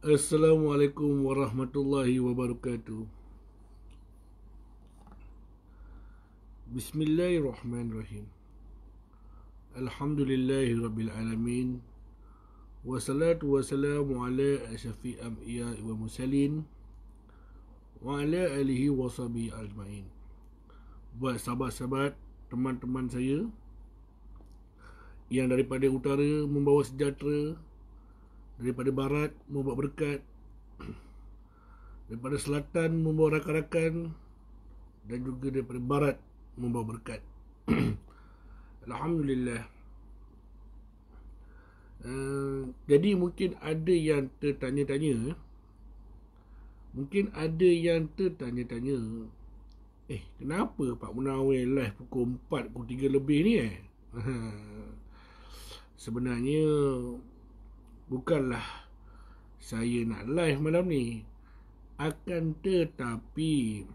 Assalamualaikum warahmatullahi wabarakatuh Bismillahirrahmanirrahim Alhamdulillahi rabbil alamin Wassalatu wassalamu ala asyafi amiyya wa musalin Wa ala alihi wa sahbihi ajma'in Buat sahabat-sahabat, teman-teman saya Yang daripada utara membawa sejahtera daripada barat membawa berkat daripada selatan membawa rakan-rakan dan juga daripada barat membawa berkat Alhamdulillah uh, jadi mungkin ada yang tertanya-tanya mungkin ada yang tertanya-tanya eh kenapa Pak Munawir live pukul 4 pukul 3 lebih ni eh sebenarnya bukanlah saya nak live malam ni akan tetapi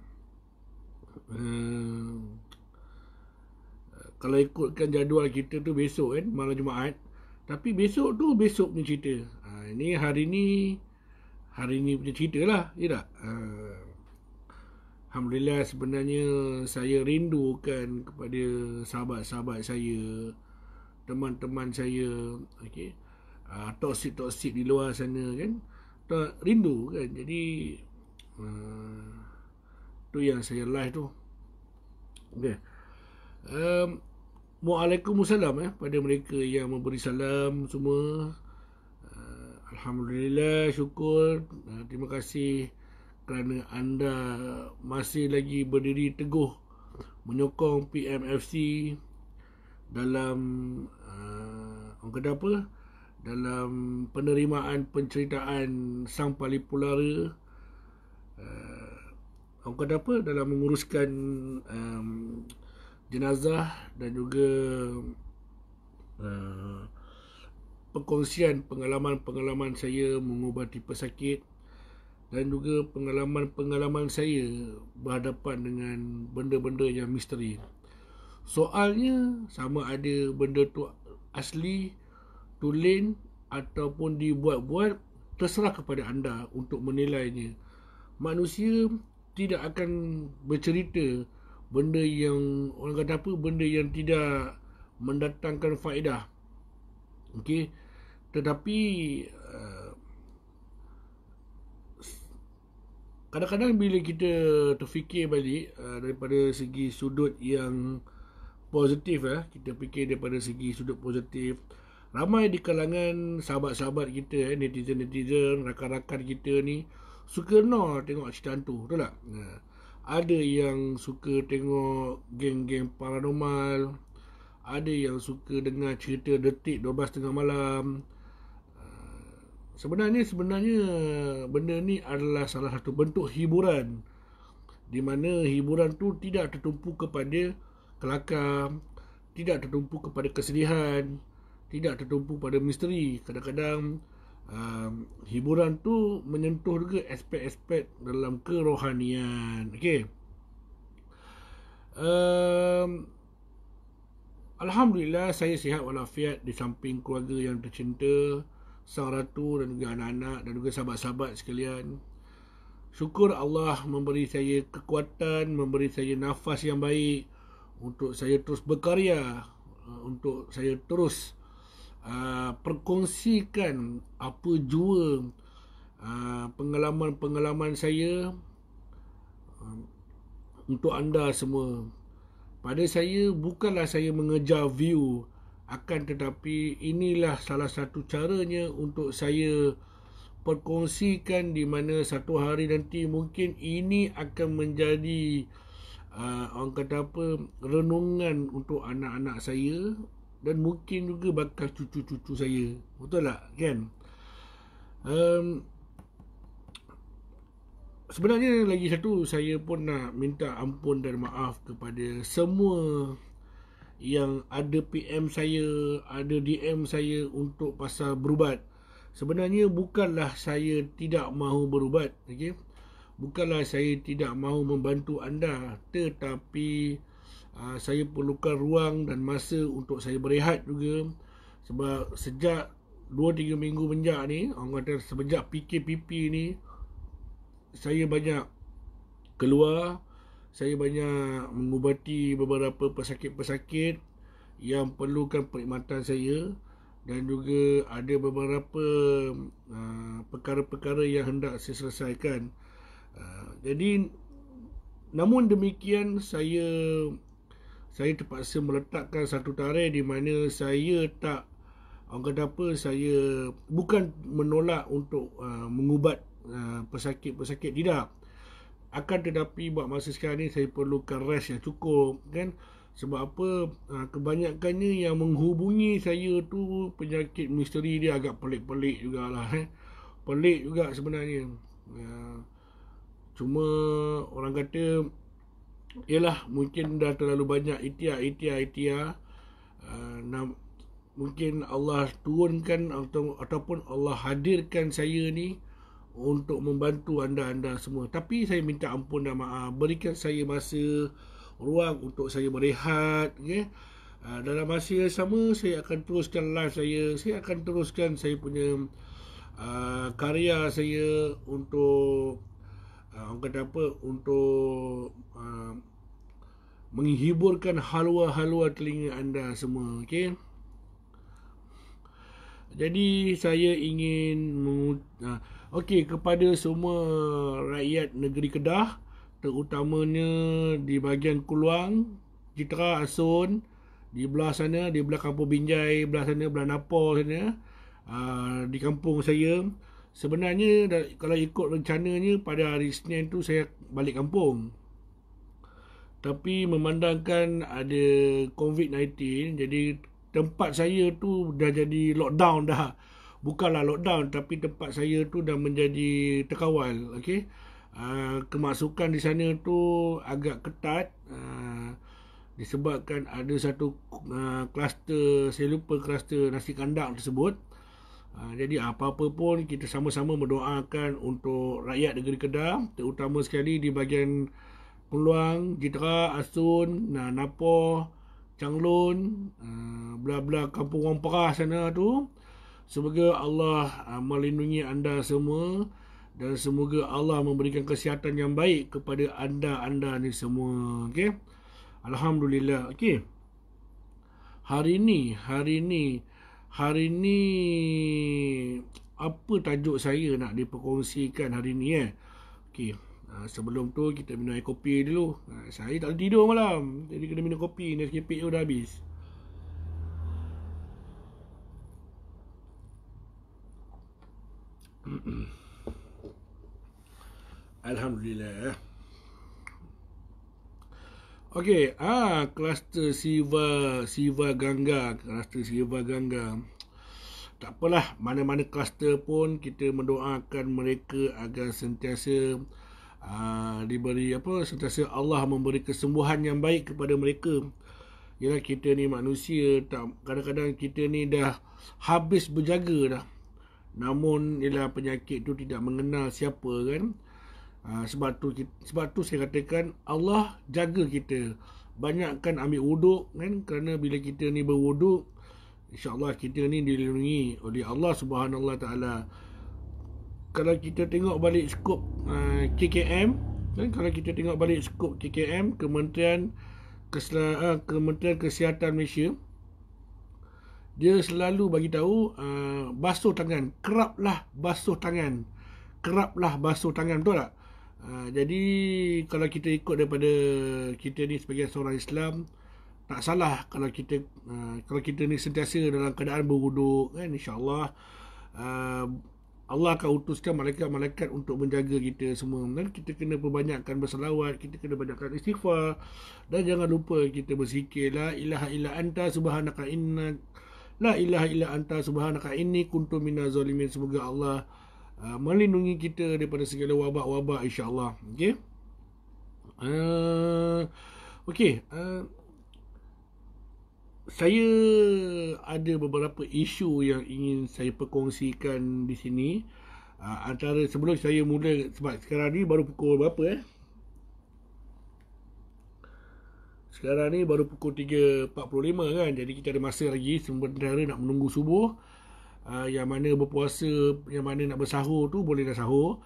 uh, kalau ikutkan jadual kita tu besok kan malam Jumaat tapi besok tu besok punya cerita ha, ini hari ni hari ni punya cerita lah ya tak uh, Alhamdulillah sebenarnya saya rindukan kepada sahabat-sahabat saya teman-teman saya okey uh, ah, toksik-toksik di luar sana kan tu rindu kan jadi uh, tu yang saya live tu okey um, Waalaikumsalam eh, pada mereka yang memberi salam semua uh, Alhamdulillah syukur uh, Terima kasih kerana anda masih lagi berdiri teguh Menyokong PMFC dalam uh, Orang kata apa? dalam penerimaan penceritaan sang palipulara uh, orang kata apa dalam menguruskan um, jenazah dan juga uh, perkongsian pengalaman-pengalaman saya mengubati pesakit dan juga pengalaman-pengalaman saya berhadapan dengan benda-benda yang misteri. Soalnya sama ada benda tu asli satu ataupun dibuat-buat terserah kepada anda untuk menilainya manusia tidak akan bercerita benda yang orang kata apa benda yang tidak mendatangkan faedah okey tetapi uh, kadang-kadang bila kita terfikir balik uh, daripada segi sudut yang positif eh kita fikir daripada segi sudut positif uh, ramai di kalangan sahabat-sahabat kita eh, netizen-netizen rakan-rakan kita ni suka nak tengok cerita hantu betul tak ha. ada yang suka tengok geng-geng paranormal ada yang suka dengar cerita detik 12 tengah malam ha. Sebenarnya sebenarnya benda ni adalah salah satu bentuk hiburan di mana hiburan tu tidak tertumpu kepada kelakar, tidak tertumpu kepada kesedihan, tidak tertumpu pada misteri. Kadang-kadang um, hiburan tu menyentuh juga aspek-aspek dalam kerohanian. Okey. Um, Alhamdulillah saya sihat walafiat di samping keluarga yang tercinta, sang ratu dan juga anak-anak dan juga sahabat-sahabat sekalian. Syukur Allah memberi saya kekuatan, memberi saya nafas yang baik untuk saya terus berkarya, uh, untuk saya terus berkarya Ah, perkongsikan apa jua ah, pengalaman-pengalaman saya ah, untuk anda semua. Pada saya bukanlah saya mengejar view akan tetapi inilah salah satu caranya untuk saya perkongsikan di mana satu hari nanti mungkin ini akan menjadi uh, orang kata apa renungan untuk anak-anak saya dan mungkin juga bakal cucu-cucu saya betul tak kan um, sebenarnya lagi satu saya pun nak minta ampun dan maaf kepada semua yang ada PM saya ada DM saya untuk pasal berubat sebenarnya bukanlah saya tidak mahu berubat okay? bukanlah saya tidak mahu membantu anda tetapi aa, ah, saya perlukan ruang dan masa untuk saya berehat juga sebab sejak 2-3 minggu menjak ni orang kata sejak PKPP ni saya banyak keluar saya banyak mengubati beberapa pesakit-pesakit yang perlukan perkhidmatan saya dan juga ada beberapa aa, ah, perkara-perkara yang hendak saya selesaikan aa, ah, jadi namun demikian saya saya terpaksa meletakkan satu tarikh di mana saya tak orang kata apa saya bukan menolak untuk uh, mengubat uh, pesakit-pesakit uh, tidak akan tetapi buat masa sekarang ni saya perlukan rest yang cukup kan sebab apa uh, kebanyakannya yang menghubungi saya tu penyakit misteri dia agak pelik-pelik jugalah eh pelik juga sebenarnya uh, cuma orang kata ialah mungkin dah terlalu banyak itia itia itia uh, ah, nam, mungkin Allah turunkan atau ataupun Allah hadirkan saya ni untuk membantu anda-anda semua tapi saya minta ampun dan maaf berikan saya masa ruang untuk saya berehat. okay? uh, ah, dalam masa yang sama saya akan teruskan live saya saya akan teruskan saya punya uh, karya saya untuk uh, orang kata apa untuk uh, menghiburkan halwa-halwa telinga anda semua okey jadi saya ingin uh, okey kepada semua rakyat negeri Kedah terutamanya di bahagian Kuluang Jitra Asun di belah sana di belah kampung Binjai belah sana belah Napo sana uh, di kampung saya Sebenarnya kalau ikut rencananya pada hari Senin tu saya balik kampung. Tapi memandangkan ada COVID-19 jadi tempat saya tu dah jadi lockdown dah. Bukanlah lockdown tapi tempat saya tu dah menjadi terkawal. Okay? Ah, kemasukan di sana tu agak ketat. Ah, disebabkan ada satu ah, kluster, saya lupa kluster nasi kandang tersebut. Ha, jadi apa-apa pun kita sama-sama mendoakan untuk rakyat negeri Kedah terutama sekali di bahagian Peluang, Jitra, Asun, nah, Napoh, Changlun, uh, bla-bla kampung orang perah sana tu. Semoga Allah ha, melindungi anda semua dan semoga Allah memberikan kesihatan yang baik kepada anda-anda ni semua. Okay? Alhamdulillah. Okay. Hari ni, hari ni, hari ni apa tajuk saya nak diperkongsikan hari ni eh okey ha, sebelum tu kita minum air kopi dulu ha, saya tak boleh tidur malam jadi kena minum kopi ni sekepek dah habis Alhamdulillah eh. Okey, ah kluster Siva, Siva Gangga, kluster Siva Gangga. Tak apalah, mana-mana kluster pun kita mendoakan mereka agar sentiasa ah, diberi apa sentiasa Allah memberi kesembuhan yang baik kepada mereka. Yalah kita ni manusia, tak kadang-kadang kita ni dah habis berjaga dah. Namun ialah penyakit tu tidak mengenal siapa kan. Ha, sebab tu sebab tu saya katakan Allah jaga kita. Banyakkan ambil wuduk kan kerana bila kita ni berwuduk insya-Allah kita ni dilindungi oleh Allah Subhanahu taala. Kalau kita tengok balik skop uh, ah, KKM kan kalau kita tengok balik skop KKM Kementerian Kesel- uh, ah, Kementerian Kesihatan Malaysia dia selalu bagi tahu uh, basuh tangan, keraplah basuh tangan. Keraplah basuh tangan betul tak? Ah, jadi kalau kita ikut daripada kita ni sebagai seorang Islam tak salah kalau kita uh, kalau kita ni sentiasa dalam keadaan berwuduk kan insyaallah uh, Allah akan utuskan malaikat-malaikat untuk menjaga kita semua dan kita kena perbanyakkan berselawat kita kena banyakkan istighfar dan jangan lupa kita berzikir la ilaha illa anta subhanaka inna la ilaha illa anta subhanaka inni kuntu minaz zalimin semoga Allah Ah, melindungi kita daripada segala wabak-wabak insya-Allah. Okey. Uh, okey, uh, saya ada beberapa isu yang ingin saya perkongsikan di sini. Uh, antara sebelum saya mula sebab sekarang ni baru pukul berapa eh? Sekarang ni baru pukul 3.45 kan Jadi kita ada masa lagi Sementara nak menunggu subuh uh, yang mana berpuasa, yang mana nak bersahur tu boleh dah sahur.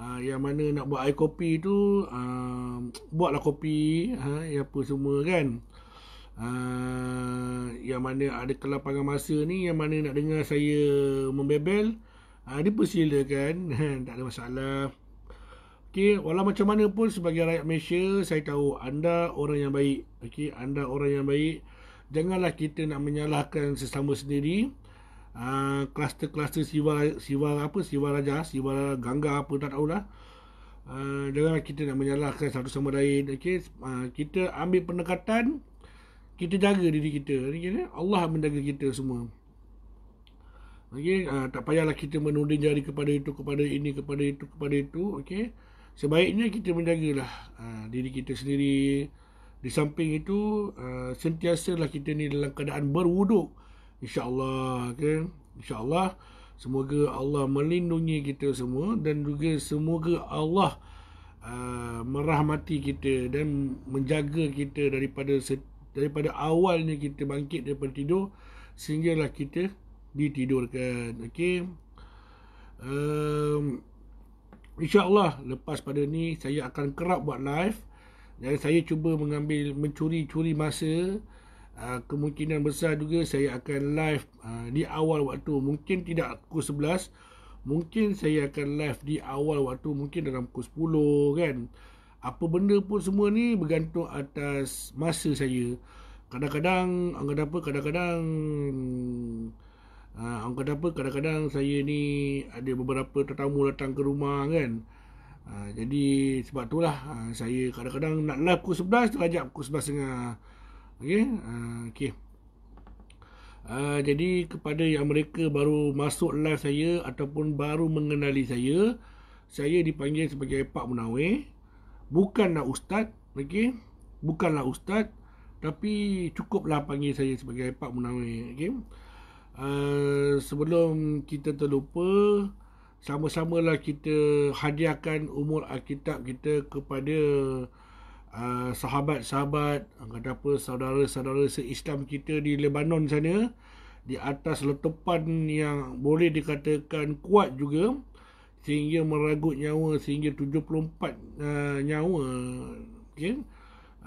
Uh, yang mana nak buat air kopi tu uh, buatlah kopi ha uh, apa semua kan. Uh, yang mana ada kelapangan masa ni yang mana nak dengar saya membebel uh, dipersilakan ha, tak ada masalah. Okay, walau macam mana pun sebagai rakyat Malaysia, saya tahu anda orang yang baik. Okay, anda orang yang baik. Janganlah kita nak menyalahkan sesama sendiri kluster-kluster ah, uh, siwa siwa apa siwa raja siwa gangga apa tak tahu lah uh, ah, kita nak menyalahkan satu sama lain okey uh, kita ambil pendekatan kita jaga diri kita okay, eh? Allah menjaga kita semua okey uh, tak payahlah kita menuding jari kepada itu kepada ini kepada itu kepada itu okey sebaiknya kita menjagalah uh, diri kita sendiri di samping itu uh, sentiasalah kita ni dalam keadaan berwuduk InsyaAllah okay. InsyaAllah Semoga Allah melindungi kita semua Dan juga semoga Allah uh, Merahmati kita Dan menjaga kita daripada Daripada awalnya kita bangkit daripada tidur Sehinggalah kita ditidurkan Okay um, InsyaAllah lepas pada ni Saya akan kerap buat live Dan saya cuba mengambil Mencuri-curi masa uh, kemungkinan besar juga saya akan live uh, di awal waktu mungkin tidak pukul 11 mungkin saya akan live di awal waktu mungkin dalam pukul 10 kan apa benda pun semua ni bergantung atas masa saya kadang-kadang anggap apa kadang-kadang Uh, orang kata apa, kadang-kadang saya ni ada beberapa tetamu datang ke rumah kan uh, Jadi sebab itulah uh, saya kadang-kadang nak live pukul 11 tu pukul 11 tengah okey uh, okey uh, jadi kepada yang mereka baru masuk live saya ataupun baru mengenali saya saya dipanggil sebagai Pak Munawir bukanlah ustaz okey bukanlah ustaz tapi cukuplah panggil saya sebagai Pak Munawir okey Uh, sebelum kita terlupa Sama-samalah kita hadiahkan umur Alkitab kita kepada Ah, sahabat-sahabat kata apa saudara-saudara se-Islam kita di Lebanon sana di atas letupan yang boleh dikatakan kuat juga sehingga meragut nyawa sehingga 74 uh, ah, nyawa okay,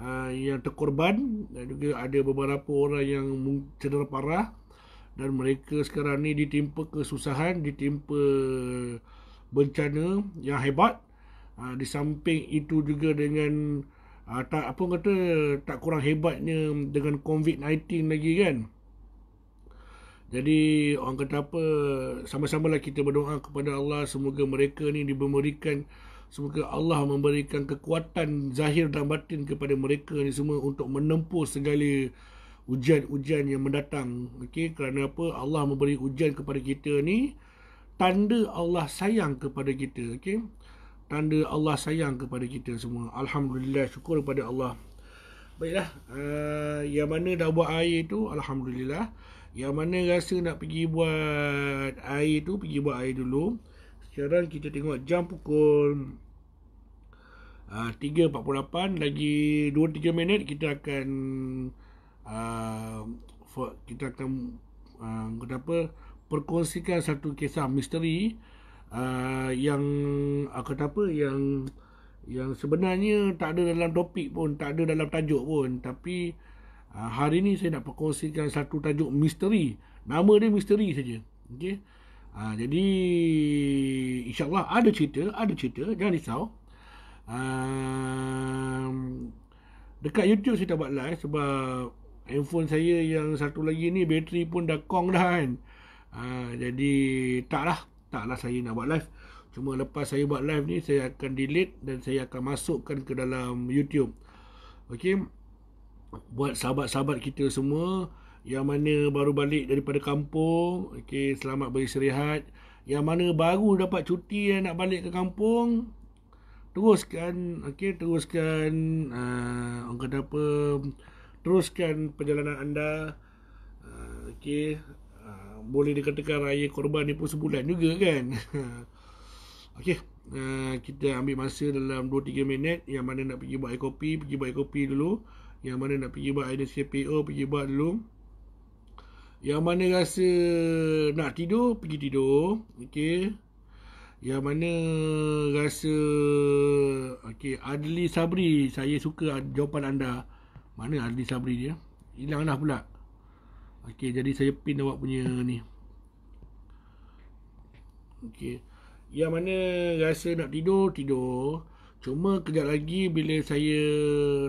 uh, ah, yang terkorban dan juga ada beberapa orang yang cedera parah dan mereka sekarang ni ditimpa kesusahan ditimpa bencana yang hebat uh, di samping itu juga dengan uh, tak apa kata tak kurang hebatnya dengan COVID-19 lagi kan. Jadi orang kata apa sama-samalah kita berdoa kepada Allah semoga mereka ni diberikan semoga Allah memberikan kekuatan zahir dan batin kepada mereka ni semua untuk menempuh segala ujian-ujian yang mendatang. Okey kerana apa Allah memberi ujian kepada kita ni tanda Allah sayang kepada kita okey tanda Allah sayang kepada kita semua. Alhamdulillah syukur kepada Allah. Baiklah, uh, yang mana dah buat air tu alhamdulillah. Yang mana rasa nak pergi buat air tu pergi buat air dulu. Sekarang kita tengok jam pukul uh, 3.48 lagi 2 3 minit kita akan uh, kita akan uh, apa perkongsikan satu kisah misteri uh, yang uh, kata apa yang yang sebenarnya tak ada dalam topik pun tak ada dalam tajuk pun tapi uh, hari ni saya nak perkongsikan satu tajuk misteri nama dia misteri saja okey uh, jadi insyaallah ada cerita ada cerita jangan risau uh, dekat YouTube saya tak buat live sebab handphone saya yang satu lagi ni bateri pun dah kong dah kan uh, jadi taklah taklah saya nak buat live cuma lepas saya buat live ni saya akan delete dan saya akan masukkan ke dalam YouTube Okay. buat sahabat-sahabat kita semua yang mana baru balik daripada kampung Okay. selamat beristirahat yang mana baru dapat cuti dan nak balik ke kampung teruskan Okay. teruskan uh, orang kata apa teruskan perjalanan anda uh, Okay boleh dikatakan raya korban ni pun sebulan juga kan Okey, uh, kita ambil masa dalam 2-3 minit Yang mana nak pergi buat air kopi, pergi buat air kopi dulu Yang mana nak pergi buat air CPO, pergi buat dulu Yang mana rasa nak tidur, pergi tidur Okey yang mana rasa okey Adli Sabri saya suka jawapan anda mana Adli Sabri dia hilanglah pula Okey, jadi saya pin awak punya ni. Okey. Yang mana rasa nak tidur, tidur. Cuma kejap lagi bila saya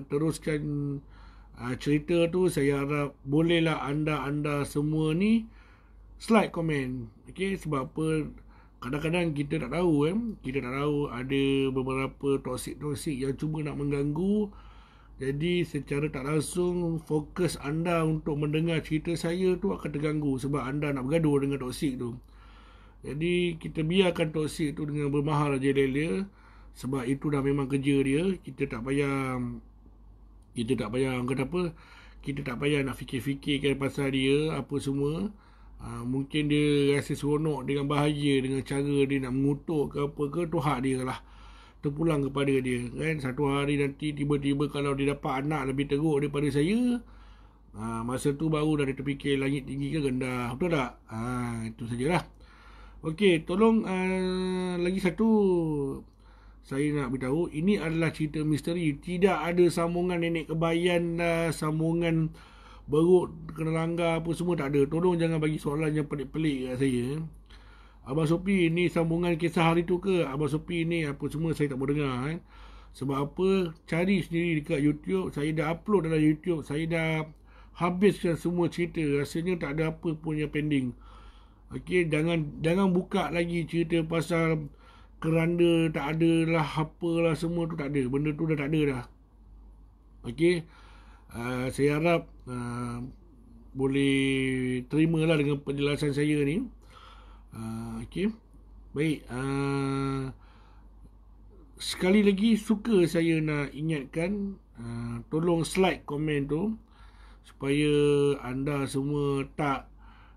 teruskan uh, cerita tu, saya harap bolehlah anda-anda semua ni slide komen. Okey, sebab apa? Kadang-kadang kita tak tahu eh. Kita tak tahu ada beberapa toksik-toksik yang cuba nak mengganggu. Jadi secara tak langsung fokus anda untuk mendengar cerita saya tu akan terganggu sebab anda nak bergaduh dengan toksik tu. Jadi kita biarkan toksik tu dengan bermahal je dia sebab itu dah memang kerja dia. Kita tak payah kita tak payah kenapa kita tak payah nak fikir-fikirkan pasal dia apa semua. Ha, mungkin dia rasa seronok dengan bahagia dengan cara dia nak mengutuk ke apa ke tu hak dia lah terpulang kepada dia kan satu hari nanti tiba-tiba kalau dia dapat anak lebih teruk daripada saya ha, masa tu baru dah dia terfikir langit tinggi ke rendah betul tak ha, itu sajalah okey tolong uh, lagi satu saya nak beritahu ini adalah cerita misteri tidak ada sambungan nenek kebayan lah ha, sambungan beruk kena langgar apa semua tak ada tolong jangan bagi soalan yang pelik-pelik kat saya eh. Abang Sopi ni sambungan kisah hari tu ke? Abang Sopi ni apa semua saya tak mau dengar eh. Sebab apa? Cari sendiri dekat YouTube. Saya dah upload dalam YouTube. Saya dah habiskan semua cerita. Rasanya tak ada apa pun yang pending. Okey, jangan jangan buka lagi cerita pasal keranda tak ada lah apalah semua tu tak ada. Benda tu dah tak ada dah. Okey. Uh, saya harap uh, boleh terimalah dengan penjelasan saya ni. Ah, okay, Baik, uh, sekali lagi suka saya nak ingatkan uh, tolong slide komen tu supaya anda semua tak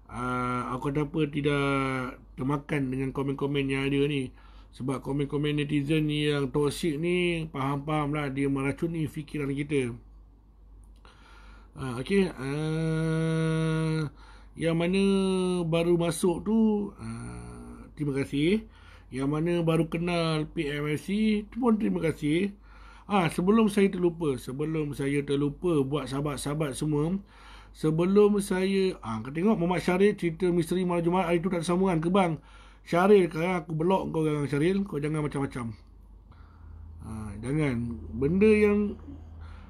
uh, aku kata apa tidak termakan dengan komen-komen yang ada ni. Sebab komen-komen netizen ni yang toksik ni faham-faham lah dia meracuni fikiran kita. Uh, okay. Uh, yang mana baru masuk tu uh, Terima kasih Yang mana baru kenal PMSC, Itu pun terima kasih Ah ha, Sebelum saya terlupa Sebelum saya terlupa buat sahabat-sahabat semua Sebelum saya ah ha, Tengok Muhammad Syaril cerita misteri malam Jumaat Hari tu tak ada sambungan ke bang Syaril kerana aku blok kau dengan Syaril Kau jangan macam-macam ha, Jangan Benda yang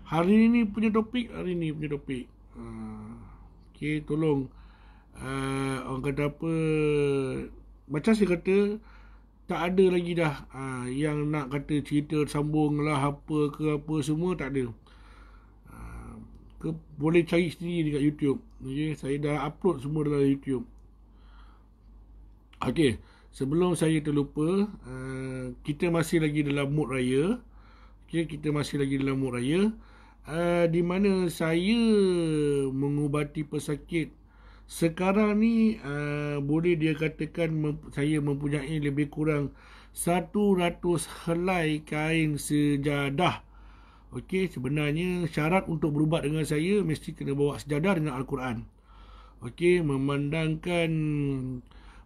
Hari ni punya topik Hari ni punya topik ha, ah, Okay Tolong uh, orang kata apa macam saya kata tak ada lagi dah uh, yang nak kata cerita sambung lah apa ke apa semua tak ada ah, ke, boleh cari sendiri dekat YouTube okay, saya dah upload semua dalam YouTube ok sebelum saya terlupa uh, kita masih lagi dalam mood raya okay, kita masih lagi dalam mood raya Uh, di mana saya mengubati pesakit sekarang ni uh, boleh dia katakan memp- saya mempunyai lebih kurang 100 helai kain sejadah. Okey, sebenarnya syarat untuk berubat dengan saya mesti kena bawa sejadah dengan al-Quran. Okey, memandangkan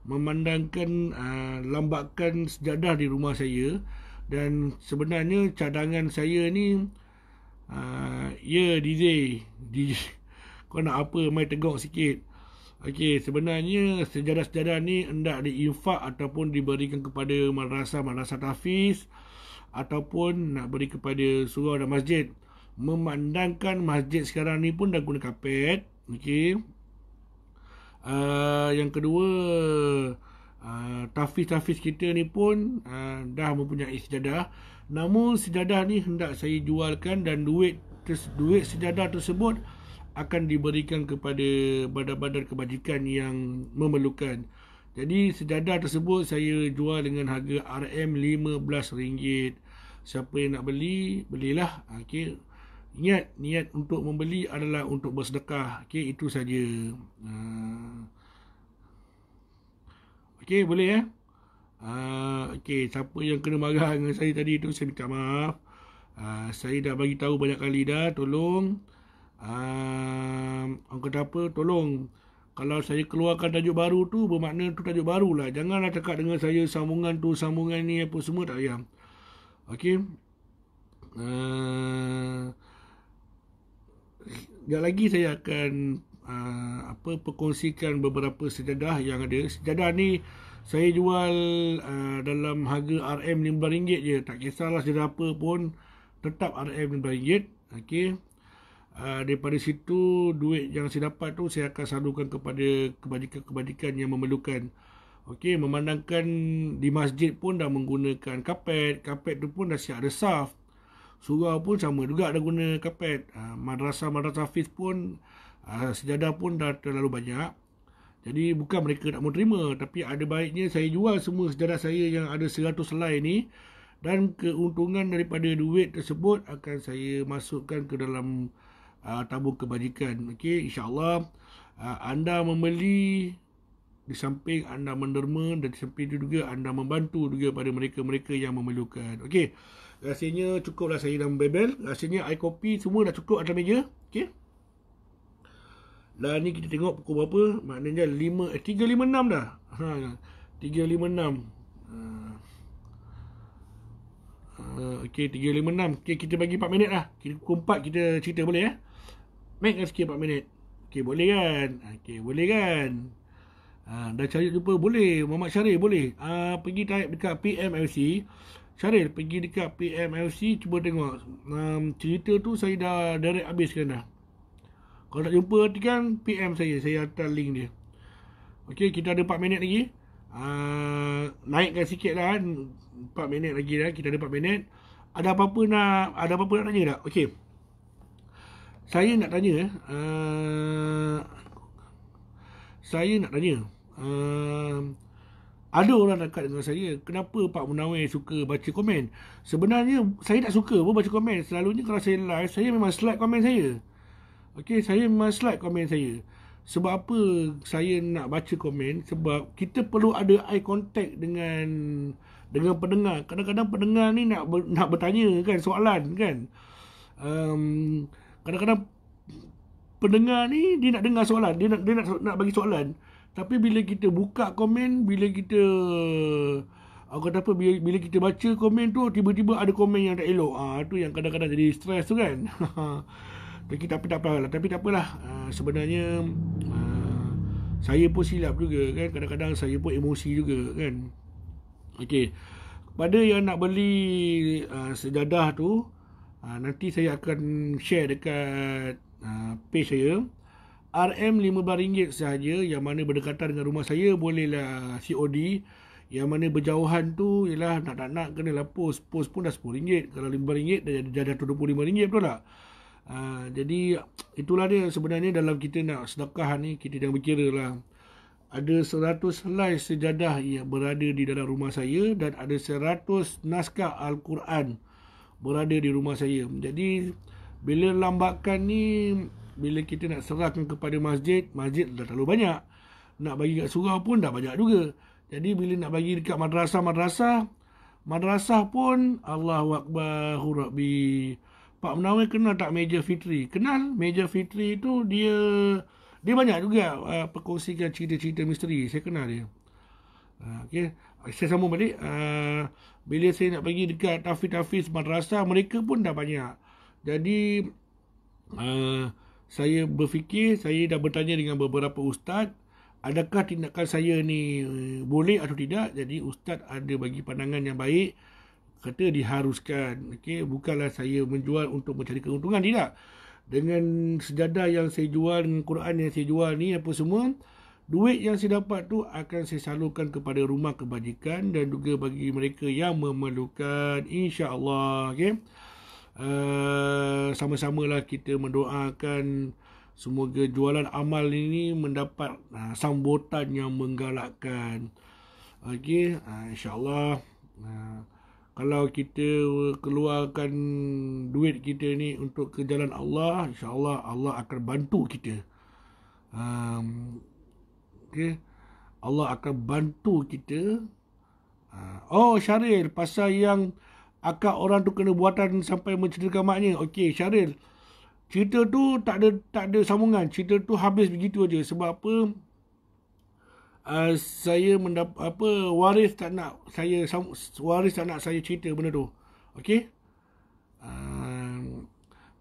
memandangkan uh, eh, lambakan sejadah di rumah saya dan sebenarnya cadangan saya ni uh, ya yeah, DJ DJ kau nak apa mai tengok sikit Okey, sebenarnya sejarah-sejarah ni hendak diinfak ataupun diberikan kepada madrasah-madrasah tahfiz ataupun nak beri kepada surau dan masjid. Memandangkan masjid sekarang ni pun dah guna kapet. Okey. Uh, yang kedua, uh, ah, tahfiz kita ni pun uh, dah mempunyai sejadah. Namun sejadah ni hendak saya jualkan dan duit ter- duit sejadah tersebut akan diberikan kepada badan-badan kebajikan yang memerlukan. Jadi sedadah tersebut saya jual dengan harga RM15. Siapa yang nak beli, belilah. Okay, Niat niat untuk membeli adalah untuk bersedekah. Okay, itu saja. Ah. Okay, boleh eh? Ah, okay, siapa yang kena marah dengan saya tadi itu saya minta maaf. Ah, saya dah bagi tahu banyak kali dah, tolong Uh, orang kata apa, tolong kalau saya keluarkan tajuk baru tu bermakna tu tajuk baru lah janganlah cakap dengan saya sambungan tu sambungan ni apa semua tak payah ok uh, sekejap lagi saya akan uh, apa perkongsikan beberapa sejadah yang ada sejadah ni saya jual uh, dalam harga RM5 je tak kisahlah sejadah apa pun tetap RM5 ok uh, daripada situ duit yang saya dapat tu saya akan salurkan kepada kebajikan-kebajikan yang memerlukan Okey, memandangkan di masjid pun dah menggunakan kapet Kapet tu pun dah siap resaf Surau pun sama juga dah guna kapet uh, Madrasah-madrasah hafiz pun uh, Sejadah pun dah terlalu banyak Jadi bukan mereka nak menerima Tapi ada baiknya saya jual semua sejadah saya yang ada 100 selai ni Dan keuntungan daripada duit tersebut Akan saya masukkan ke dalam uh, tabung kebajikan. Okey, Insyaallah uh, anda membeli di samping anda menderma dan di samping itu juga anda membantu juga pada mereka-mereka yang memerlukan. Okey. Rasanya cukuplah saya dan bebel. Rasanya air kopi semua dah cukup atas meja. Okey. Dan lah, ni kita tengok pukul berapa? Maknanya 5 eh, 356 dah. Ha 356. Ha. Uh, okay, 356 Okay, kita bagi 4 minit lah Kita pukul kita cerita boleh eh Mac SK 4 minit Okey boleh kan Okey boleh kan ha, Dah cari jumpa boleh Muhammad Syarif boleh ha, Pergi type dekat PMLC Syarif pergi dekat PMLC Cuba tengok um, Cerita tu saya dah direct habiskan dah Kalau nak jumpa nanti kan PM saya Saya hantar link dia Okey kita ada 4 minit lagi ha, Naikkan sikit lah 4 kan. minit lagi lah Kita ada 4 minit Ada apa-apa nak Ada apa-apa nak tanya tak Okey saya nak tanya uh, saya nak tanya uh, ada orang dekat dengan saya kenapa Pak Munawir suka baca komen sebenarnya saya tak suka pun baca komen selalunya kalau saya live saya memang slide komen saya Okey, saya memang slide komen saya sebab apa saya nak baca komen sebab kita perlu ada eye contact dengan dengan pendengar kadang-kadang pendengar ni nak ber, nak bertanya kan soalan kan um, kadang-kadang pendengar ni dia nak dengar soalan, dia nak dia nak nak bagi soalan. Tapi bila kita buka komen, bila kita aku kata apa bila, bila kita baca komen tu tiba-tiba ada komen yang tak elok. Ah ha, tu yang kadang-kadang jadi stres tu kan. tapi tak apa tak lah. tapi tak apalah. Ha, sebenarnya ha, saya pun silap juga kan. Kadang-kadang saya pun emosi juga kan. Okey. Pada yang nak beli uh, sejadah tu, Ah, nanti saya akan share dekat ha, page saya. RM5 ringgit sahaja yang mana berdekatan dengan rumah saya bolehlah COD. Yang mana berjauhan tu ialah nak nak nak kena lah post. Post pun dah rm ringgit Kalau rm ringgit dah jadi dah, dah, dah RM25 betul tak? Ha, jadi itulah dia sebenarnya dalam kita nak sedekah ni kita jangan berkira lah. Ada 100 helai sejadah yang berada di dalam rumah saya dan ada 100 naskah Al-Quran berada di rumah saya. Jadi bila lambakan ni bila kita nak serahkan kepada masjid, masjid dah terlalu banyak. Nak bagi kat surau pun dah banyak juga. Jadi bila nak bagi dekat madrasah-madrasah, madrasah pun Allahu Akbar, Hurabi. Pak Menawai kenal tak meja fitri? Kenal meja fitri tu dia dia banyak juga uh, perkongsikan cerita-cerita misteri. Saya kenal dia. Uh, okay saya sambung balik uh, bila saya nak pergi dekat tafiz-tafiz madrasah mereka pun dah banyak jadi uh, saya berfikir saya dah bertanya dengan beberapa ustaz adakah tindakan saya ni uh, boleh atau tidak jadi ustaz ada bagi pandangan yang baik kata diharuskan Okay, bukannya saya menjual untuk mencari keuntungan tidak dengan sejadah yang saya jual dengan Quran yang saya jual ni apa semua uh, Duit yang saya dapat tu akan saya salurkan kepada rumah kebajikan dan juga bagi mereka yang memerlukan insya-Allah okey. Uh, eh, sama lah kita mendoakan semoga jualan amal ini mendapat uh, sambutan yang menggalakkan. Okey, uh, insya-Allah uh, kalau kita keluarkan duit kita ni untuk ke jalan Allah, insya-Allah Allah akan bantu kita. Um, okey Allah akan bantu kita ha. oh Syaril pasal yang akak orang tu kena buatan sampai mencederakan maknya okey Syaril cerita tu tak ada tak ada sambungan cerita tu habis begitu aja sebab apa uh, saya mendapat apa waris tak nak saya waris tak nak saya cerita benda tu okey uh,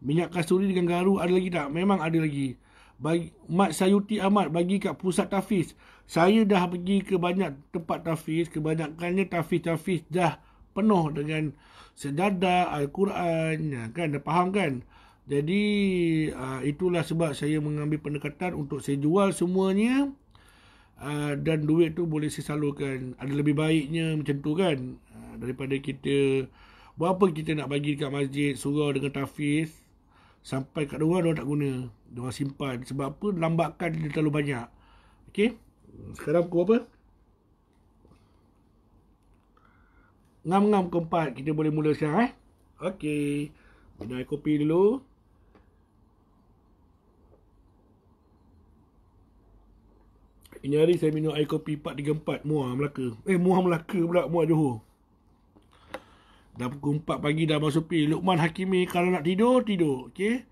minyak kasturi dengan garu ada lagi tak memang ada lagi bagi Mat Sayuti Ahmad bagi kat pusat tafiz. Saya dah pergi ke banyak tempat tafiz, kebanyakannya tafiz-tafiz dah penuh dengan sejadah, Al-Quran, ya, kan? Dah faham kan? Jadi uh, itulah sebab saya mengambil pendekatan untuk saya jual semuanya uh, dan duit tu boleh saya salurkan. Ada lebih baiknya macam tu kan? Uh, daripada kita, apa kita nak bagi dekat masjid, surau dengan tafiz, sampai kat luar dia tak guna dia simpan sebab apa lambatkan dia terlalu banyak okey sekarang pukul apa ngam ngam ke empat kita boleh mula sekarang eh okey minum air kopi dulu Ini hari saya minum air kopi 434 Muar Melaka Eh Muar Melaka pula Muar Johor Dah pukul 4 pagi dah masuk pi. Luqman Hakimi kalau nak tidur, tidur. okay?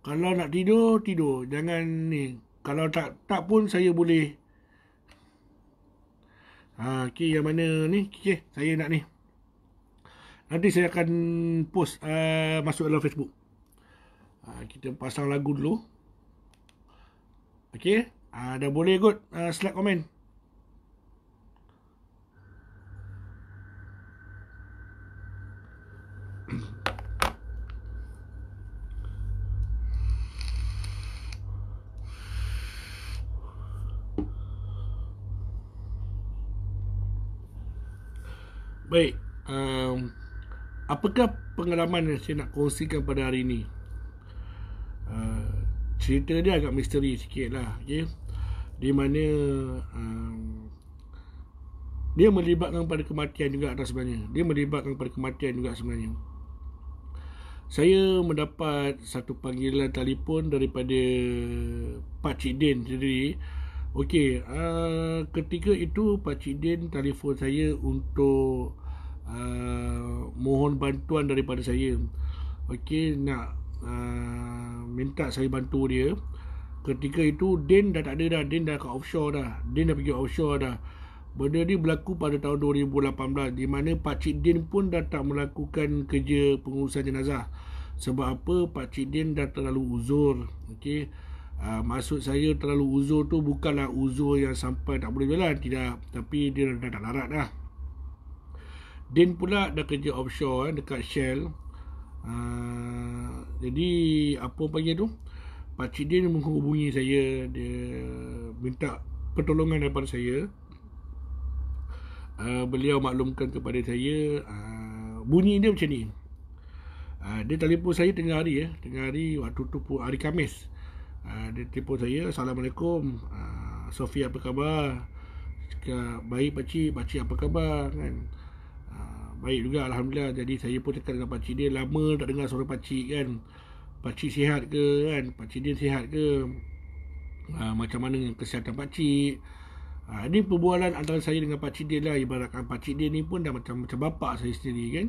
Kalau nak tidur, tidur. Jangan ni. Kalau tak tak pun saya boleh. Ha, okey yang mana ni? Okay, saya nak ni. Nanti saya akan post uh, masuk dalam Facebook. Uh, kita pasang lagu dulu. okay? Uh, ha, dah boleh kot uh, slide komen. Baik. Um, apakah pengalaman yang saya nak kongsikan pada hari ini? Uh, cerita dia agak misteri sikit lah. Okay? Di mana... Um, dia melibatkan pada kematian juga atas sebenarnya. Dia melibatkan pada kematian juga sebenarnya. Saya mendapat satu panggilan telefon daripada Pak Cik Din sendiri. Okey, uh, ketika itu Pak Cik Din telefon saya untuk Ah, mohon bantuan daripada saya okey nak uh, minta saya bantu dia ketika itu Din dah tak ada dah Din dah ke offshore dah Din dah pergi offshore dah benda ni berlaku pada tahun 2018 di mana Pak Cik Din pun dah tak melakukan kerja pengurusan jenazah sebab apa Pak Cik Din dah terlalu uzur okey Uh, maksud saya terlalu uzur tu bukanlah uzur yang sampai tak boleh jalan tidak tapi dia dah, dah, larat dah Din pula dah kerja offshore eh, dekat Shell. Uh, jadi apa panggil tu? Pakcik Din menghubungi saya. Dia minta pertolongan daripada saya. Uh, beliau maklumkan kepada saya uh, bunyi dia macam ni. Uh, dia telefon saya tengah hari ya, eh. tengah hari waktu tu pun hari Kamis. Uh, dia telefon saya, Assalamualaikum. Uh, Sofia apa khabar? Cakap, baik pakcik, pakcik apa khabar? Kan? baik juga Alhamdulillah Jadi saya pun cakap dengan pakcik dia Lama tak dengar suara pakcik kan Pakcik sihat ke kan Pakcik dia sihat ke ha, Macam mana dengan kesihatan pakcik ha, ah, Ini perbualan antara saya dengan pakcik dia lah Ibaratkan pakcik dia ni pun dah macam macam bapak saya sendiri kan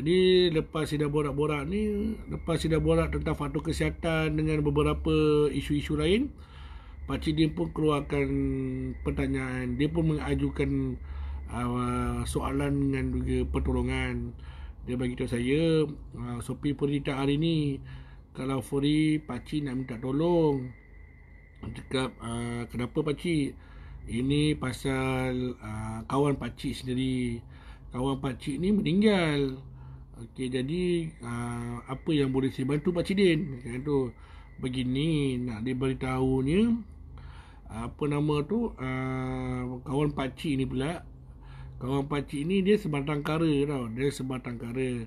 Jadi lepas saya dah borak-borak ni Lepas saya dah borak tentang faktor kesihatan Dengan beberapa isu-isu lain Pakcik dia pun keluarkan pertanyaan Dia pun mengajukan uh, soalan dan juga pertolongan dia bagi tahu saya uh, Sopi Furi hari ni kalau Furi pakcik nak minta tolong cakap uh, kenapa pakcik ini pasal uh, kawan pakcik sendiri kawan pakcik ni meninggal Okey jadi uh, apa yang boleh saya bantu Pak Cidin? Kan tu begini nak diberitahunya apa nama tu uh, kawan pak cik ni pula kawan pakcik ni dia sebatang kara tau dia sebatang kara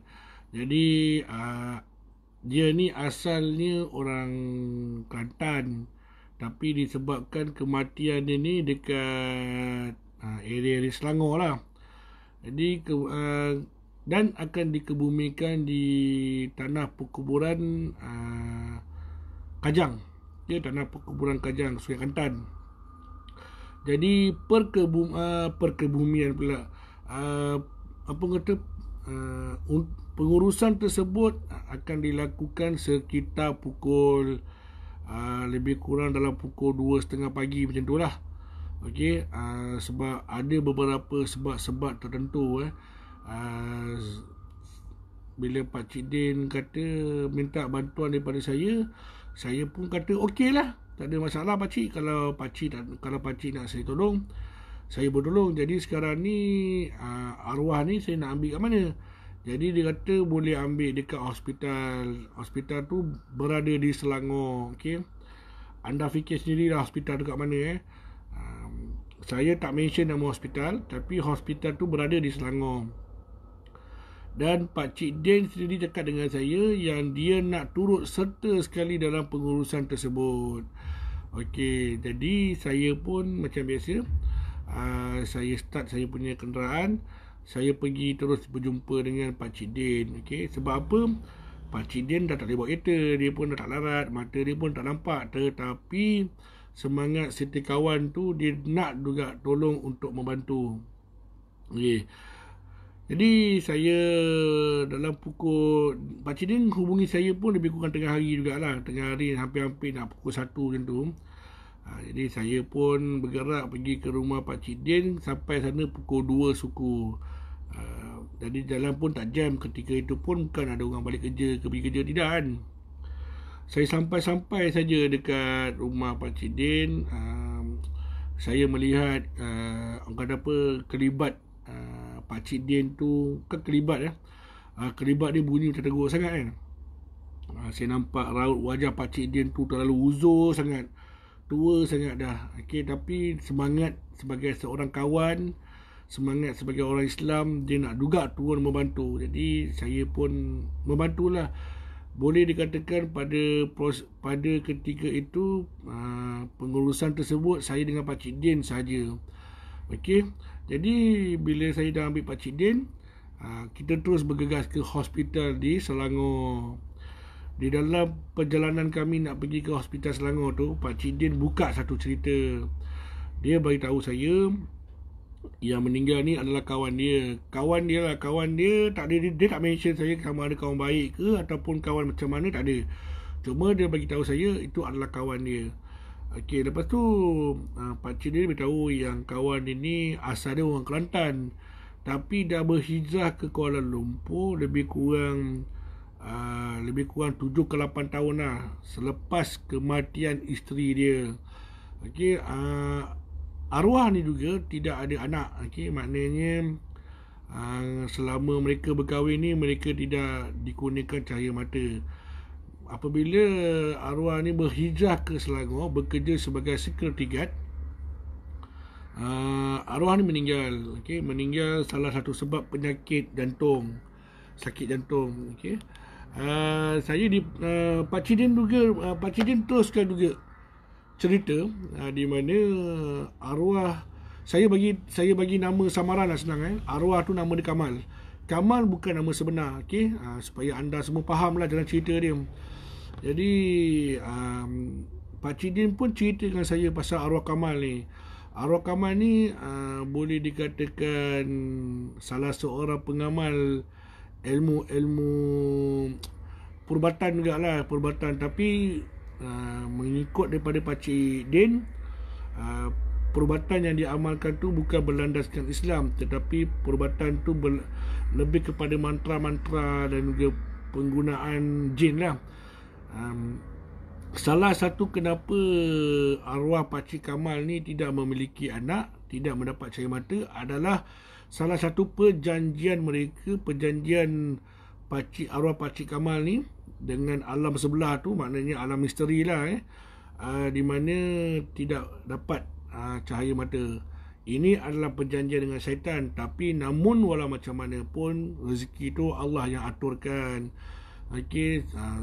jadi uh, dia ni asalnya orang Kantan tapi disebabkan kematian dia ni dekat uh, area di Selangor lah jadi ke, uh, dan akan dikebumikan di tanah perkuburan uh, Kajang dia ya, tanah perkuburan Kajang Sungai Kantan jadi perkebum, uh, perkebumian pula uh, apa kata uh, pengurusan tersebut akan dilakukan sekitar pukul uh, lebih kurang dalam pukul 2.30 pagi macam itulah. Okey, uh, sebab ada beberapa sebab-sebab tertentu eh. Uh, bila Pak Cik Din kata minta bantuan daripada saya, saya pun kata okeylah. lah tak ada masalah pakcik kalau pakcik dan kalau pakcik nak saya tolong saya boleh tolong. jadi sekarang ni uh, arwah ni saya nak ambil kat mana jadi dia kata boleh ambil dekat hospital hospital tu berada di Selangor okey anda fikir sendirilah hospital dekat mana eh ah, saya tak mention nama hospital tapi hospital tu berada di Selangor. Dan Pak Cik Dan sendiri cakap dengan saya yang dia nak turut serta sekali dalam pengurusan tersebut. Okey, jadi saya pun macam biasa uh, saya start saya punya kenderaan, saya pergi terus berjumpa dengan Pak Cik Din. Okey, sebab apa? Pak Cik Din dah tak boleh kereta, dia pun dah tak larat, mata dia pun tak nampak tetapi semangat setiakawan tu dia nak juga tolong untuk membantu. Okey. Jadi saya dalam pukul Pakcik Din hubungi saya pun lebih kurang tengah hari jugalah Tengah hari hampir-hampir nak pukul 1 macam tu ha, Jadi saya pun bergerak pergi ke rumah Pakcik Din Sampai sana pukul 2 suku ha, Jadi jalan pun tak jam ketika itu pun Bukan ada orang balik kerja ke pergi kerja tidak kan Saya sampai-sampai saja dekat rumah Pakcik Din ha, saya melihat uh, orang kata apa kelibat Pak Din tu kan terlibat ya. Uh, eh. ah, kelibat dia bunyi macam teruk sangat kan. Uh, saya nampak raut wajah Pak Din tu terlalu uzur sangat. Tua sangat dah. Okey tapi semangat sebagai seorang kawan, semangat sebagai orang Islam dia nak juga turun membantu. Jadi saya pun membantulah. Boleh dikatakan pada pros pada ketika itu uh, pengurusan tersebut saya dengan Pak Din saja. Okey. Jadi bila saya dah ambil Pakcik Din ah, Kita terus bergegas ke hospital di Selangor Di dalam perjalanan kami nak pergi ke hospital Selangor tu Pakcik Din buka satu cerita Dia beritahu saya yang meninggal ni adalah kawan dia Kawan dia lah Kawan dia tak ada dia, dia tak mention saya Sama ada kawan baik ke Ataupun kawan macam mana Tak ada Cuma dia bagi tahu saya Itu adalah kawan dia Okey, lepas tu uh, Pak Cik dia beritahu yang kawan dia ni asal dia orang Kelantan. Tapi dah berhijrah ke Kuala Lumpur lebih kurang uh, lebih kurang 7 ke 8 tahun lah selepas kematian isteri dia. Okey, uh, arwah ni juga tidak ada anak. Okey, maknanya uh, selama mereka berkahwin ni mereka tidak dikurniakan cahaya mata apabila arwah ni berhijrah ke Selangor bekerja sebagai security guard uh, arwah ni meninggal okey meninggal salah satu sebab penyakit jantung sakit jantung okey uh, saya di uh, Pak juga uh, Pak Cidin teruskan juga cerita uh, di mana uh, arwah saya bagi saya bagi nama samaran lah senang eh arwah tu nama dia Kamal Kamal bukan nama sebenar okey uh, supaya anda semua fahamlah dalam cerita dia jadi um, Pakcik Din pun cerita dengan saya pasal arwah Kamal ni Arwah Kamal ni uh, boleh dikatakan salah seorang pengamal ilmu-ilmu perubatan juga lah perubatan tapi uh, mengikut daripada Pakcik Din uh, perubatan yang diamalkan tu bukan berlandaskan Islam tetapi perubatan tu lebih kepada mantra-mantra dan juga penggunaan jin lah um, Salah satu kenapa arwah Pakcik Kamal ni tidak memiliki anak Tidak mendapat cahaya mata adalah Salah satu perjanjian mereka Perjanjian Pakcik, arwah Pakcik Kamal ni Dengan alam sebelah tu Maknanya alam misteri lah eh uh, Di mana tidak dapat uh, cahaya mata ini adalah perjanjian dengan syaitan tapi namun walau macam mana pun rezeki tu Allah yang aturkan okey ah,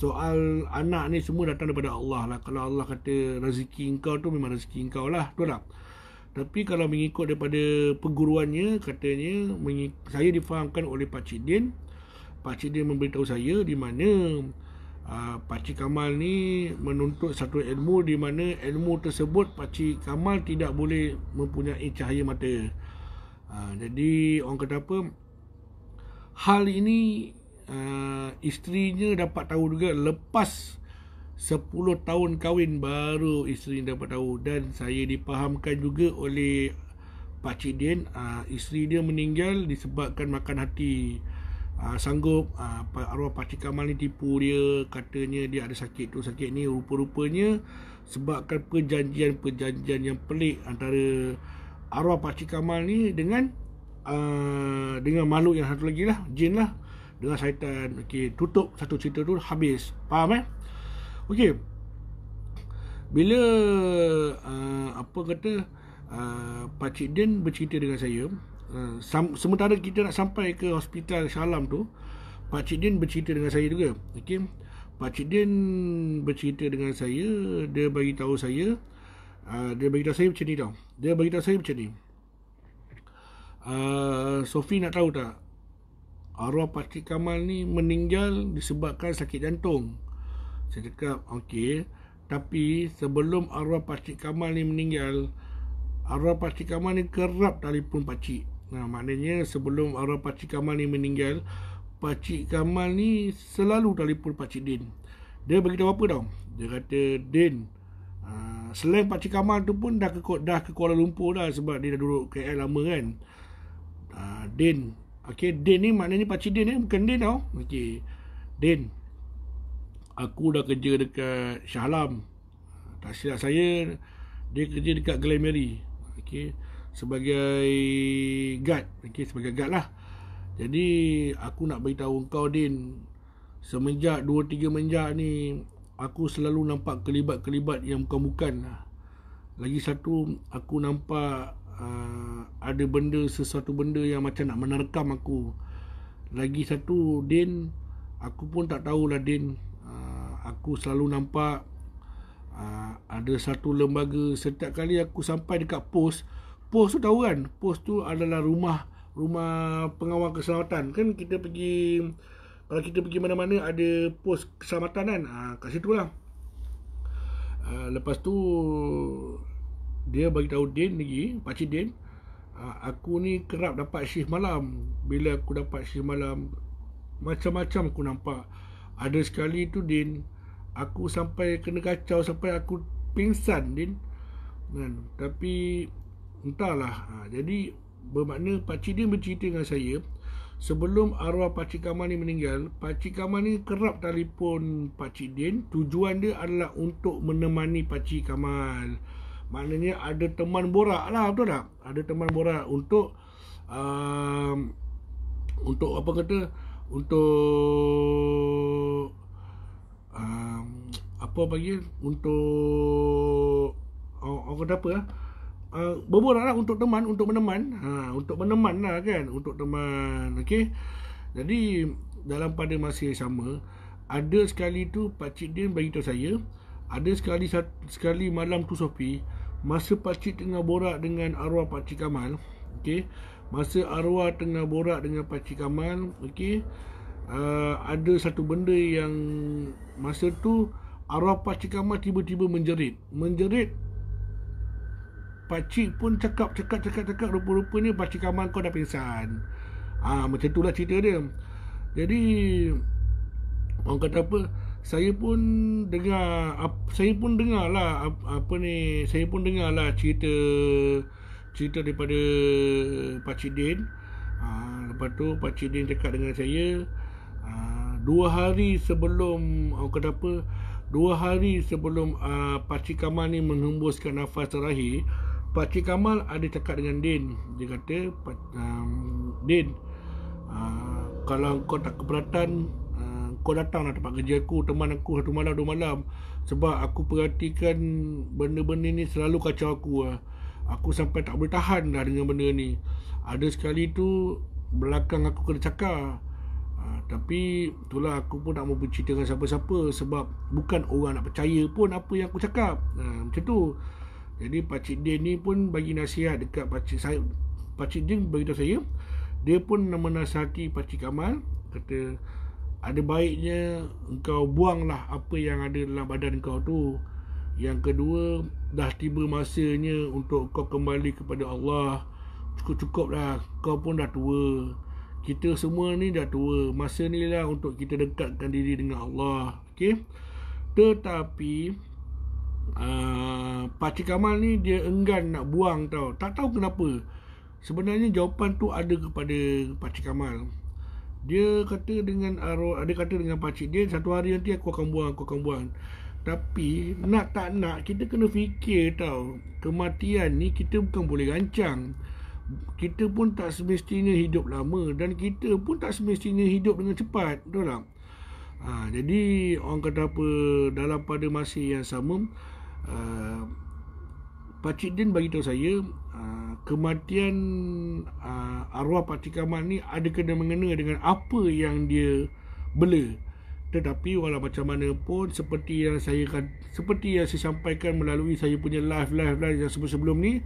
soal anak ni semua datang daripada Allah lah kalau Allah kata rezeki engkau tu memang rezeki engkau lah tu tak tapi kalau mengikut daripada perguruannya katanya saya difahamkan oleh Pak Cik Din Pak Din memberitahu saya di mana uh, Pak Kamal ni menuntut satu ilmu di mana ilmu tersebut Pak Kamal tidak boleh mempunyai cahaya mata uh, jadi orang kata apa hal ini uh, isterinya dapat tahu juga lepas 10 tahun kahwin baru isteri dapat tahu dan saya dipahamkan juga oleh Pak Cik Din uh, ah, isteri dia meninggal disebabkan makan hati uh, sanggup uh, arwah Pak Cik Kamal ni tipu dia katanya dia ada sakit tu sakit ni rupa-rupanya sebabkan perjanjian-perjanjian yang pelik antara arwah Pak Cik Kamal ni dengan uh, dengan makhluk yang satu lagi lah jin lah dengan syaitan okay tutup satu cerita tu habis faham eh Okay, bila uh, apa kata uh, pak cik din bercerita dengan saya uh, sementara kita nak sampai ke hospital Shalam tu pak cik din bercerita dengan saya juga Okay, pak cik din bercerita dengan saya dia bagi tahu saya uh, dia bagi tahu saya macam ni tau dia bagi tahu saya macam ni uh, Sophie nak tahu tak arwah Pakcik Kamal ni meninggal disebabkan sakit jantung. Saya cakap, okey. Tapi sebelum arwah Pakcik Kamal ni meninggal, arwah Pakcik Kamal ni kerap telefon Pakcik. Nah, maknanya sebelum arwah Pakcik Kamal ni meninggal, Pakcik Kamal ni selalu telefon Pakcik Din. Dia beritahu apa tau? Dia kata, Din, uh, selain Pakcik Kamal tu pun dah ke, dah ke Kuala Lumpur dah sebab dia dah duduk KL lama kan. Uh, Din, Okey, Din ni maknanya pakcik Din ni. Bukan Din tau. Okey. Din. Aku dah kerja dekat Shahlam. Tak silap saya. Dia kerja dekat Glamery. Okey. Sebagai guard. Okey, sebagai guard lah. Jadi, aku nak beritahu kau Din. Semenjak 2-3 menjak ni. Aku selalu nampak kelibat-kelibat yang bukan-bukan. Lah. Lagi satu, aku nampak Uh, ada benda sesuatu benda yang macam nak menerkam aku lagi satu Din aku pun tak tahulah Din uh, aku selalu nampak uh, ada satu lembaga setiap kali aku sampai dekat pos pos tu tahu kan pos tu adalah rumah rumah pengawal keselamatan kan kita pergi kalau kita pergi mana-mana ada pos keselamatan kan uh, kat situlah uh, ah, lepas tu dia bagi tahu Din lagi, Pak Cik Din, ah, aku ni kerap dapat shift malam. Bila aku dapat shift malam, macam-macam aku nampak. Ada sekali tu Din, aku sampai kena kacau sampai aku pingsan Din. Kan? Tapi entahlah. Ha, jadi bermakna Pak Cik Din bercerita dengan saya, Sebelum arwah Pak Kamal ni meninggal, Pak Kamal ni kerap telefon Pak Cik Din. Tujuan dia adalah untuk menemani Pak Kamal maknanya ada teman borak lah betul tak ada teman borak untuk um, untuk apa kata untuk um, apa bagi untuk orang, orang kata apa lah Uh, berborak lah untuk teman untuk meneman ha, untuk meneman lah kan untuk teman okey jadi dalam pada masa yang sama ada sekali tu pak din bagi tahu saya ada sekali sekali malam tu Sophie masa pakcik tengah borak dengan arwah pakcik Kamal okey masa arwah tengah borak dengan pakcik Kamal okey uh, ada satu benda yang masa tu arwah pakcik Kamal tiba-tiba menjerit menjerit pakcik pun cakap cakap cakap cakap rupa ni pakcik Kamal kau dah pingsan ah ha, macam itulah cerita dia jadi orang kata apa saya pun dengar saya pun dengar lah apa ni saya pun dengar lah cerita cerita daripada Pakcik Din ha, lepas tu Pakcik Din cakap dengan saya ha, dua hari sebelum oh, kenapa dua hari sebelum ah, Pak Pakcik Kamal ni menghembuskan nafas terakhir Pakcik Kamal ada cakap dengan Din dia kata um, Din uh, kalau kau tak keberatan kau datang lah tempat kerja aku Teman aku satu malam dua malam Sebab aku perhatikan benda-benda ni selalu kacau aku lah Aku sampai tak boleh tahan dah dengan benda ni Ada sekali tu belakang aku kena cakar ha, Tapi itulah aku pun tak mau bercerita dengan siapa-siapa Sebab bukan orang nak percaya pun apa yang aku cakap ha, Macam tu Jadi Pakcik Din ni pun bagi nasihat dekat Pakcik saya Pakcik Din beritahu saya dia pun menasihati Pakcik Kamal Kata ada baiknya engkau buanglah apa yang ada dalam badan kau tu. Yang kedua, dah tiba masanya untuk kau kembali kepada Allah. Cukup-cukuplah, kau pun dah tua. Kita semua ni dah tua. Masa ni lah untuk kita dekatkan diri dengan Allah. Okay? Tetapi, uh, Pakcik Kamal ni dia enggan nak buang tau. Tak tahu kenapa. Sebenarnya jawapan tu ada kepada Pakcik Kamal dia kata dengan arwah ah, dia kata dengan pacik dia satu hari nanti aku akan buang aku akan buang tapi nak tak nak kita kena fikir tau kematian ni kita bukan boleh rancang kita pun tak semestinya hidup lama dan kita pun tak semestinya hidup dengan cepat betul tak ha, jadi orang kata apa dalam pada masa yang sama uh, Pak Din bagi tahu saya ah, kematian ah, arwah Pak Cik Kamal ni ada kena mengena dengan apa yang dia bela. Tetapi walau macam mana pun seperti yang saya kan seperti yang saya sampaikan melalui saya punya live live live yang sebelum sebelum ni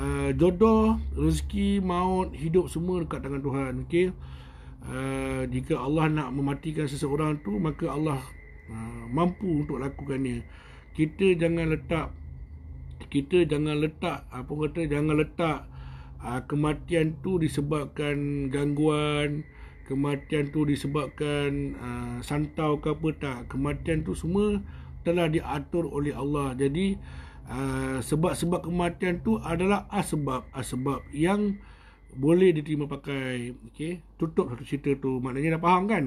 ah, jodoh, rezeki, maut, hidup semua dekat tangan Tuhan. Okey. jika Allah nak mematikan seseorang tu maka Allah mampu untuk lakukannya. Kita jangan letak kita jangan letak apa kata jangan letak uh, kematian tu disebabkan gangguan kematian tu disebabkan uh, santau ke apa tak kematian tu semua telah diatur oleh Allah jadi uh, sebab-sebab kematian tu adalah asbab asbab yang boleh diterima pakai okey tutup satu cerita tu maknanya dah faham kan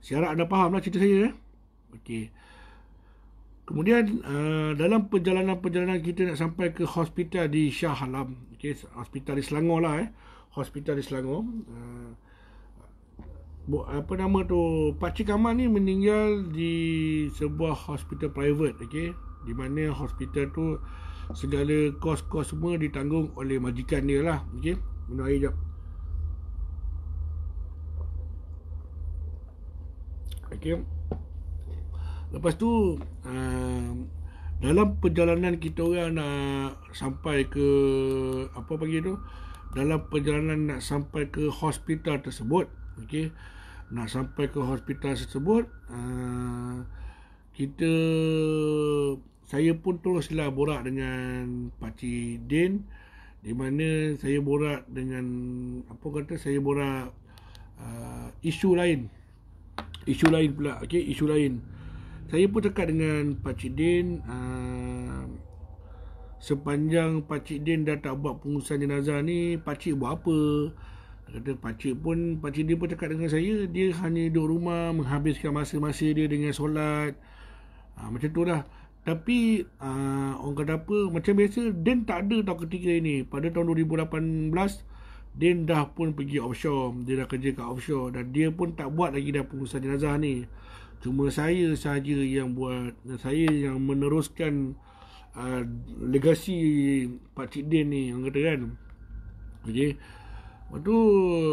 syarat anda faham lah cerita saya eh? okey Kemudian uh, dalam perjalanan-perjalanan kita nak sampai ke hospital di Shah Alam, okay, hospital di Selangor lah eh. Hospital di Selangor. Uh, apa nama tu? Pak Cik Kamal ni meninggal di sebuah hospital private, okay, Di mana hospital tu segala kos-kos semua ditanggung oleh majikan dia lah, okay, Minum air jap. Okey. Lepas tu uh, dalam perjalanan kita orang nak sampai ke apa pagi tu dalam perjalanan nak sampai ke hospital tersebut okey nak sampai ke hospital tersebut uh, kita saya pun teruslah borak dengan Pakcik Din di mana saya borak dengan apa kata saya borak uh, isu lain isu lain pula okey isu lain saya pun cakap dengan Pakcik Din aa, uh, Sepanjang Pakcik Din dah tak buat pengurusan jenazah ni Pakcik buat apa dia kata Pakcik pun Pakcik Din pun cakap dengan saya Dia hanya duduk rumah Menghabiskan masa-masa dia dengan solat aa, ah, Macam tu lah Tapi aa, ah, Orang kata apa Macam biasa Din tak ada tau ketika ini Pada tahun 2018 Din dah pun pergi offshore Dia dah kerja kat offshore Dan dia pun tak buat lagi dah pengurusan jenazah ni cuma saya saja yang buat saya yang meneruskan uh, legasi Pak Cik Din ni orang kata kan okey Lepas tu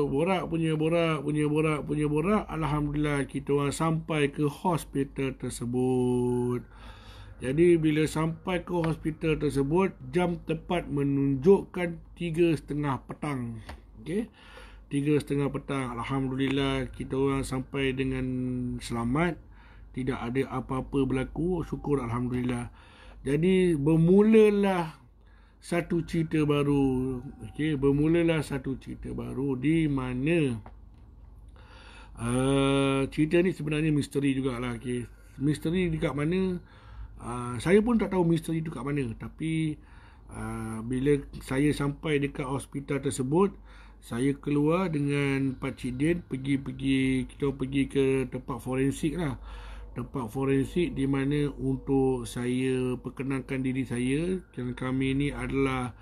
borak punya borak punya borak punya borak Alhamdulillah kita orang sampai ke hospital tersebut jadi bila sampai ke hospital tersebut Jam tepat menunjukkan tiga setengah petang Okey Tiga setengah petang Alhamdulillah kita orang sampai dengan selamat Tidak ada apa-apa berlaku Syukur Alhamdulillah Jadi bermulalah satu cerita baru okay, Bermulalah satu cerita baru Di mana uh, Cerita ni sebenarnya misteri jugalah okay. Misteri dekat mana uh, Saya pun tak tahu misteri tu kat mana Tapi uh, Bila saya sampai dekat hospital tersebut uh, saya keluar dengan Pakcik Din pergi-pergi kita pergi ke tempat forensik lah tempat forensik di mana untuk saya perkenalkan diri saya dan kami ini adalah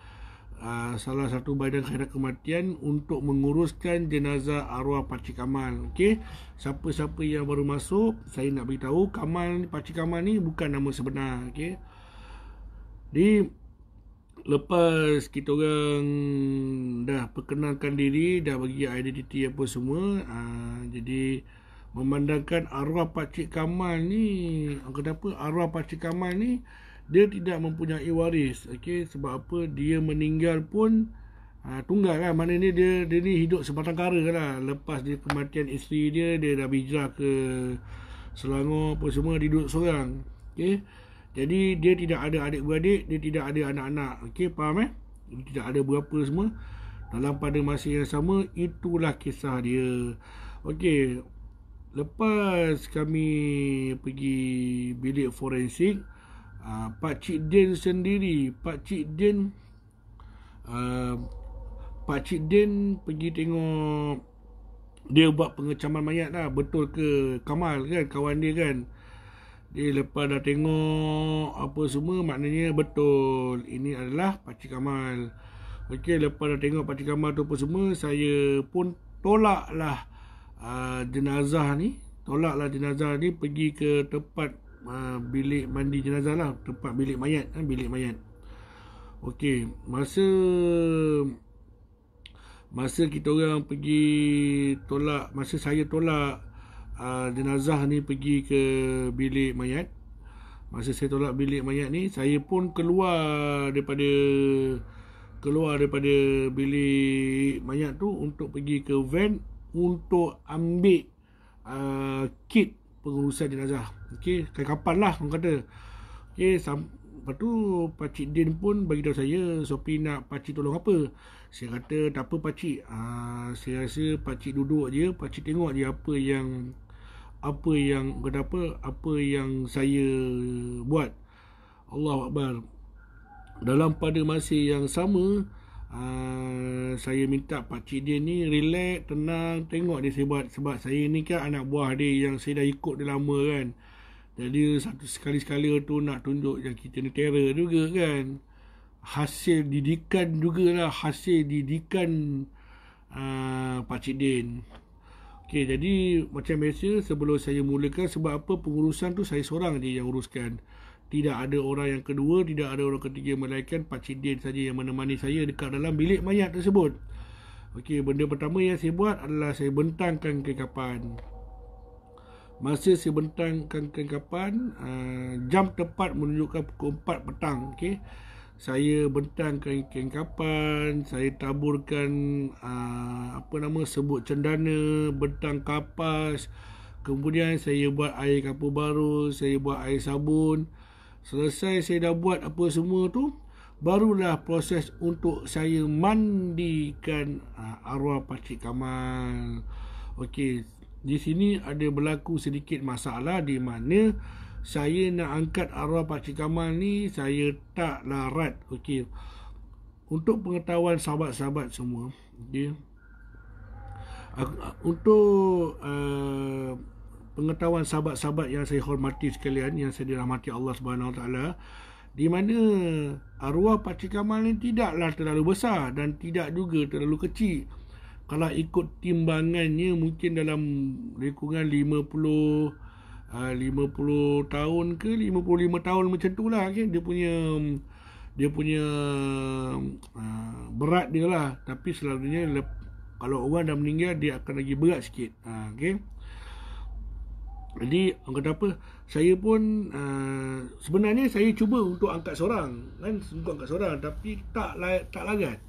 uh, salah satu badan khairat kematian untuk menguruskan jenazah arwah Pak Cik Kamal Okey, siapa-siapa yang baru masuk saya nak beritahu Kamal, Pak Cik Kamal ni bukan nama sebenar Okey, di lepas kita orang dah perkenalkan diri dah bagi identiti apa semua aa, ah, jadi memandangkan arwah Pakcik kamal ni kenapa arwah Pakcik kamal ni dia tidak mempunyai waris okey sebab apa dia meninggal pun aa, ah, tunggal kan lah. mana dia dia ni hidup sebatang kara lah lepas dia kematian isteri dia dia dah hijrah ke Selangor apa semua dia duduk seorang okey jadi dia tidak ada adik-beradik, dia tidak ada anak-anak. Okey, faham eh? Dia tidak ada berapa semua. Dalam pada masa yang sama, itulah kisah dia. Okey. Lepas kami pergi bilik forensik, uh, Pak Cik Din sendiri, Pak Cik Din uh, ah, Pak Cik Din pergi tengok dia buat pengecaman mayat lah. Betul ke Kamal kan, kawan dia kan? Jadi lepas dah tengok apa semua maknanya betul ini adalah Pakcik Kamal. Okey lepas dah tengok Pakcik Kamal tu apa semua saya pun tolaklah uh, jenazah ni, tolaklah jenazah ni pergi ke tempat uh, bilik mandi jenazah lah, tempat bilik mayat kan, bilik mayat. Okey, masa masa kita orang pergi tolak, masa saya tolak Ah, jenazah ni pergi ke bilik mayat masa saya tolak bilik mayat ni saya pun keluar daripada keluar daripada bilik mayat tu untuk pergi ke van untuk ambil uh, kit pengurusan jenazah okey kain kapal lah orang kata okey sam- Lepas tu Pakcik Din pun bagi tahu saya Sopi nak Pakcik tolong apa Saya kata tak apa Pakcik Aa, ah, Saya rasa Pakcik duduk je Pakcik tengok je apa yang apa yang kenapa apa yang saya buat Allah akbar dalam pada masa yang sama uh, saya minta pak cik dia ni relax tenang tengok dia sebab sebab saya ni kan anak buah dia yang saya dah ikut dia lama kan jadi satu sekali sekala tu nak tunjuk yang kita ni terror juga kan hasil didikan jugalah hasil didikan uh, pak cik din Okay, jadi macam biasa sebelum saya mulakan sebab apa pengurusan tu saya seorang je yang uruskan. Tidak ada orang yang kedua, tidak ada orang ketiga melainkan Pak Cik Din saja yang menemani saya dekat dalam bilik mayat tersebut. Okey, benda pertama yang saya buat adalah saya bentangkan kain kapan. Masa saya bentangkan kain kapan, uh, ah, jam tepat menunjukkan pukul 4 petang. Okey saya bentang kain-kain kapan, saya taburkan uh, apa nama sebut cendana, bentang kapas. Kemudian saya buat air kapur baru, saya buat air sabun. Selesai saya dah buat apa semua tu, barulah proses untuk saya mandikan uh, arwah Pakcik Kamal. Okey, di sini ada berlaku sedikit masalah di mana saya nak angkat arwah Pakcik Kamal ni saya tak larat okey untuk pengetahuan sahabat-sahabat semua okey untuk uh, pengetahuan sahabat-sahabat yang saya hormati sekalian yang saya dirahmati Allah Subhanahu taala di mana arwah Pakcik Kamal ni tidaklah terlalu besar dan tidak juga terlalu kecil kalau ikut timbangannya mungkin dalam lingkungan 50 Ha, uh, 50 tahun ke 55 tahun macam tu lah okay? Dia punya Dia punya uh, Berat dia lah Tapi selalunya lep, Kalau orang dah meninggal Dia akan lagi berat sikit uh, ha, okay? Jadi orang kata apa Saya pun uh, Sebenarnya saya cuba untuk angkat seorang kan? Untuk angkat seorang Tapi tak, tak lagat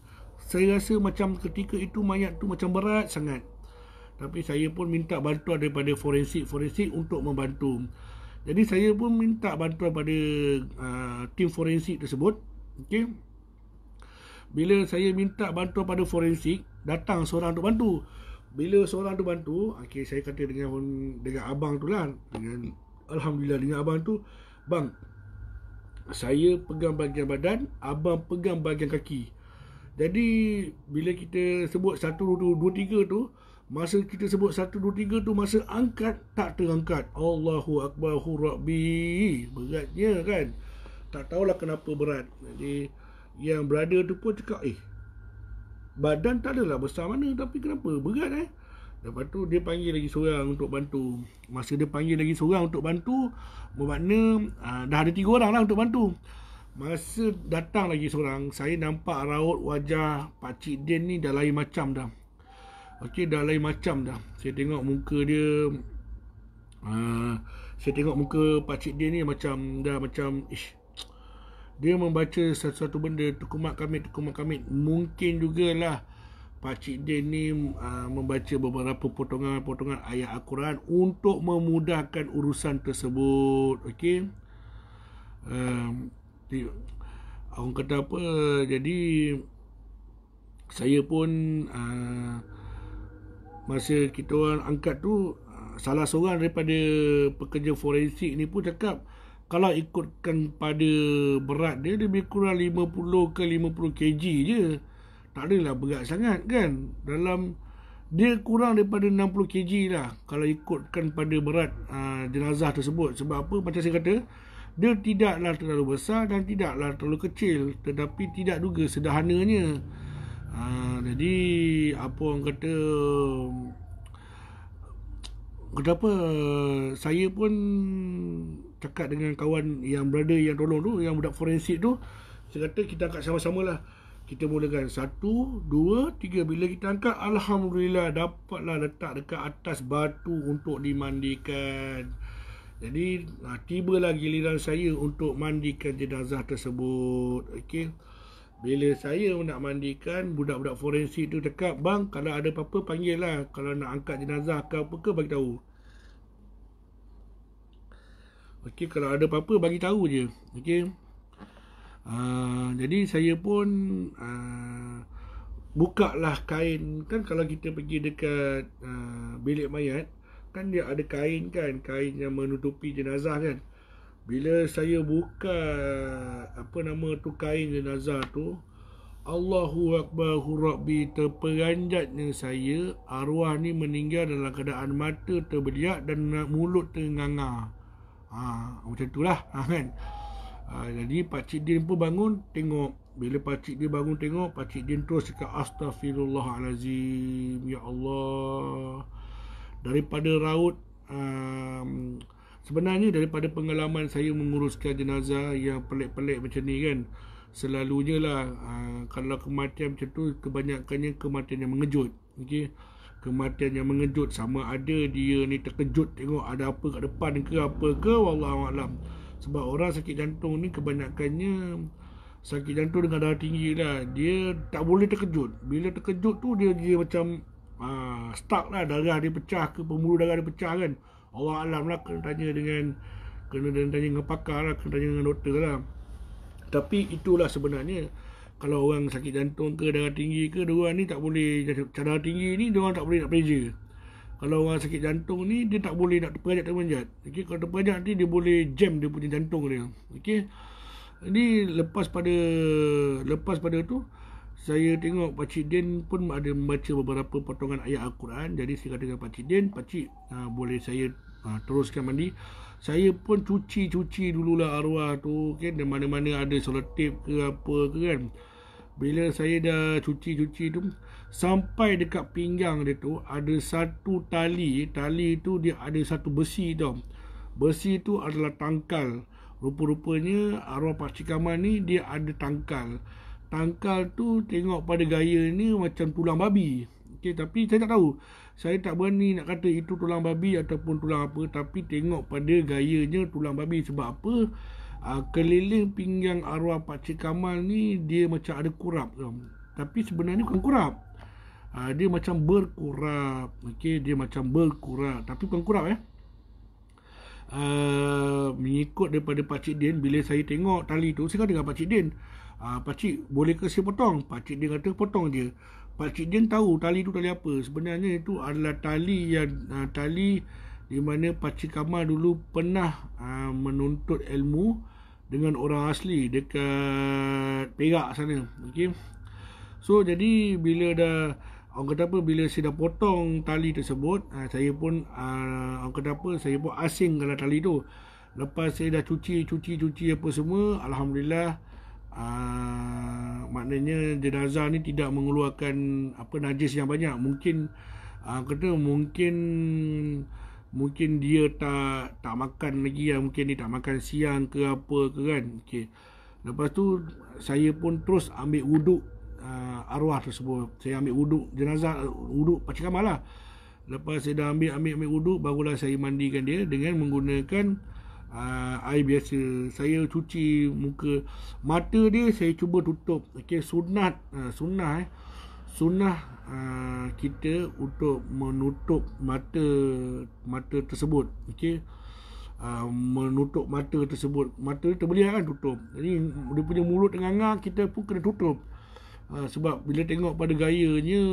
saya rasa macam ketika itu mayat tu macam berat sangat tapi saya pun minta bantuan daripada forensik forensik untuk membantu jadi saya pun minta bantuan pada uh, tim forensik tersebut okey bila saya minta bantuan pada forensik datang seorang untuk bantu bila seorang tu bantu okey saya kata dengan dengan abang tu lah dengan alhamdulillah dengan abang tu bang saya pegang bagian badan abang pegang bagian kaki jadi bila kita sebut 1 2 3 tu Masa kita sebut satu, dua, tiga tu masa angkat, tak terangkat. Allahu Akbar, Hurabi. Beratnya kan. Tak tahulah kenapa berat. Jadi, yang berada tu pun cakap, eh, badan tak adalah besar mana tapi kenapa? Berat eh. Lepas tu dia panggil lagi seorang untuk bantu. Masa dia panggil lagi seorang untuk bantu, bermakna aa, ah, dah ada tiga orang lah untuk bantu. Masa datang lagi seorang, saya nampak raut wajah Pakcik Din ni dah lain macam dah. Okey dah lain macam dah. Saya tengok muka dia uh, saya tengok muka pak cik dia ni macam dah macam ish. Dia membaca satu-satu benda tukumak kami tukumak kami mungkin jugalah pak cik dia ni uh, membaca beberapa potongan-potongan ayat al-Quran untuk memudahkan urusan tersebut. Okey. Um, uh, orang kata apa jadi saya pun uh, masa kita orang angkat tu ah, salah seorang daripada pekerja forensik ni pun cakap kalau ikutkan pada berat dia lebih kurang 50 ke 50 kg je tak adalah berat sangat kan dalam dia kurang daripada 60 kg lah kalau ikutkan pada berat uh, jenazah tersebut sebab apa macam saya kata dia tidaklah terlalu besar dan tidaklah terlalu kecil tetapi tidak juga sederhananya Ha, jadi apa orang kata kata apa saya pun cakap dengan kawan yang berada yang tolong tu yang budak forensik tu saya kata kita angkat sama-sama lah kita mulakan satu, dua, tiga bila kita angkat Alhamdulillah dapatlah letak dekat atas batu untuk dimandikan jadi ha, tiba lagi giliran saya untuk mandikan jenazah tersebut okey bila saya nak mandikan budak-budak forensik tu cakap bang kalau ada apa-apa panggil lah kalau nak angkat jenazah ke apa ke bagi tahu. Okey kalau ada apa-apa bagi tahu je. Okey. Uh, jadi saya pun uh, ah, buka kain kan kalau kita pergi dekat uh, bilik mayat kan dia ada kain kan kain yang menutupi jenazah kan bila saya buka apa nama tu kain jenazah tu Allahu Akbar Hurabi terperanjatnya saya arwah ni meninggal dalam keadaan mata terbeliak dan mulut ternganga ha, macam tu lah ha, kan ha, jadi Pakcik Din pun bangun tengok bila Pakcik Din bangun tengok Pakcik Din terus cakap Astaghfirullahalazim Ya Allah daripada raut um, Sebenarnya daripada pengalaman saya menguruskan jenazah yang pelik-pelik macam ni kan Selalunya lah ah, kalau kematian macam tu kebanyakannya kematian yang mengejut okay? Kematian yang mengejut sama ada dia ni terkejut tengok ada apa kat depan ke apa ke Wallahualam Sebab orang sakit jantung ni kebanyakannya sakit jantung dengan darah tinggi lah Dia tak boleh terkejut Bila terkejut tu dia, dia macam aa, ah, stuck lah darah dia pecah ke pembuluh darah dia pecah kan Allah Alam lah kena tanya dengan kena tanya dengan pakar lah kena tanya dengan doktor lah tapi itulah sebenarnya kalau orang sakit jantung ke darah tinggi ke dua ni tak boleh darah tinggi ni dia orang tak boleh nak pressure kalau orang sakit jantung ni dia tak boleh nak terperanjat terperanjat okey kalau terperanjat nanti dia boleh jam dia punya jantung dia okey jadi lepas pada lepas pada tu saya tengok Pakcik Din pun ada membaca beberapa potongan ayat Al-Quran Jadi saya dengan Pakcik Din, Pakcik uh, ha, boleh saya uh, teruskan mandi Saya pun cuci-cuci dululah arwah tu kan Dan mana-mana ada selotip ke apa ke kan Bila saya dah cuci-cuci tu Sampai dekat pinggang dia tu ada satu tali Tali tu dia ada satu besi tau Besi tu adalah tangkal Rupa-rupanya arwah Pakcik Kamal ni dia ada Tangkal tangkal tu tengok pada gaya ni macam tulang babi. Okey tapi saya tak tahu. Saya tak berani nak kata itu tulang babi ataupun tulang apa tapi tengok pada gayanya tulang babi sebab apa? Uh, keliling pinggang arwah Pak Cik Kamal ni dia macam ada kurap tu. Tapi sebenarnya bukan kurap. Uh, dia macam berkurap. Okey dia macam berkurap tapi bukan kurap eh. Uh, mengikut daripada Pak Cik Din bila saya tengok tali tu saya kata dengan Pak Cik Din Ah, pakcik, boleh ke saya potong? Pakcik Din kata, potong je. Pakcik Din tahu tali tu tali apa. Sebenarnya itu adalah tali yang uh, tali di mana Pakcik Kamal dulu pernah uh, menuntut ilmu dengan orang asli dekat Perak sana. Okay. So, jadi bila dah Orang kata apa, bila saya dah potong tali tersebut, uh, saya pun, uh, orang kata apa, saya pun asing dalam tali tu. Lepas saya dah cuci, cuci, cuci apa semua, Alhamdulillah, Ah, maknanya jenazah ni tidak mengeluarkan apa najis yang banyak mungkin aa, ah, kata mungkin mungkin dia tak tak makan lagi yang lah. mungkin dia tak makan siang ke apa ke kan okey lepas tu saya pun terus ambil wuduk aa, ah, arwah tersebut saya ambil wuduk jenazah wuduk macam kamal lah. lepas saya dah ambil ambil ambil wuduk barulah saya mandikan dia dengan menggunakan uh, air biasa saya cuci muka mata dia saya cuba tutup okey sunat uh, ah, sunnah eh sunnah uh, kita untuk menutup mata mata tersebut okey Uh, menutup mata tersebut mata terbelia kan tutup jadi dia punya mulut tengah ngang kita pun kena tutup uh, sebab bila tengok pada gayanya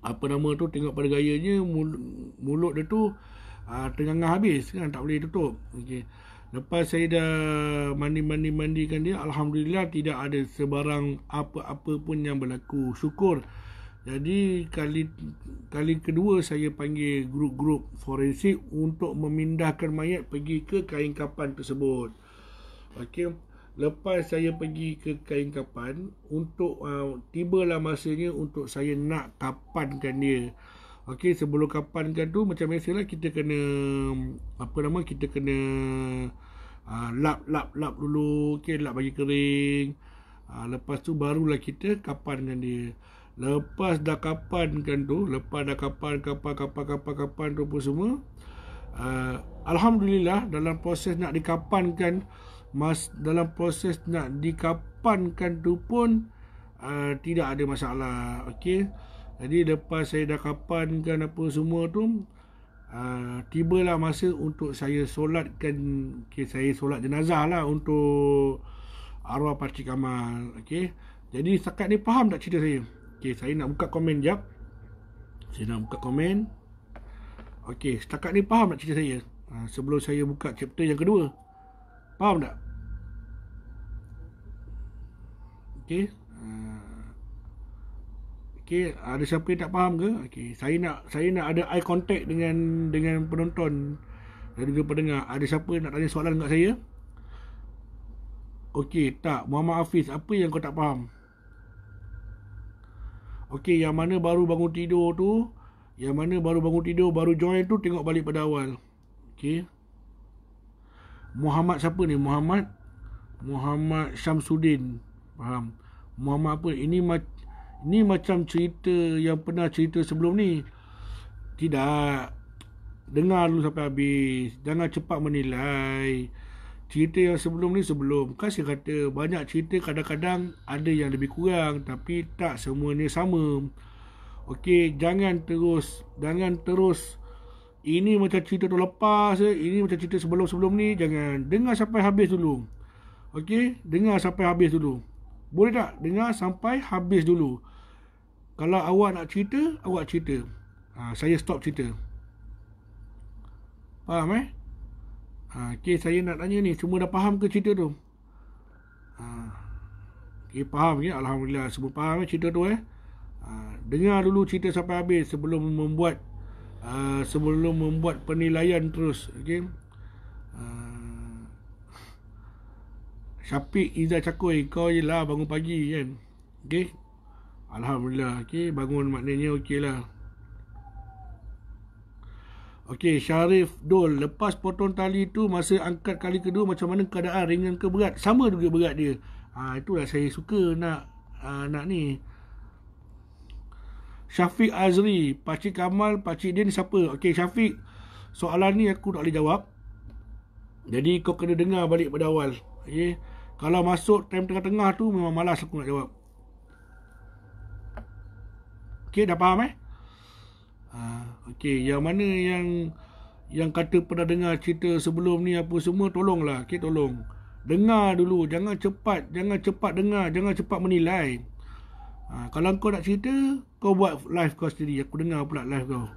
apa nama tu tengok pada gayanya mulut, mulut dia tu uh, ah, Tengah-tengah habis kan Tak boleh tutup okay. Lepas saya dah mandi-mandi-mandikan dia Alhamdulillah tidak ada sebarang apa-apa pun yang berlaku Syukur Jadi kali kali kedua saya panggil grup-grup forensik Untuk memindahkan mayat pergi ke kain kapan tersebut Okey Lepas saya pergi ke kain kapan Untuk uh, Tibalah masanya untuk saya nak kapankan dia Okey sebelum kan tu macam biasalah kita kena apa nama kita kena ah, lap uh, lap lap dulu okey lap bagi kering. Uh, lepas tu barulah kita kapan kan dia. Lepas dah kapan kan tu, lepas dah kapan kapan kapan kapan kapan tu pun semua uh, alhamdulillah dalam proses nak dikapankan mas dalam proses nak dikapankan tu pun uh, tidak ada masalah okey jadi lepas saya dah kapankan apa semua tu uh, lah masa untuk saya solatkan okay, Saya solat jenazah lah untuk arwah Pakcik Kamal okay. Jadi setakat ni faham tak cerita saya? Okay, saya nak buka komen jap Saya nak buka komen Okey, setakat ni faham tak cerita saya? Uh, sebelum saya buka chapter yang kedua Faham tak? Okey. Okey, ada siapa yang tak faham ke? Okey, saya nak saya nak ada eye contact dengan dengan penonton dan juga pendengar. Ada siapa yang nak tanya soalan dekat saya? Okey, tak. Muhammad Hafiz, apa yang kau tak faham? Okey, yang mana baru bangun tidur tu, yang mana baru bangun tidur, baru join tu tengok balik pada awal. Okey. Muhammad siapa ni? Muhammad Muhammad Syamsuddin. Faham? Muhammad apa? Ini macam ini macam cerita yang pernah cerita sebelum ni. Tidak. Dengar dulu sampai habis. Jangan cepat menilai. Cerita yang sebelum ni sebelum. Kan saya kata banyak cerita kadang-kadang ada yang lebih kurang. Tapi tak semuanya sama. Okey, jangan terus. Jangan terus. Ini macam cerita tu lepas. Ini macam cerita sebelum-sebelum ni. Jangan. Dengar sampai habis dulu. Okey, dengar sampai habis dulu. Boleh tak? Dengar sampai habis dulu. Kalau awak nak cerita, awak cerita. Ha, saya stop cerita. Faham eh? Ha, ah, okay, saya nak tanya ni. Semua dah faham ke cerita tu? Ha, ah, okay, faham ya? Alhamdulillah. Semua faham eh, cerita tu eh? Ha, dengar dulu cerita sampai habis sebelum membuat uh, sebelum membuat penilaian terus. Okay? Uh, Syafiq Izzah Cakoy, kau je lah bangun pagi kan? Okay? Alhamdulillah Okey bangun maknanya okey lah Okey Syarif Dol Lepas potong tali tu Masa angkat kali kedua Macam mana keadaan ringan ke berat Sama juga berat dia ha, Itulah saya suka nak uh, Nak ni Syafiq Azri Pakcik Kamal Pakcik dia ni siapa Okey Syafiq Soalan ni aku tak boleh jawab Jadi kau kena dengar balik pada awal Okey kalau masuk time tengah-tengah tu memang malas aku nak jawab. Okey, dah faham eh? Ha, Okey, yang mana yang yang kata pernah dengar cerita sebelum ni apa semua, tolonglah. Okey, tolong. Dengar dulu. Jangan cepat. Jangan cepat dengar. Jangan cepat menilai. Ha, kalau kau nak cerita, kau buat live kau sendiri. Aku dengar pula live kau.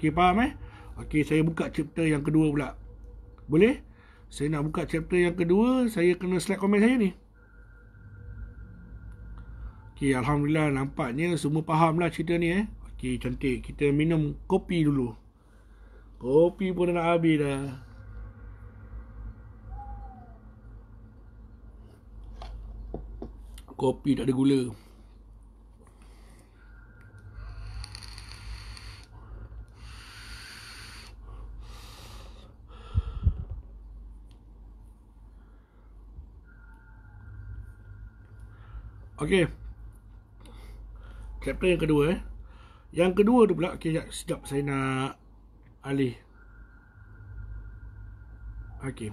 Okey, faham eh? Okey, saya buka cerita yang kedua pula. Boleh? Saya nak buka chapter yang kedua, saya kena slide komen saya ni. Okey, Alhamdulillah nampaknya semua faham lah cerita ni eh. Okey, cantik. Kita minum kopi dulu. Kopi pun nak habis dah. Kopi tak ada gula. Okey chapter yang kedua eh. Yang kedua tu pula okey sekejap saya nak alih. Okey.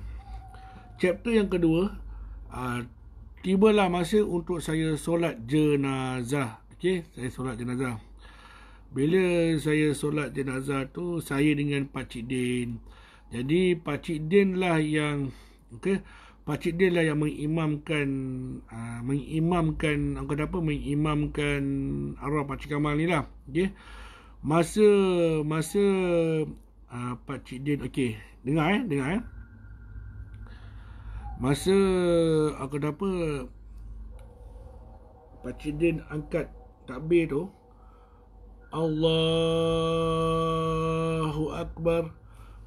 Chapter yang kedua uh, tibalah masa untuk saya solat jenazah. Okey, saya solat jenazah. Bila saya solat jenazah tu saya dengan Pak Cik Din. Jadi Pak Cik Din lah yang okey pakcik dia lah yang mengimamkan uh, mengimamkan orang kata apa mengimamkan arwah pakcik Kamal ni lah okey masa masa uh, pakcik din okey dengar eh dengar eh masa orang kata apa pakcik din angkat takbir tu Allahu akbar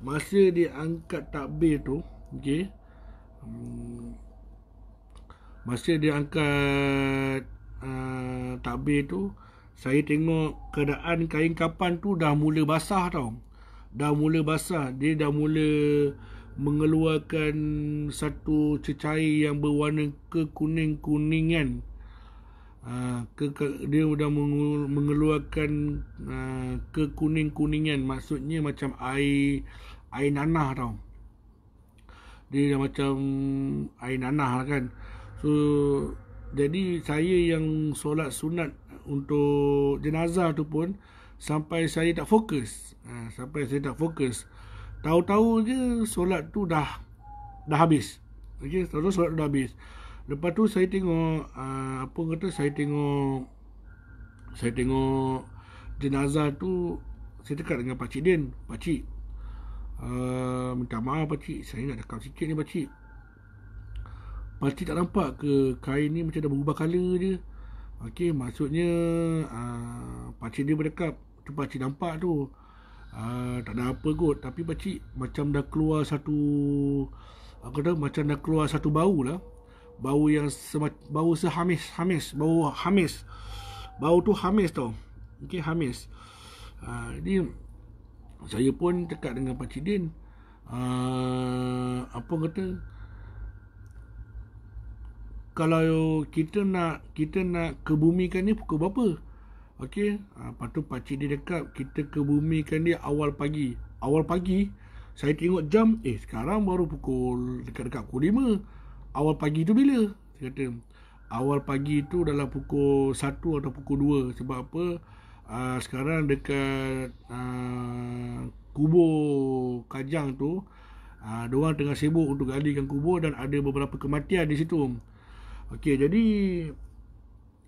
masa dia angkat takbir tu okay? Hmm. Masa dia angkat uh, takbir tu, saya tengok keadaan kain kapan tu dah mula basah tau. Dah mula basah. Dia dah mula mengeluarkan satu cecair yang berwarna kekuning-kuningan. Uh, ke, dia sudah mengeluarkan uh, kekuning-kuningan. Maksudnya macam air, air nanah tau dia macam air nanah lah kan so jadi saya yang solat sunat untuk jenazah tu pun sampai saya tak fokus ha, sampai saya tak fokus tahu-tahu je solat tu dah dah habis okey tahu-tahu solat tu dah habis lepas tu saya tengok uh, apa kata saya tengok saya tengok jenazah tu saya dekat dengan pak cik din pak Ehm, minta maaf pakcik Saya nak cakap sikit ni pakcik Pakcik tak nampak ke Kain ni macam dah berubah colour je Ok maksudnya uh, Pakcik dia berdekap Tu pakcik nampak tu uh, Tak ada apa kot Tapi pakcik macam dah keluar satu Aku tahu macam dah keluar satu bau lah Bau yang semac- Bau sehamis Hamis Bau hamis Bau tu hamis tau okey hamis uh, Jadi saya pun cakap dengan Pak Cidin uh, apa kata kalau kita nak kita nak kebumikan ni pukul berapa okey uh, lepas tu Pak Cidin dekat kita kebumikan dia awal pagi awal pagi saya tengok jam eh sekarang baru pukul dekat-dekat pukul 5 awal pagi tu bila saya kata awal pagi tu dalam pukul 1 atau pukul 2 sebab apa uh, sekarang dekat uh, kubur kajang tu uh, ah, diorang tengah sibuk untuk galikan kubur dan ada beberapa kematian di situ um. Okey, jadi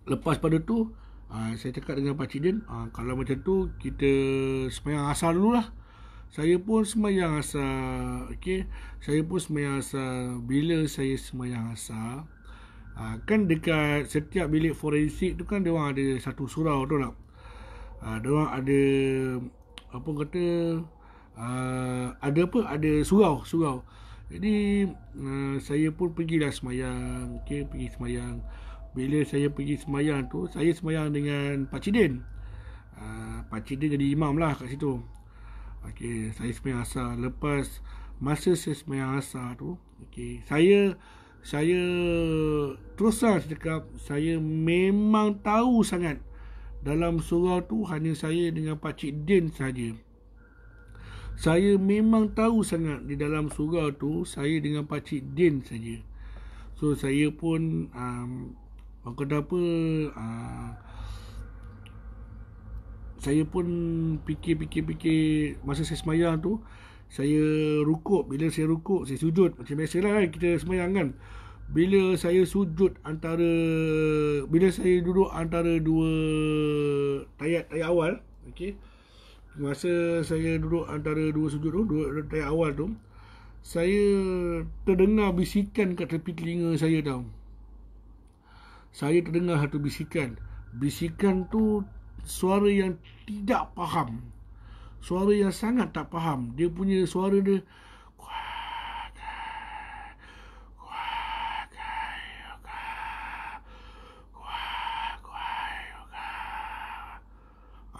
lepas pada tu uh, saya cakap dengan Pak Cik Din uh, kalau macam tu kita semayang asal dulu lah saya pun semayang asal okay? saya pun semayang asal bila saya semayang asal uh, kan dekat setiap bilik forensik tu kan dia ada satu surau tu lah Ah, dia ada apa kata uh, ada apa ada surau surau jadi uh, saya pun pergilah semayang okay, pergi semayang bila saya pergi semayang tu saya semayang dengan Pak Cidin uh, Pak Cidin jadi imam lah kat situ okey saya semayang asar lepas masa saya semayang asar tu okey saya saya teruslah cakap saya memang tahu sangat dalam surau tu hanya saya dengan Pakcik Din saja. Saya memang tahu sangat di dalam surau tu saya dengan Pakcik Din saja. So saya pun um, Orang kata apa uh, Saya pun fikir-fikir-fikir Masa saya semayang tu Saya rukuk Bila saya rukuk Saya sujud Macam biasa lah kan Kita semayang kan bila saya sujud antara bila saya duduk antara dua tayat tayat awal okey masa saya duduk antara dua sujud tu dua tayat awal tu saya terdengar bisikan kat tepi telinga saya tau saya terdengar satu bisikan bisikan tu suara yang tidak faham suara yang sangat tak faham dia punya suara dia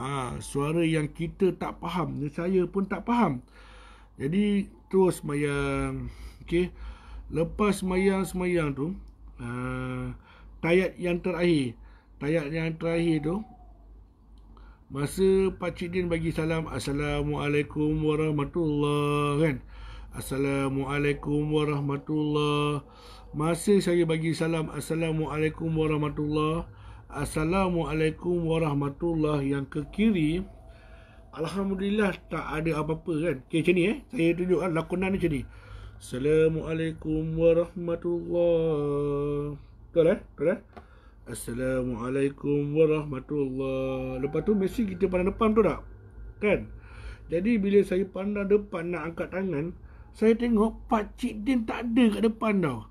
ha, suara yang kita tak faham dan saya pun tak faham jadi terus semayang okay? lepas semayang semayang tu ha, tayat yang terakhir tayat yang terakhir tu masa pak din bagi salam assalamualaikum warahmatullahi kan assalamualaikum warahmatullahi masa saya bagi salam assalamualaikum warahmatullahi Assalamualaikum warahmatullahi yang ke kiri Alhamdulillah tak ada apa-apa kan Okay macam ni eh Saya tunjukkan lakonan ni macam ni Assalamualaikum warahmatullahi Betul eh? Betul eh? Assalamualaikum warahmatullahi Lepas tu mesti kita pandang depan tu tak? Kan? Jadi bila saya pandang depan nak angkat tangan Saya tengok Pakcik Din tak ada kat depan tau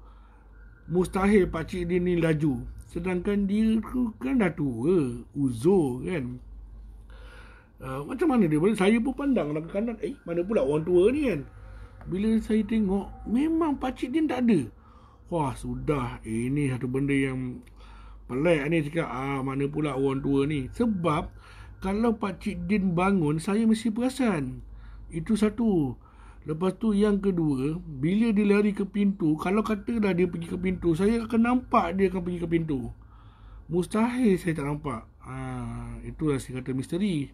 Mustahil Pakcik Din ni laju Sedangkan dia tu kan dah tua Uzur kan uh, Macam mana dia boleh Saya pun pandang lah ke kanan Eh mana pula orang tua ni kan Bila saya tengok Memang pakcik dia tak ada Wah sudah Ini eh, satu benda yang Pelik ni cakap ah, Mana pula orang tua ni Sebab Kalau pakcik Din bangun Saya mesti perasan Itu Satu Lepas tu yang kedua, bila dia lari ke pintu, kalau kata dah dia pergi ke pintu, saya akan nampak dia akan pergi ke pintu. Mustahil saya tak nampak. Ha, itulah saya kata misteri.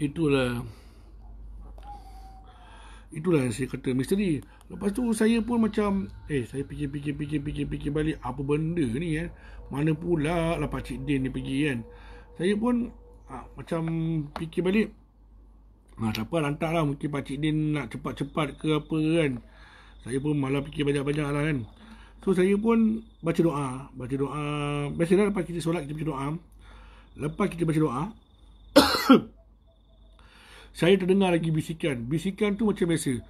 Itulah Itulah yang saya kata misteri Lepas tu saya pun macam Eh saya fikir-fikir-fikir-fikir balik Apa benda ni eh Mana pula lah Pakcik Din ni pergi kan eh? saya pun ha, macam fikir balik ha, ah, tak apa lantak lah mungkin pakcik din nak cepat-cepat ke apa kan saya pun malah fikir banyak-banyak lah kan so saya pun baca doa baca doa biasalah lepas kita solat kita baca doa lepas kita baca doa saya terdengar lagi bisikan bisikan tu macam biasa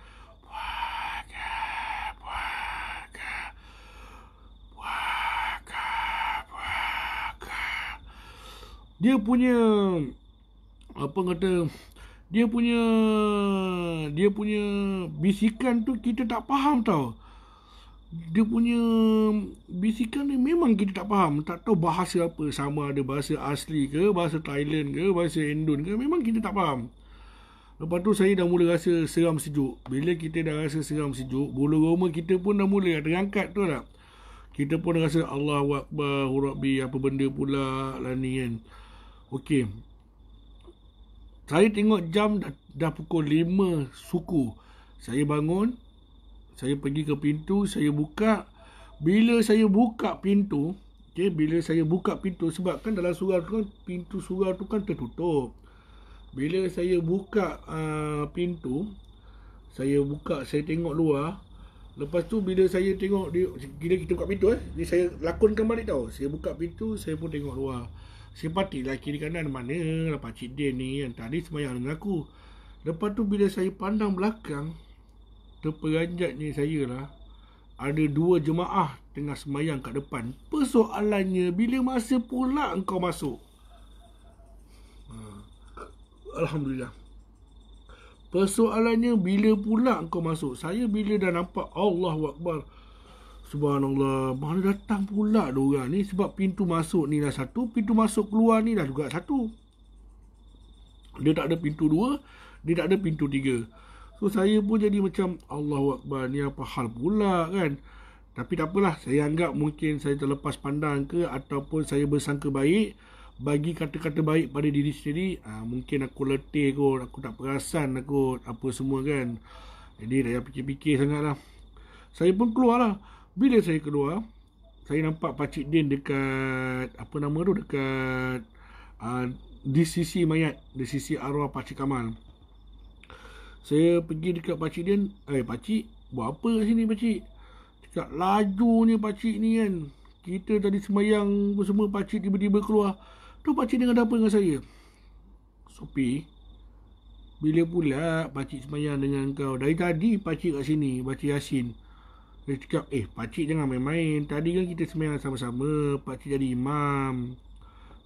dia punya apa kata dia punya dia punya bisikan tu kita tak faham tau dia punya bisikan ni memang kita tak faham tak tahu bahasa apa sama ada bahasa asli ke bahasa Thailand ke bahasa Indon ke memang kita tak faham lepas tu saya dah mula rasa seram sejuk bila kita dah rasa seram sejuk bulu roma kita pun dah mula terangkat tu lah kita pun rasa Allah wakbar hurabi apa benda pula lah ni kan Okey. Saya tengok jam dah, dah pukul 5 suku. Saya bangun, saya pergi ke pintu, saya buka. Bila saya buka pintu, okey, bila saya buka pintu sebab kan dalam surau tu kan pintu surau tu kan tertutup. Bila saya buka uh, pintu, saya buka, saya tengok luar. Lepas tu bila saya tengok dia kita buka pintu eh, ni saya lakonkan balik tau. Saya buka pintu, saya pun tengok luar simpati lah kiri kanan mana lah pakcik dia ni yang tadi semayang dengan aku lepas tu bila saya pandang belakang terperanjatnya saya lah ada dua jemaah tengah semayang kat depan persoalannya bila masa pula engkau masuk ha. Alhamdulillah persoalannya bila pula engkau masuk saya bila dah nampak Allah Akbar Subhanallah Mana datang pula diorang ni Sebab pintu masuk ni dah satu Pintu masuk keluar ni dah juga satu Dia tak ada pintu dua Dia tak ada pintu tiga So saya pun jadi macam Allahu Akbar ni apa hal pula kan Tapi tak apalah Saya anggap mungkin saya terlepas pandang ke Ataupun saya bersangka baik Bagi kata-kata baik pada diri sendiri ha, Mungkin aku letih kot Aku tak perasan lah kot Apa semua kan Jadi dah fikir-fikir sangat lah Saya pun keluar lah bila saya keluar Saya nampak Pakcik Din dekat Apa nama tu dekat uh, Di sisi mayat Di sisi arwah Pakcik Kamal Saya pergi dekat Pakcik Din Eh Pakcik buat apa kat sini Pakcik Cakap laju ni Pakcik ni kan Kita tadi semayang Semua Pakcik tiba-tiba keluar Tu Pakcik dengan apa dengan saya Sopi bila pula pakcik semayang dengan kau Dari tadi pakcik kat sini Pakcik Yasin dia cakap Eh pakcik jangan main-main Tadi kan kita semayang sama-sama Pakcik jadi imam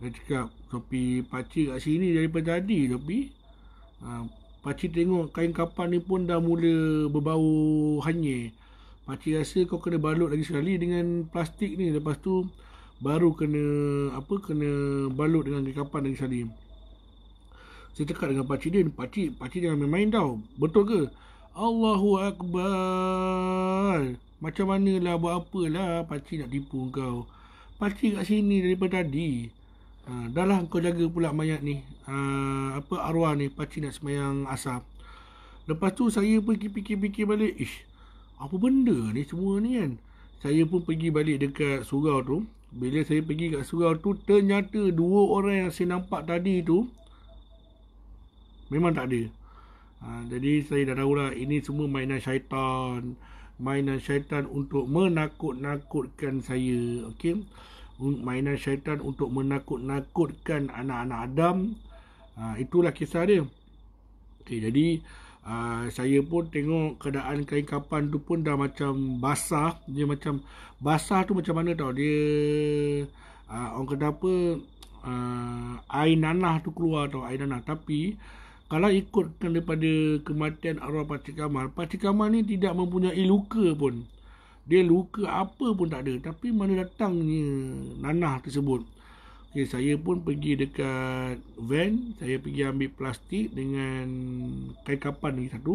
Dia cakap Tapi pakcik kat sini daripada tadi Tapi ha, Pakcik tengok kain kapal ni pun dah mula Berbau hanyir Pakcik rasa kau kena balut lagi sekali Dengan plastik ni Lepas tu Baru kena Apa Kena balut dengan kain kapal lagi sekali saya cakap dengan pakcik dia, pakcik, pakcik jangan main-main tau. Betul ke? Allahu Akbar. Macam manalah buat apalah pakcik nak tipu kau. Pakcik kat sini daripada tadi. Ha, dah lah kau jaga pula mayat ni. Ha, apa arwah ni pakcik nak semayang asap. Lepas tu saya pun fikir-fikir balik. Ish, apa benda ni semua ni kan? Saya pun pergi balik dekat surau tu. Bila saya pergi kat surau tu, ternyata dua orang yang saya nampak tadi tu memang tak ada. Ha, jadi saya dah tahu lah ini semua mainan syaitan. Uh, mainan syaitan untuk menakut-nakutkan saya okey mainan syaitan untuk menakut-nakutkan anak-anak Adam ha, itulah kisah dia okey jadi Uh, saya pun tengok keadaan kain kapan tu pun dah macam basah dia macam basah tu macam mana tau dia uh, orang kata apa uh, air nanah tu keluar tau air nanah tapi kalau ikutkan daripada kematian arwah Pakcik Kamal, Pakcik Kamal ni tidak mempunyai luka pun. Dia luka apa pun tak ada. Tapi mana datangnya nanah tersebut. Okay, saya pun pergi dekat van. Saya pergi ambil plastik dengan kain kapan lagi satu.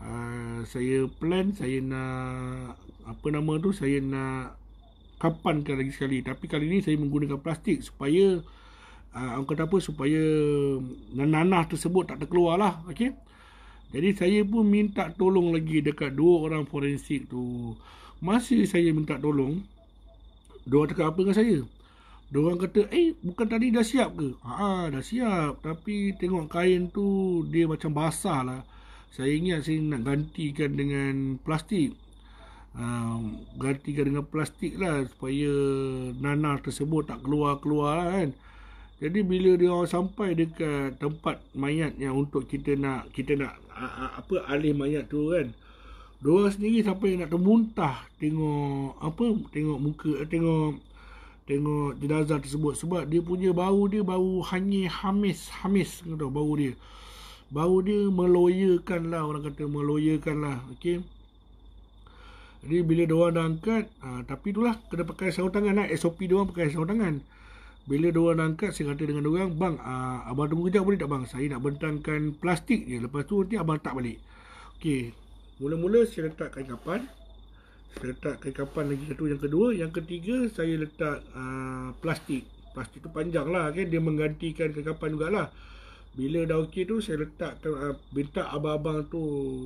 Uh, saya plan saya nak apa nama tu saya nak kapankan lagi sekali tapi kali ni saya menggunakan plastik supaya uh, orang ah, kata apa supaya nanah tersebut tak terkeluar lah okay? jadi saya pun minta tolong lagi dekat dua orang forensik tu masih saya minta tolong dua cakap apa dengan saya dia orang kata, eh bukan tadi dah siap ke? Haa ah, dah siap Tapi tengok kain tu dia macam basah lah Saya ingat saya nak gantikan dengan plastik um, Gantikan dengan plastik lah Supaya nanah tersebut tak keluar-keluar lah kan jadi bila dia orang sampai dekat tempat mayat yang untuk kita nak kita nak apa alih mayat tu kan. Dua sendiri sampai nak termuntah tengok apa tengok muka eh, tengok tengok jenazah tersebut sebab dia punya bau dia bau hanyi hamis hamis gitu bau dia. Bau dia meloyakanlah orang kata meloyakanlah okey. Jadi bila dia orang dah angkat ha, tapi itulah kena pakai sarung tangan lah eh, SOP dia orang pakai sarung tangan. Bila dua orang angkat saya kata dengan dia orang, "Bang, uh, abang tunggu kejap boleh tak bang? Saya nak bentangkan plastik je. Lepas tu nanti abang tak balik." Okey. Mula-mula saya letak kain kapan. Saya letak kain kapan lagi satu yang kedua, yang ketiga saya letak uh, plastik. Plastik tu panjang lah kan dia menggantikan kain kapan lah. Bila dah okey tu saya letak uh, abang-abang tu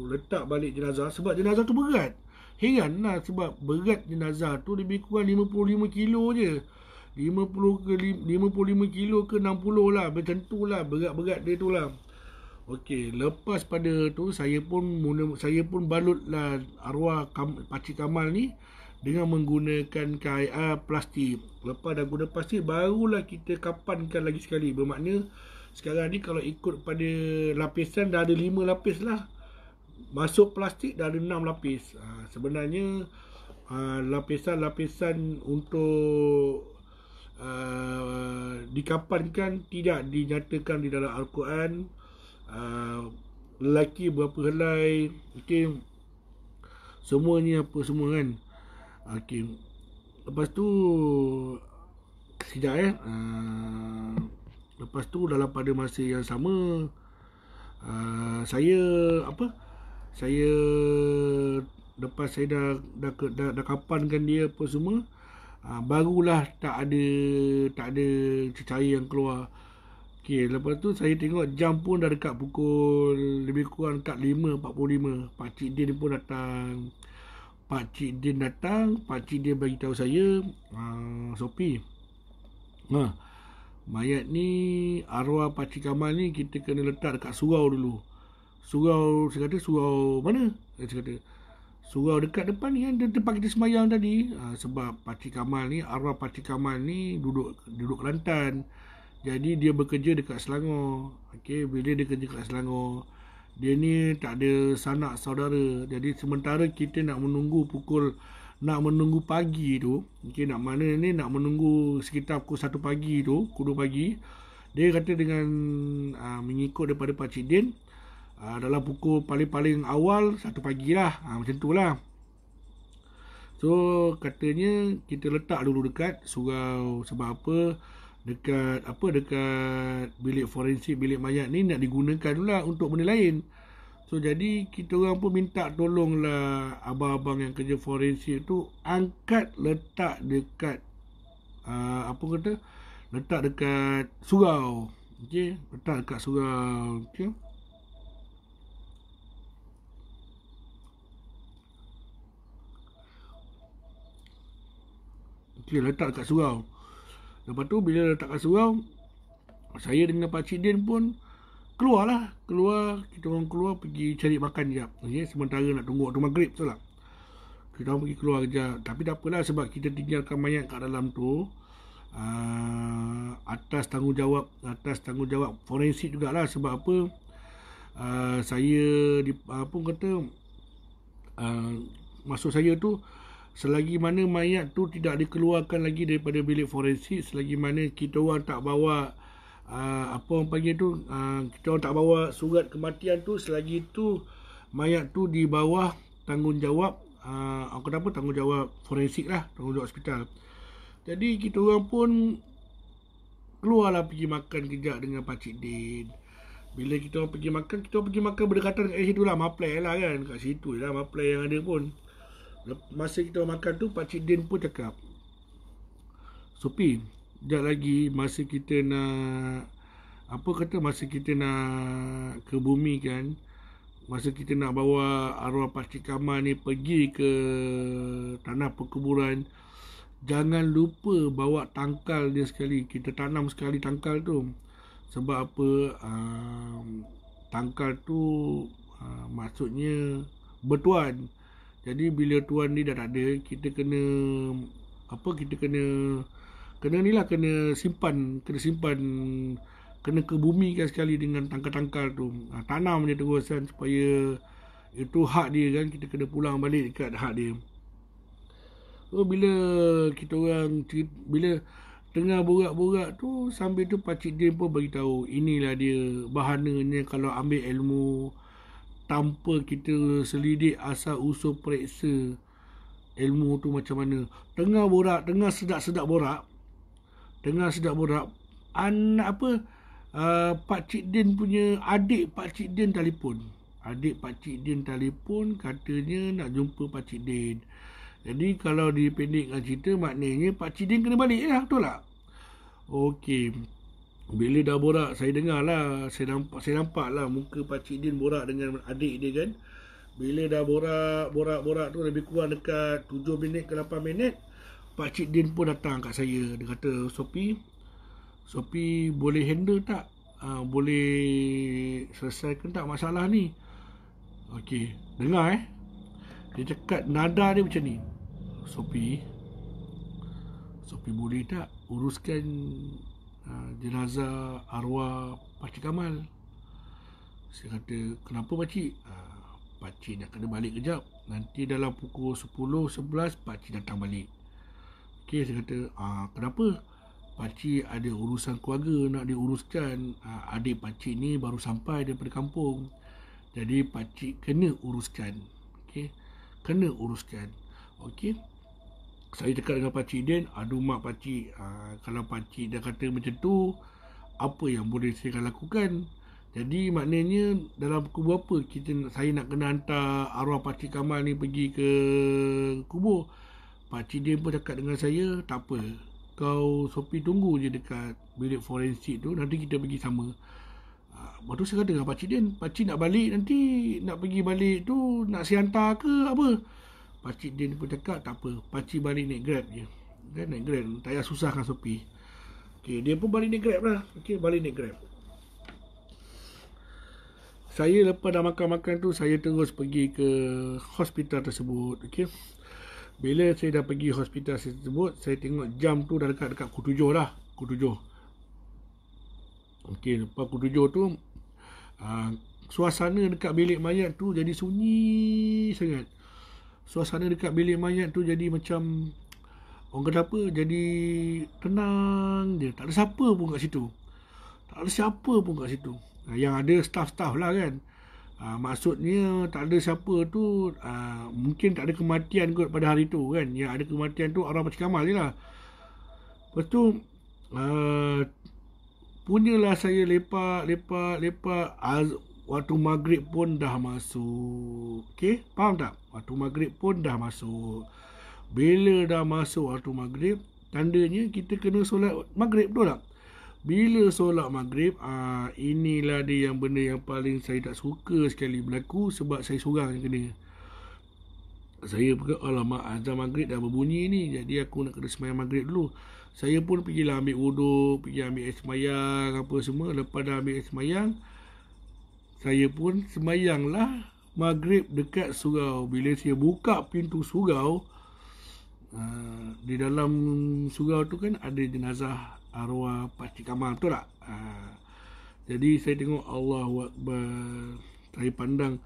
letak balik jenazah sebab jenazah tu berat. Heran lah sebab berat jenazah tu lebih kurang 55 kilo je. 50 ke 55 kilo ke 60 lah tu lah, berat-berat dia tu lah Okey, lepas pada tu saya pun saya pun balut lah arwah Kam, Pakcik Kamal ni dengan menggunakan KIA ah, plastik. Lepas dah guna plastik barulah kita kapankan lagi sekali. Bermakna sekarang ni kalau ikut pada lapisan dah ada 5 lapis lah. Masuk plastik dah ada 6 lapis. Ha, sebenarnya ha, lapisan-lapisan untuk uh, dikapankan tidak dinyatakan di dalam Al-Quran uh, lelaki berapa helai okey semua ni apa semua kan okey lepas tu sejak eh uh, lepas tu dalam pada masa yang sama uh, saya apa saya lepas saya dah dah, dah, dah kapankan dia apa semua ha, barulah tak ada tak ada cecair yang keluar Okey, lepas tu saya tengok jam pun dah dekat pukul lebih kurang dekat 5.45. Pak Cik dia pun datang. Pak Cik Din datang, Pak Cik Din bagi tahu saya, uh, ah, Sopi. Ha. Ah, mayat ni arwah Pak Cik Kamal ni kita kena letak dekat surau dulu. Surau, saya kata surau mana? Eh, saya kata, surau dekat depan ni kan tempat kita sembahyang tadi ha, sebab Pakcik Kamal ni arwah Pakcik Kamal ni duduk duduk Kelantan jadi dia bekerja dekat Selangor okay bila dia kerja dekat Selangor dia ni tak ada sanak saudara jadi sementara kita nak menunggu pukul nak menunggu pagi tu okay nak mana ni nak menunggu sekitar pukul 1 pagi tu pukul 2 pagi dia kata dengan uh, mengikut daripada Pakcik Din uh, dalam pukul paling-paling awal satu pagi lah uh, macam tu lah so katanya kita letak dulu dekat surau sebab apa dekat apa dekat bilik forensik bilik mayat ni nak digunakan pula untuk benda lain so jadi kita orang pun minta tolong lah abang-abang yang kerja forensik tu angkat letak dekat uh, apa kata letak dekat surau okey letak dekat surau okey Dia letak kat surau Lepas tu bila letak kat surau Saya dengan Pakcik Din pun Keluarlah Keluar Kita orang keluar pergi cari makan sekejap okay? Sementara nak tunggu waktu maghrib tu lah Kita orang pergi keluar sekejap Tapi tak apalah sebab kita tinggalkan mayat kat dalam tu Uh, atas tanggungjawab atas tanggungjawab forensik jugalah sebab apa uh, saya di, uh, pun kata uh, maksud saya tu selagi mana mayat tu tidak dikeluarkan lagi daripada bilik forensik selagi mana kita orang tak bawa uh, apa orang panggil tu uh, kita orang tak bawa surat kematian tu selagi tu mayat tu di bawah tanggungjawab uh, ah, aku kenapa tanggungjawab forensik lah tanggungjawab hospital jadi kita orang pun keluarlah pergi makan kejap dengan Pakcik Din bila kita orang pergi makan kita orang pergi makan berdekatan dengan eh, situ lah maplay lah kan kat situ lah maplay yang ada pun Masa kita makan tu Pak Cik Din pun cakap Supi Sekejap lagi masa kita nak Apa kata masa kita nak Ke bumi kan Masa kita nak bawa arwah Pak Cik Kamal ni pergi ke tanah perkuburan Jangan lupa bawa tangkal dia sekali Kita tanam sekali tangkal tu Sebab apa um, Tangkal tu uh, Maksudnya Bertuan jadi bila tuan ni dah tak ada, kita kena apa kita kena kena ni lah kena simpan, kena simpan kena kebumikan sekali dengan tangkal-tangkal tu. Ha, tanam dia terus kan supaya itu hak dia kan kita kena pulang balik dekat hak dia. So, bila kita orang bila tengah borak-borak tu sambil tu pak dia pun bagi tahu inilah dia bahananya kalau ambil ilmu tanpa kita selidik asal usul periksa ilmu tu macam mana tengah borak tengah sedak sedak borak tengah sedak borak anak apa uh, pak cik din punya adik pak cik din telefon adik pak cik din telefon katanya nak jumpa pak cik din jadi kalau dipendekkan cerita maknanya pak cik din kena balik lah betul tak okey bila dah borak, saya dengar lah, saya nampak, saya nampak lah muka Pakcik Din borak dengan adik dia kan. Bila dah borak, borak, borak tu lebih kurang dekat 7 minit ke 8 minit, Pakcik Din pun datang kat saya. Dia kata, Sopi, Sopi boleh handle tak? Ha, boleh selesaikan tak masalah ni? Okey, dengar eh. Dia cakap nada dia macam ni. Sopi, Sopi boleh tak uruskan Ah, jenazah arwah Pakcik Kamal saya kata kenapa pakcik ha, pakcik nak kena balik kejap nanti dalam pukul 10 11 pakcik datang balik Okey, saya kata ah, kenapa pakcik ada urusan keluarga nak diuruskan ha, adik pakcik ni baru sampai daripada kampung jadi pakcik kena uruskan Okey, kena uruskan Okey, saya cakap dengan pakcik Din Aduh mak pakcik ha, ah, Kalau pakcik dah kata macam tu Apa yang boleh saya akan lakukan Jadi maknanya Dalam kubur apa kita, Saya nak kena hantar arwah pakcik Kamal ni Pergi ke kubur Pakcik Din pun cakap dengan saya Tak apa Kau sopi tunggu je dekat Bilik forensik tu Nanti kita pergi sama ha, Lepas tu saya kata dengan pakcik Din Pakcik nak balik nanti Nak pergi balik tu Nak saya hantar ke apa Pakcik Din pun cakap tak apa Pakcik balik naik grab je Kan naik grab Tak payah susahkan sopi Okay dia pun balik naik grab lah Okay balik naik grab Saya lepas dah makan-makan tu Saya terus pergi ke hospital tersebut Okay Bila saya dah pergi hospital tersebut Saya tengok jam tu dah dekat-dekat ku tujuh lah Ku tujuh Okay lepas ku tujuh tu Haa uh, Suasana dekat bilik mayat tu jadi sunyi sangat suasana dekat bilik mayat tu jadi macam orang kata apa jadi tenang je tak ada siapa pun kat situ tak ada siapa pun kat situ yang ada staff-staff lah kan ha, maksudnya tak ada siapa tu ha, mungkin tak ada kematian kot pada hari tu kan yang ada kematian tu orang macam kamal je lah lepas tu ha, punyalah saya lepak lepak lepak az- waktu maghrib pun dah masuk. okay, faham tak? Waktu maghrib pun dah masuk. Bila dah masuk waktu maghrib, tandanya kita kena solat maghrib betul tak? Bila solat maghrib, ah inilah dia yang benda yang paling saya tak suka sekali berlaku sebab saya seorang yang kena. Saya pun alamak azan maghrib dah berbunyi ni Jadi aku nak kena semayang maghrib dulu Saya pun pergi lah ambil wuduk Pergi ambil air semayang apa semua Lepas dah ambil air semayang saya pun semayanglah maghrib dekat surau. Bila saya buka pintu surau, uh, di dalam surau tu kan ada jenazah arwah Pakcik Kamal tu tak? Uh, jadi saya tengok Allah Saya pandang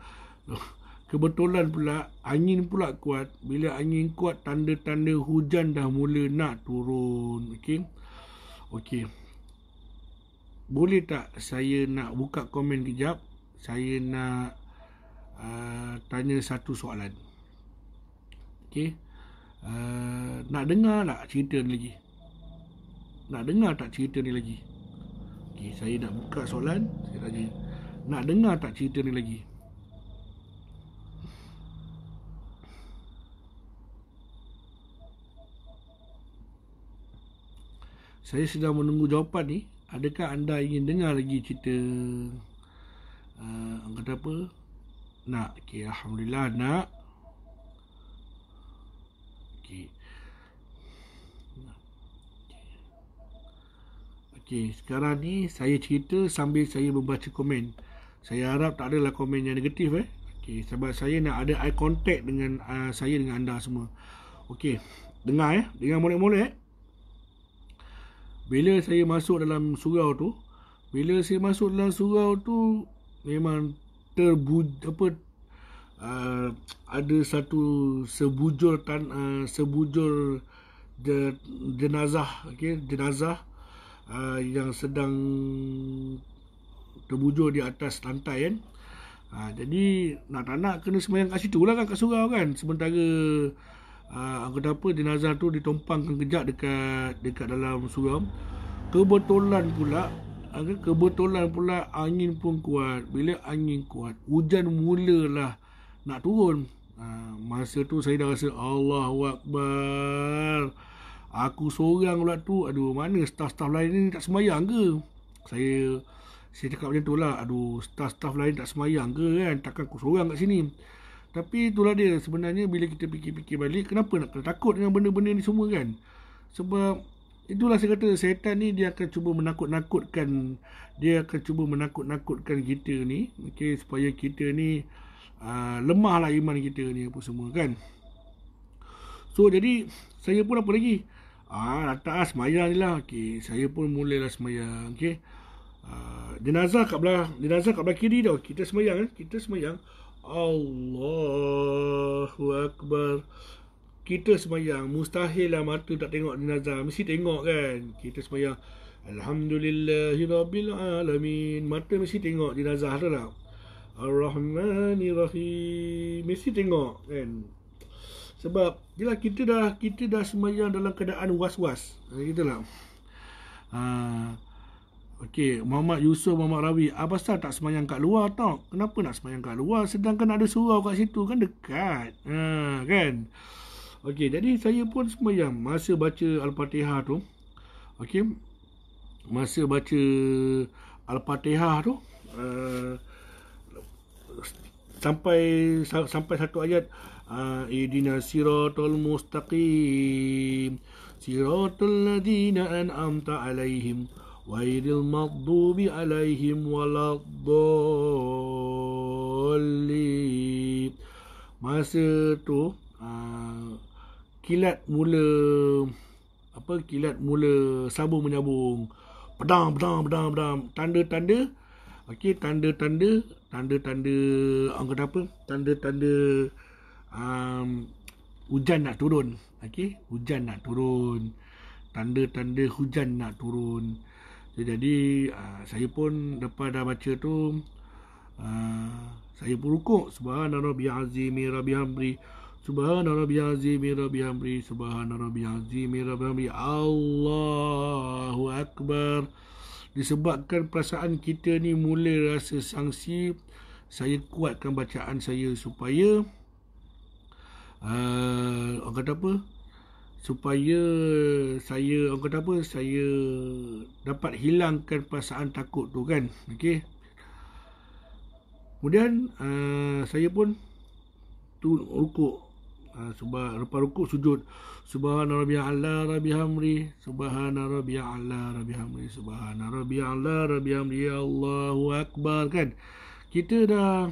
oh, Kebetulan pula Angin pula kuat Bila angin kuat Tanda-tanda hujan dah mula nak turun Okey Okey Boleh tak saya nak buka komen kejap saya nak uh, tanya satu soalan. Okey. Uh, nak dengar tak cerita ni lagi? Nak dengar tak cerita ni lagi? Okey, saya nak buka soalan, saya tanya. Nak dengar tak cerita ni lagi? Saya sedang menunggu jawapan ni. Adakah anda ingin dengar lagi cerita uh, kata apa nak okey alhamdulillah nak okey sekarang ni saya cerita sambil saya membaca komen. Saya harap tak adalah komen yang negatif eh. Okey, sebab saya nak ada eye contact dengan uh, saya dengan anda semua. Okey, dengar eh, dengar molek-molek eh. Bila saya masuk dalam surau tu, bila saya masuk dalam surau tu, memang terbuj apa uh, ada satu sebujur tan uh, sebujur de, jenazah okey jenazah uh, yang sedang terbujur di atas lantai kan uh, jadi nak tak nak kena sembahyang kat situ lah kan kat surau kan sementara uh, anggota apa jenazah tu ditompangkan kejap dekat dekat dalam surau kebetulan pula ada kebetulan pula angin pun kuat. Bila angin kuat, hujan mulalah nak turun. Ha, masa tu saya dah rasa Allah wakbar. Aku seorang pula tu, aduh mana staff-staff lain ni tak semayang ke? Saya saya cakap macam tu lah, aduh staff-staff lain tak semayang ke kan? Takkan aku seorang kat sini. Tapi itulah dia sebenarnya bila kita fikir-fikir balik, kenapa nak takut dengan benda-benda ni semua kan? Sebab Itulah saya kata setan ni dia akan cuba menakut-nakutkan dia akan cuba menakut-nakutkan kita ni okay supaya kita ni uh, lah iman kita ni apa semua kan. So jadi saya pun apa lagi? Ah tak ah, semayang jelah. Okey, saya pun mulalah semayang. Okey. Uh, jenazah kat belah, jenazah kat belah kiri dah. Kita semayang eh. Kita semayang. Allahu akbar kita semayang mustahil lah mata tak tengok jenazah mesti tengok kan kita semayang Alhamdulillahi Rabbil Alamin mata mesti tengok jenazah tu lah Ar-Rahmanirrahim mesti tengok kan sebab jelah kita dah kita dah semayang dalam keadaan was-was ha, gitu lah ha. Okey, Muhammad Yusof Muhammad Rawi, apa sah tak semayang kat luar tau? Kenapa nak semayang kat luar sedangkan ada surau kat situ kan dekat. Ha, kan? Okey, jadi saya pun sembahyang masa baca Al-Fatihah tu. Okey. Masa baca Al-Fatihah tu uh, sampai sampai satu ayat eh, Idina siratul mustaqim Siratul ladina an'amta alaihim Wairil maqdubi alaihim Waladdolli Masa tu aa, eh, kilat mula apa kilat mula sabung menyabung pedang pedang pedang pedang tanda-tanda okey tanda-tanda tanda-tanda angka apa tanda-tanda um, hujan nak turun okey hujan nak turun tanda-tanda hujan nak turun jadi uh, saya pun lepas dah baca tu uh, saya pun rukuk subhanallah bi azimi rabbi amri Subhana rabbiyal azim rabbil amri subhana rabbiyal azim rabbil amri Allahu akbar disebabkan perasaan kita ni mula rasa sangsi saya kuatkan bacaan saya supaya uh, orang kata apa supaya saya orang kata apa saya dapat hilangkan perasaan takut tu kan okey kemudian uh, saya pun tu rukuk Ah, ha, sebab lepas rukuk sujud subhana rabbiyal ala rabbi hamri subhana rabbiyal ala rabbi hamri subhana rabbiyal ala rabbi hamri ya allahu akbar kan kita dah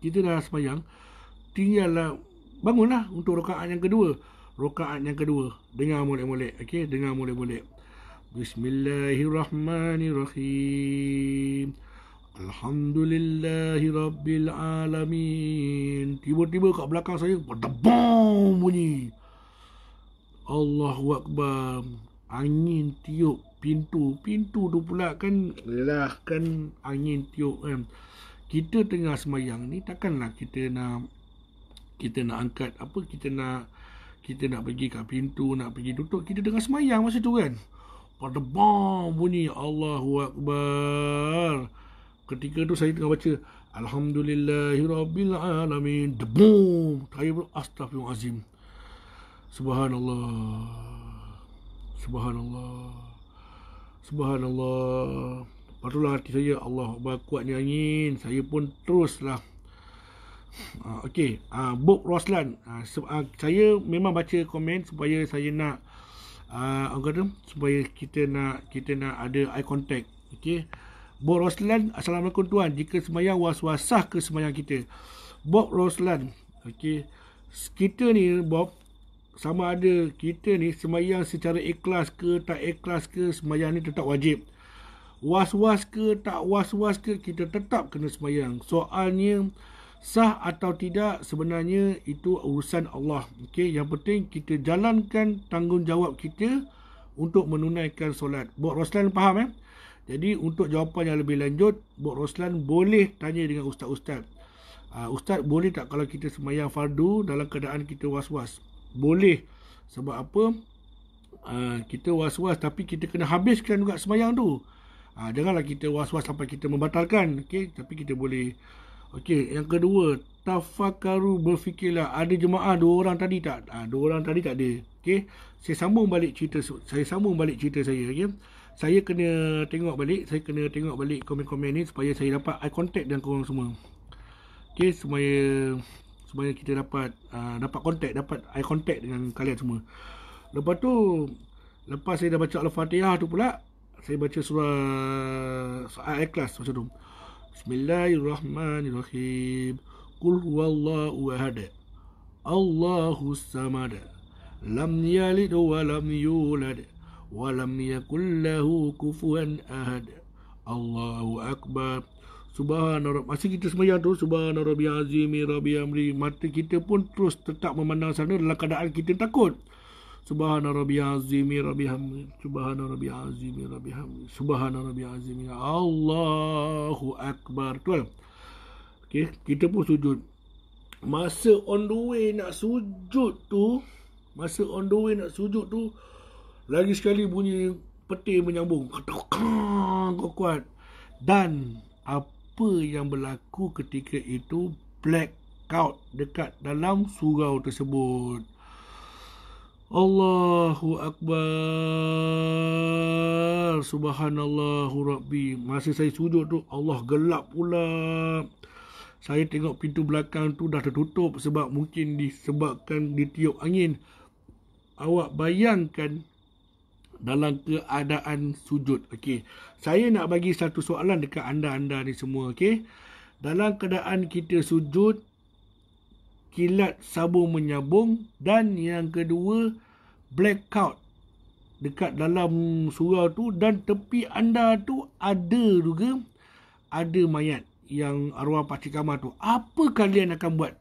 kita dah sembahyang tinggallah bangunlah untuk rakaat yang kedua rakaat yang kedua dengar molek-molek okey dengar molek-molek bismillahirrahmanirrahim الحمد لله رب tiba-tiba kat belakang saya pada bom bunyi Allahu akbar angin tiup pintu pintu tu pula kan lah kan angin tiup kan kita tengah semayang ni takkanlah kita nak kita nak angkat apa kita nak kita nak pergi kat pintu nak pergi duduk kita tengah semayang masa tu kan pada bom bunyi Allahu akbar ketika tu saya tengah baca Alhamdulillahirrabbilalamin Debum Saya pun astagfirullahaladzim Subhanallah Subhanallah Subhanallah Lepas tu lah hati saya Allah kuatnya angin Saya pun teruslah Uh, ah, okay, uh, ah, Roslan ah, Saya memang baca komen Supaya saya nak uh, Orang kata Supaya kita nak Kita nak ada eye contact Okay Bob Roslan, Assalamualaikum tuan. Jika semayang was-wasah ke semayang kita? Bob Roslan, okay, Kita ni Bob, sama ada kita ni semayang secara ikhlas ke tak ikhlas ke, semayang ni tetap wajib. Was-was ke tak was-was ke, kita tetap kena semayang. Soalnya, sah atau tidak sebenarnya itu urusan Allah. okay? yang penting kita jalankan tanggungjawab kita untuk menunaikan solat. Bob Roslan faham eh? Jadi untuk jawapan yang lebih lanjut, Bok Roslan boleh tanya dengan ustaz-ustaz. Uh, ustaz boleh tak kalau kita semayang fardu dalam keadaan kita was-was? Boleh. Sebab apa? Uh, kita was-was tapi kita kena habiskan juga semayang tu. Uh, janganlah kita was-was sampai kita membatalkan. Okay? Tapi kita boleh. Okay, yang kedua, tafakkaru berfikirlah ada jemaah dua orang tadi tak? Ah, dua orang tadi tak ada. Okay, saya sambung balik cerita saya sambung balik cerita saya okey saya kena tengok balik saya kena tengok balik komen-komen ni supaya saya dapat eye contact dengan korang semua okey supaya supaya kita dapat uh, dapat contact dapat eye contact dengan kalian semua lepas tu lepas saya dah baca al-fatihah tu pula saya baca surah surah ikhlas macam tu bismillahirrahmanirrahim qul huwallahu ahad allahus samad lam yalid wa lam yulad ولم يكن له كفوا أحد الله أكبر Subhan Rabb masih kita sembahyang tu Subhan Rabbi ya Azimi Rabbi ya Amri mata kita pun terus tetap memandang sana dalam keadaan kita takut Subhan Rabbi ya Azimi Rabbi Amri Subhan Rabbi Azimi Rabbi Amri Subhan Rabbi Azimi Allahu Akbar Tuan. Okay, kita pun sujud masa on the way nak sujud tu masa on the way nak sujud tu lagi sekali bunyi peti menyambung. Ketukang kau kuat. Dan apa yang berlaku ketika itu blackout dekat dalam surau tersebut. Allahu Akbar Subhanallahu Rabbi Masa saya sujud tu Allah gelap pula Saya tengok pintu belakang tu dah tertutup Sebab mungkin disebabkan ditiup angin Awak bayangkan dalam keadaan sujud. Okey. Saya nak bagi satu soalan dekat anda-anda ni semua, okey. Dalam keadaan kita sujud, kilat sabun menyabung dan yang kedua blackout dekat dalam surau tu dan tepi anda tu ada juga ada mayat yang arwah pakcik kamar tu. Apa kalian akan buat?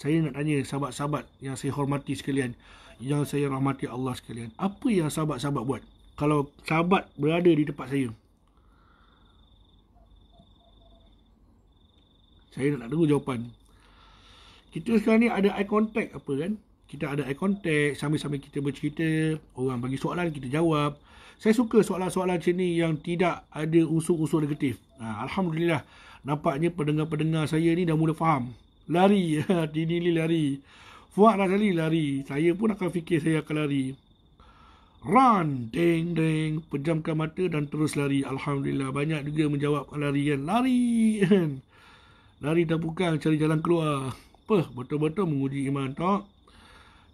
Saya nak tanya sahabat-sahabat yang saya hormati sekalian yang saya rahmati Allah sekalian. Apa yang sahabat-sahabat buat? Kalau sahabat berada di tempat saya. Saya nak tunggu jawapan. Kita sekarang ni ada eye contact apa kan? Kita ada eye contact sambil-sambil kita bercerita. Orang bagi soalan, kita jawab. Saya suka soalan-soalan macam ni yang tidak ada unsur-unsur negatif. Ha, Alhamdulillah. Nampaknya pendengar-pendengar saya ni dah mula faham. Lari. Dini ni lari. Fuad dah lari, lari. Saya pun akan fikir saya akan lari. Run, ding, ding. Pejamkan mata dan terus lari. Alhamdulillah, banyak juga menjawab lari kan. Lari kan. Lari dan bukan cari jalan keluar. Peh, betul-betul menguji iman tak?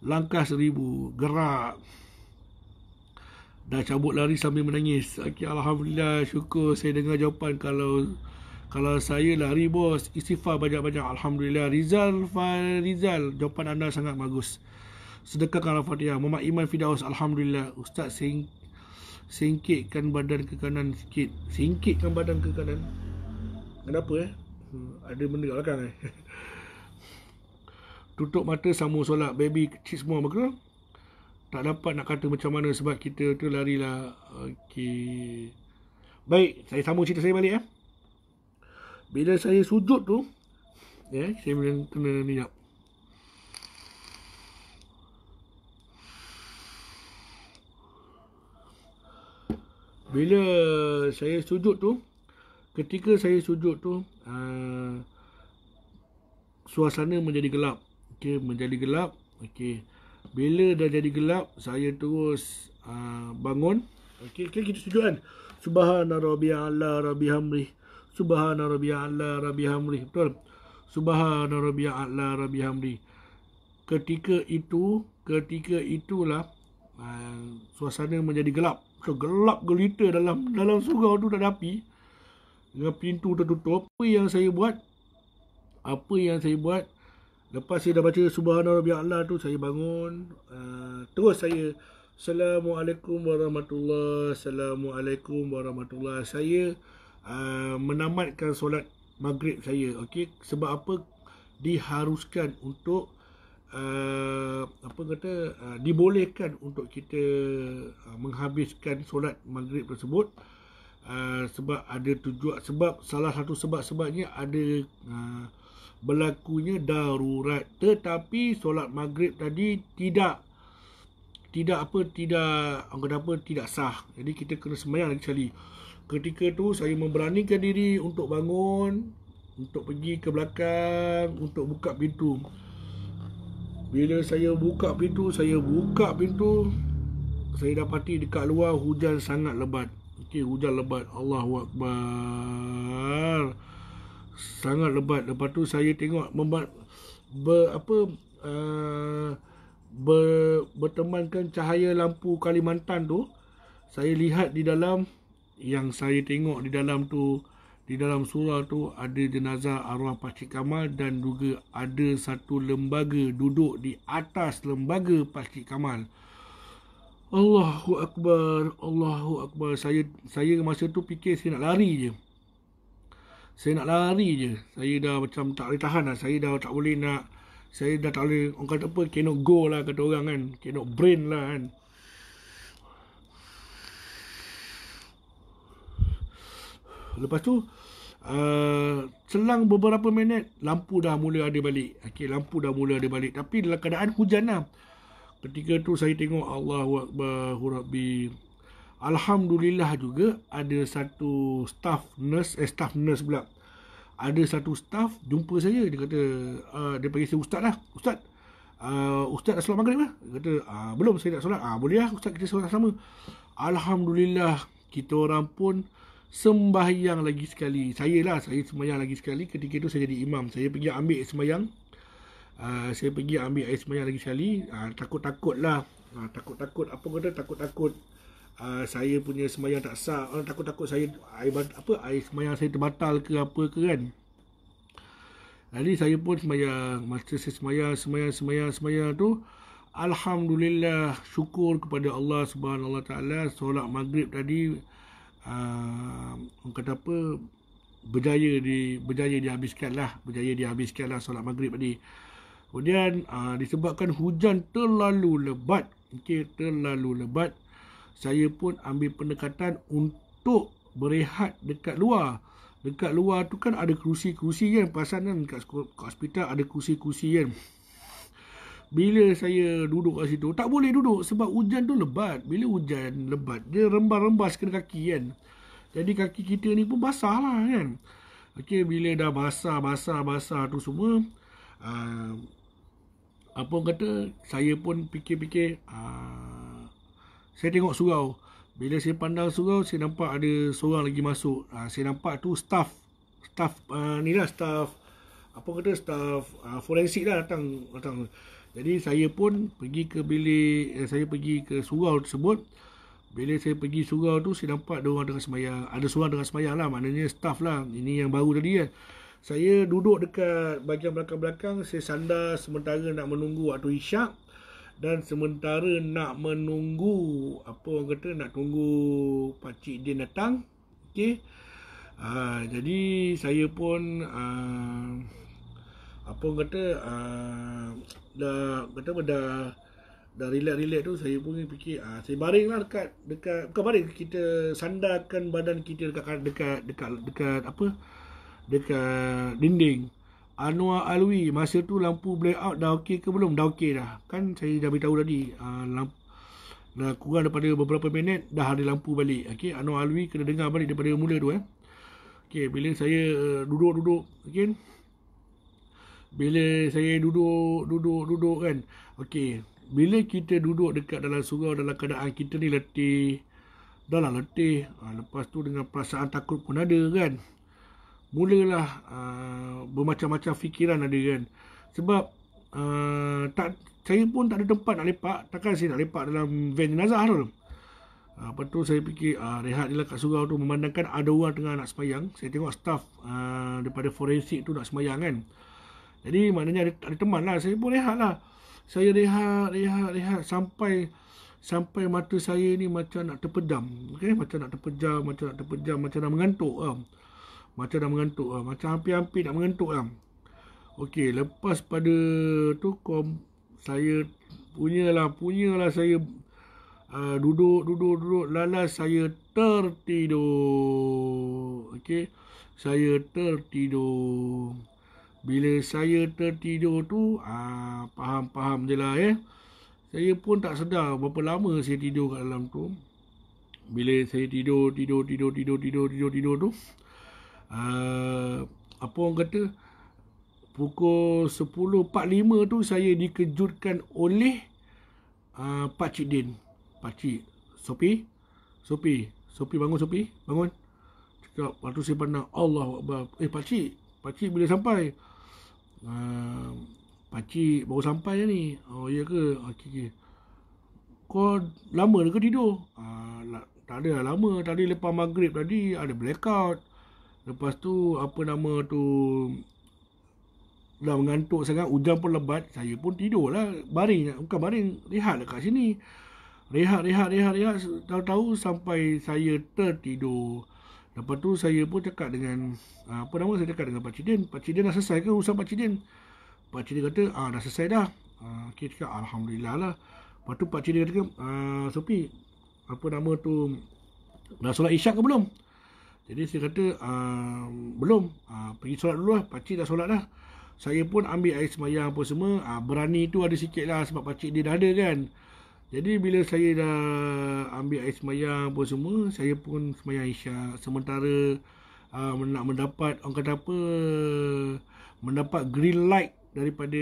Langkah seribu, gerak. Dah cabut lari sambil menangis. Okay, Alhamdulillah, syukur saya dengar jawapan kalau... Kalau saya lari bos Istighfar banyak-banyak Alhamdulillah Rizal Farizal Jawapan anda sangat bagus Sedekah kalau fatihah Muhammad Iman Fidaus Alhamdulillah Ustaz sing Singkitkan badan ke kanan sikit Singkitkan badan ke kanan Kenapa eh? Hmm, ada benda kat belakang eh? Tutup mata sambung solat Baby kecil semua Maka Tak dapat nak kata macam mana Sebab kita tu larilah Okey Baik Saya sambung cerita saya balik eh? Bila saya sujud tu ya yeah, saya kena, kena niat. Bila saya sujud tu ketika saya sujud tu uh, suasana menjadi gelap. Okey menjadi gelap. Okey. Bila dah jadi gelap saya terus uh, bangun. Okey okay, kita sujud kan. Subhanarabbiyal ala rabbihamri. Rabbi Subhana rabbi Allah, rabbi hamri. Betul. Subhana rabbi Allah, rabbi hamri. Ketika itu, ketika itulah uh, suasana menjadi gelap. So, gelap gelita dalam dalam surau tu tak ada api. Dengan pintu tertutup. Apa yang saya buat? Apa yang saya buat? Lepas saya dah baca Subhana Rabbi Allah tu Saya bangun uh, Terus saya Assalamualaikum warahmatullahi Assalamualaikum warahmatullahi Saya Uh, menamatkan solat maghrib saya okey sebab apa diharuskan untuk uh, apa kata uh, dibolehkan untuk kita uh, menghabiskan solat maghrib tersebut Uh, sebab ada tujuan sebab salah satu sebab-sebabnya ada uh, berlakunya darurat tetapi solat maghrib tadi tidak tidak apa tidak apa tidak sah jadi kita kena sembahyang lagi sekali ketika tu saya memberanikan diri untuk bangun untuk pergi ke belakang untuk buka pintu bila saya buka pintu saya buka pintu saya dapati dekat luar hujan sangat lebat okey hujan lebat Allahu akbar sangat lebat lepas tu saya tengok membat ber, apa uh, eh, ber, bertemankan cahaya lampu Kalimantan tu saya lihat di dalam yang saya tengok di dalam tu di dalam surah tu ada jenazah arwah Pakcik Kamal dan juga ada satu lembaga duduk di atas lembaga Pakcik Kamal. Allahu Akbar, Allahu Akbar. Saya saya masa tu fikir saya nak lari je. Saya nak lari je. Saya dah macam tak boleh tahan lah. Saya dah tak boleh nak. Saya dah tak boleh. Orang kata apa? Cannot go lah kata orang kan. Cannot brain lah kan. Lepas tu uh, Selang beberapa minit Lampu dah mula ada balik okay, Lampu dah mula ada balik Tapi dalam keadaan hujan lah Ketika tu saya tengok Allahu Akbar Hurabi Alhamdulillah juga Ada satu staff nurse Eh staff nurse pula Ada satu staff jumpa saya Dia kata uh, Dia panggil saya ustaz lah Ustaz uh, Ustaz dah solat maghrib lah Dia kata uh, Belum saya nak solat ah Boleh lah ustaz kita solat sama Alhamdulillah Kita orang pun uh, sembahyang lagi sekali. Saya lah, saya sembahyang lagi sekali. Ketika itu saya jadi imam. Saya pergi ambil air sembahyang. Uh, saya pergi ambil air sembahyang lagi sekali. Uh, takut-takut lah. Uh, takut-takut. Apa kata takut-takut. Uh, saya punya sembahyang tak sah. Orang takut-takut saya air, apa, air sembahyang saya terbatal ke apa ke kan. Jadi saya pun sembahyang. Masa saya sembahyang, sembahyang, sembahyang, sembahyang tu. Alhamdulillah syukur kepada Allah Subhanahu Wa Taala solat maghrib tadi uh, kata apa berjaya di berjaya dihabiskanlah berjaya dihabiskanlah solat maghrib tadi kemudian uh, disebabkan hujan terlalu lebat okey terlalu lebat saya pun ambil pendekatan untuk berehat dekat luar dekat luar tu kan ada kerusi-kerusi kan pasal kan dekat, dekat hospital ada kerusi-kerusi kan bila saya duduk kat situ tak boleh duduk sebab hujan tu lebat bila hujan lebat dia rembas-rembas kena kaki kan jadi kaki kita ni pun basah lah kan Okey bila dah basah basah basah tu semua uh, apa orang kata saya pun fikir-fikir uh, saya tengok surau bila saya pandang surau saya nampak ada seorang lagi masuk uh, saya nampak tu staff staff uh, ni lah staff apa kata staff uh, forensik lah datang datang jadi saya pun pergi ke bilik eh, saya pergi ke surau tersebut. Bila saya pergi surau tu saya nampak ada orang tengah sembahyang. Ada seorang dengan sembahyang lah maknanya staff lah. Ini yang baru tadi kan. Saya duduk dekat bahagian belakang-belakang saya sandar sementara nak menunggu waktu isyak dan sementara nak menunggu apa orang kata nak tunggu pakcik Din datang okey uh, jadi saya pun uh, apa kata uh, dah kata apa dah dah relax-relax tu saya pun fikir uh, saya baring lah dekat dekat bukan baring kita sandarkan badan kita dekat dekat dekat dekat, dekat apa dekat dinding Anwar Alwi masa tu lampu blackout out dah okey ke belum dah okey dah kan saya dah beritahu tadi uh, ah, lampu dah kurang daripada beberapa minit dah ada lampu balik okay Anwar Alwi kena dengar balik daripada mula tu eh Okay, bila saya eh, duduk-duduk okey bila saya duduk duduk duduk kan okey bila kita duduk dekat dalam surau dalam keadaan kita ni letih dah lah letih ha, lepas tu dengan perasaan takut pun ada kan mulalah uh, bermacam-macam fikiran ada kan sebab uh, tak saya pun tak ada tempat nak lepak takkan saya nak lepak dalam van jenazah tu Ha, lepas tu saya fikir ha, rehat dia lah kat surau tu memandangkan ada orang tengah nak semayang saya tengok staff ha, daripada forensik tu nak semayang kan jadi maknanya ada, ada teman lah. Saya pun rehat lah. Saya rehat, rehat, rehat sampai sampai mata saya ni macam nak terpedam Okay? Macam nak terpejam, macam nak terpejam, macam nak mengantuk lah. Macam nak mengantuk lah. Macam hampir-hampir nak mengantuk lah. Okey, lepas pada tu kom, saya punya lah punya lah saya Uh, duduk, duduk, duduk Lalas saya tertidur Okey Saya tertidur bila saya tertidur tu ah, faham-faham je lah eh. saya pun tak sedar berapa lama saya tidur kat dalam tu bila saya tidur tidur tidur tidur tidur tidur tidur tu ah, apa orang kata pukul 10.45 tu saya dikejutkan oleh ah, Pak Cik Din Pak Cik Sopi Sopi Sopi bangun Sopi Bangun Cakap waktu tu saya pandang Allah Eh Pak Cik Pak Cik bila sampai uh, Pakcik baru sampai ni Oh ya ke ah, okay, okay. Kau lama ke tidur uh, Tak ada lah, lama Tadi lepas maghrib tadi ada blackout Lepas tu apa nama tu Dah mengantuk sangat Hujan pun lebat Saya pun tidur lah Baring Bukan baring Rehat dekat sini Rehat rehat rehat rehat Tahu-tahu sampai saya tertidur Lepas tu saya pun cakap dengan ah, apa nama saya cakap dengan Pak Cidin. Pak Cidin dah selesai ke urusan Pak Cidin? Pak Cidin kata ah dah selesai dah. Ah uh, cakap alhamdulillah lah. Lepas tu Pak Cidin kata ah uh, Sopi apa nama tu dah solat Isyak ke belum? Jadi saya kata uh, belum. Ah uh, pergi solat dulu lah. Pak Cidin dah solat dah. Saya pun ambil air semayang apa semua. uh, berani tu ada sikit lah sebab Pak Cidin dah ada kan. Ah jadi bila saya dah ambil air semayang pun semua Saya pun semayang isyak Sementara uh, nak mendapat Orang kata apa Mendapat green light daripada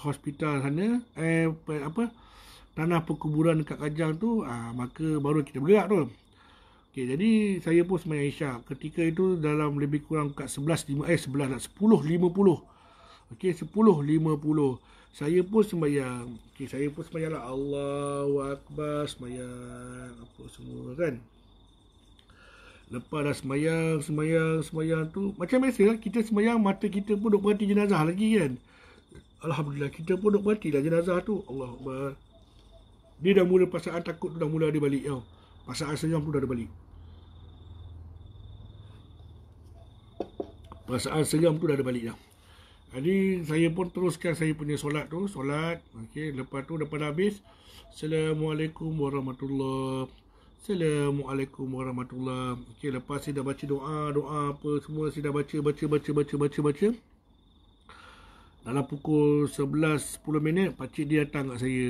hospital sana Eh apa Tanah perkuburan dekat Kajang tu uh, Maka baru kita bergerak tu okay, Jadi saya pun semayang isyak Ketika itu dalam lebih kurang kat 11.50 Eh 11 lah 10.50 Okey 10.50 saya pun sembahyang okay, saya pun sembahyang lah Allahu Akbar sembahyang apa semua kan lepas dah sembahyang sembahyang sembahyang tu macam biasa lah kita sembahyang mata kita pun duk berhati jenazah lagi kan Alhamdulillah kita pun duk berhati lah jenazah tu Allah Akbar dia dah mula pasangan takut tu dah mula ada balik tau pasangan senyum tu dah ada balik perasaan seram tu dah ada balik dah jadi saya pun teruskan saya punya solat tu, solat. Okey, lepas tu dapat habis. Assalamualaikum warahmatullahi. Assalamualaikum warahmatullahi. Okey, lepas saya dah baca doa, doa apa semua saya dah baca, baca, baca, baca, baca, baca. Dalam pukul 11.10 minit, Pak Cik Din datang kat saya.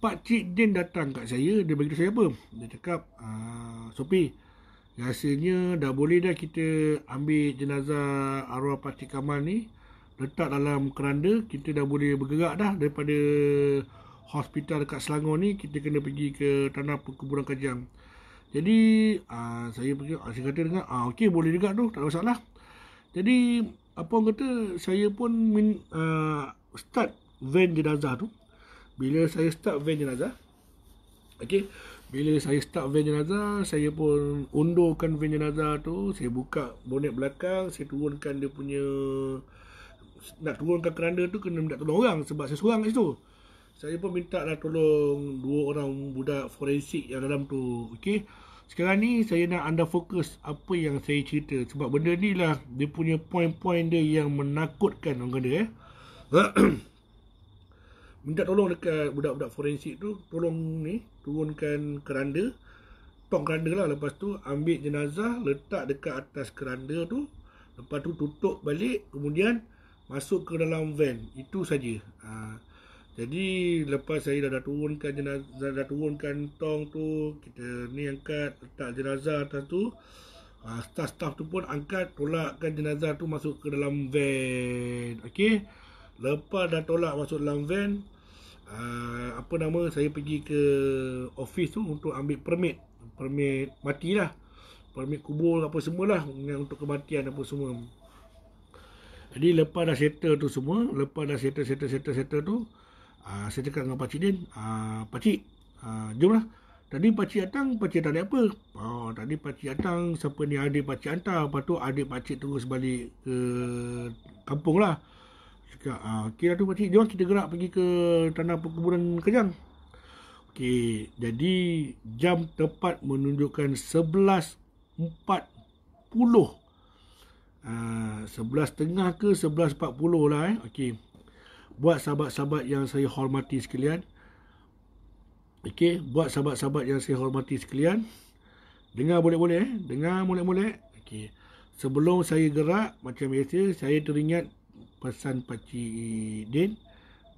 Pak Cik Din datang kat saya, dia bagi saya apa? Dia cakap, ah, Sopi, rasanya dah boleh dah kita ambil jenazah arwah Pak Cik Kamal ni letak dalam keranda kita dah boleh bergerak dah daripada hospital dekat Selangor ni kita kena pergi ke tanah perkuburan Kajang jadi aa, ah, saya pergi ah, saya kata dengan ah okey boleh juga tu tak ada masalah jadi apa orang kata saya pun min, aa, ah, start van jenazah tu bila saya start van jenazah okey bila saya start van jenazah, saya pun undurkan van jenazah tu. Saya buka bonet belakang, saya turunkan dia punya nak turunkan keranda tu kena minta tolong orang sebab saya seorang kat situ. Saya pun minta lah tolong dua orang budak forensik yang dalam tu. Okey. Sekarang ni saya nak anda fokus apa yang saya cerita sebab benda ni lah dia punya point-point dia yang menakutkan orang kata eh. minta tolong dekat budak-budak forensik tu tolong ni turunkan keranda tong keranda lah lepas tu ambil jenazah letak dekat atas keranda tu lepas tu tutup balik kemudian masuk ke dalam van itu saja ha. jadi lepas saya dah, dah turunkan jenazah dah turunkan tong tu kita ni angkat letak jenazah atas tu ha, ah, staff-staff tu pun angkat tolakkan jenazah tu masuk ke dalam van okey lepas dah tolak masuk dalam van ha, apa nama saya pergi ke office tu untuk ambil permit permit mati lah permit kubur apa semualah untuk kematian apa semua jadi lepas dah settle tu semua, lepas dah settle settle settle settle tu, uh, saya cakap dengan pakcik Din, ah uh, pakcik, ah uh, jomlah. Tadi pakcik datang, pakcik tak ada apa. Oh, tadi pakcik datang, siapa ni adik pakcik hantar. Lepas tu adik pakcik terus balik ke kampung lah. Cakap, ah, okey lah tu pakcik. Jom lah kita gerak pergi ke tanah perkuburan Kejang. Okey, jadi jam tepat menunjukkan 11.40. Ah, sebelas 11.30 ke sebelas empat puluh lah eh okey buat sahabat-sahabat yang saya hormati sekalian okey buat sahabat-sahabat yang saya hormati sekalian dengar boleh-boleh eh dengar boleh-boleh okey sebelum saya gerak macam biasa saya teringat pesan pakcik Din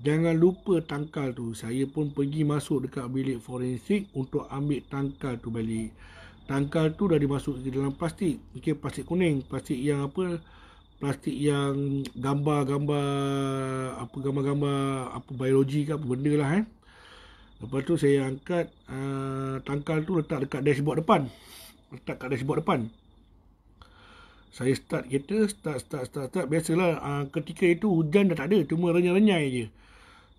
jangan lupa tangkal tu saya pun pergi masuk dekat bilik forensik untuk ambil tangkal tu balik tangkal tu dah dimasuk ke dalam plastik mungkin plastik kuning plastik yang apa plastik yang gambar-gambar apa gambar-gambar apa biologi ke apa benda lah eh lepas tu saya angkat uh, tangkal tu letak dekat dashboard depan letak dekat dashboard depan saya start kereta start start start start biasalah uh, ketika itu hujan dah tak ada cuma renyai-renyai je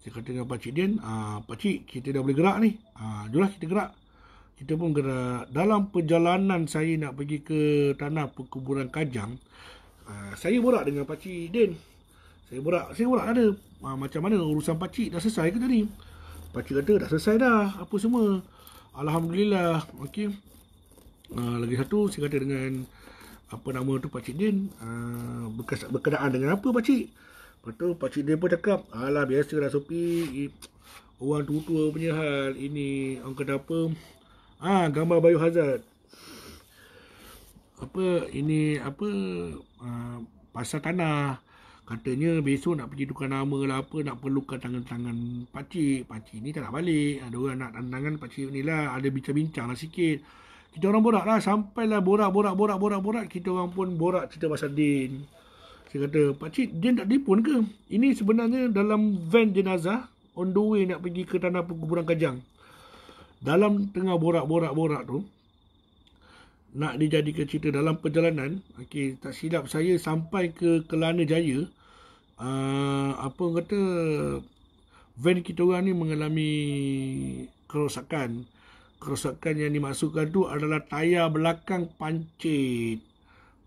saya kata dengan pakcik Dian, ah, pakcik kita dah boleh gerak ni. Ah, jolah kita gerak kita pun gerak dalam perjalanan saya nak pergi ke tanah perkuburan Kajang uh, saya borak dengan pak cik Din saya borak saya borak ada uh, macam mana urusan pak cik dah selesai ke tadi pak cik kata dah selesai dah apa semua alhamdulillah okey uh, lagi satu saya kata dengan apa nama tu pak cik Din uh, bekas berkenaan dengan apa pak cik Lepas tu pak cik Din pun cakap alah biasa rasupi. Lah, sopi orang tua-tua punya hal ini orang kata apa Ah ha, gambar biohazard. Apa ini apa ha, ah, pasar tanah. Katanya besok nak pergi tukar nama lah apa Nak perlukan tangan-tangan pakcik Pakcik ni tak nak balik Ada ah, orang nak tangan pakcik ni lah Ada bincang-bincang lah sikit Kita orang boraklah Sampailah borak, borak, borak, borak, borak Kita orang pun borak cerita pasal Din Saya kata pakcik Din tak dipun ke? Ini sebenarnya dalam van jenazah On the way nak pergi ke tanah perkuburan Kajang dalam tengah borak-borak-borak tu nak dijadikan cerita dalam perjalanan Okay, tak silap saya sampai ke Kelana Jaya uh, apa orang kata van kita orang ni mengalami kerosakan kerosakan yang dimasukkan tu adalah tayar belakang pancit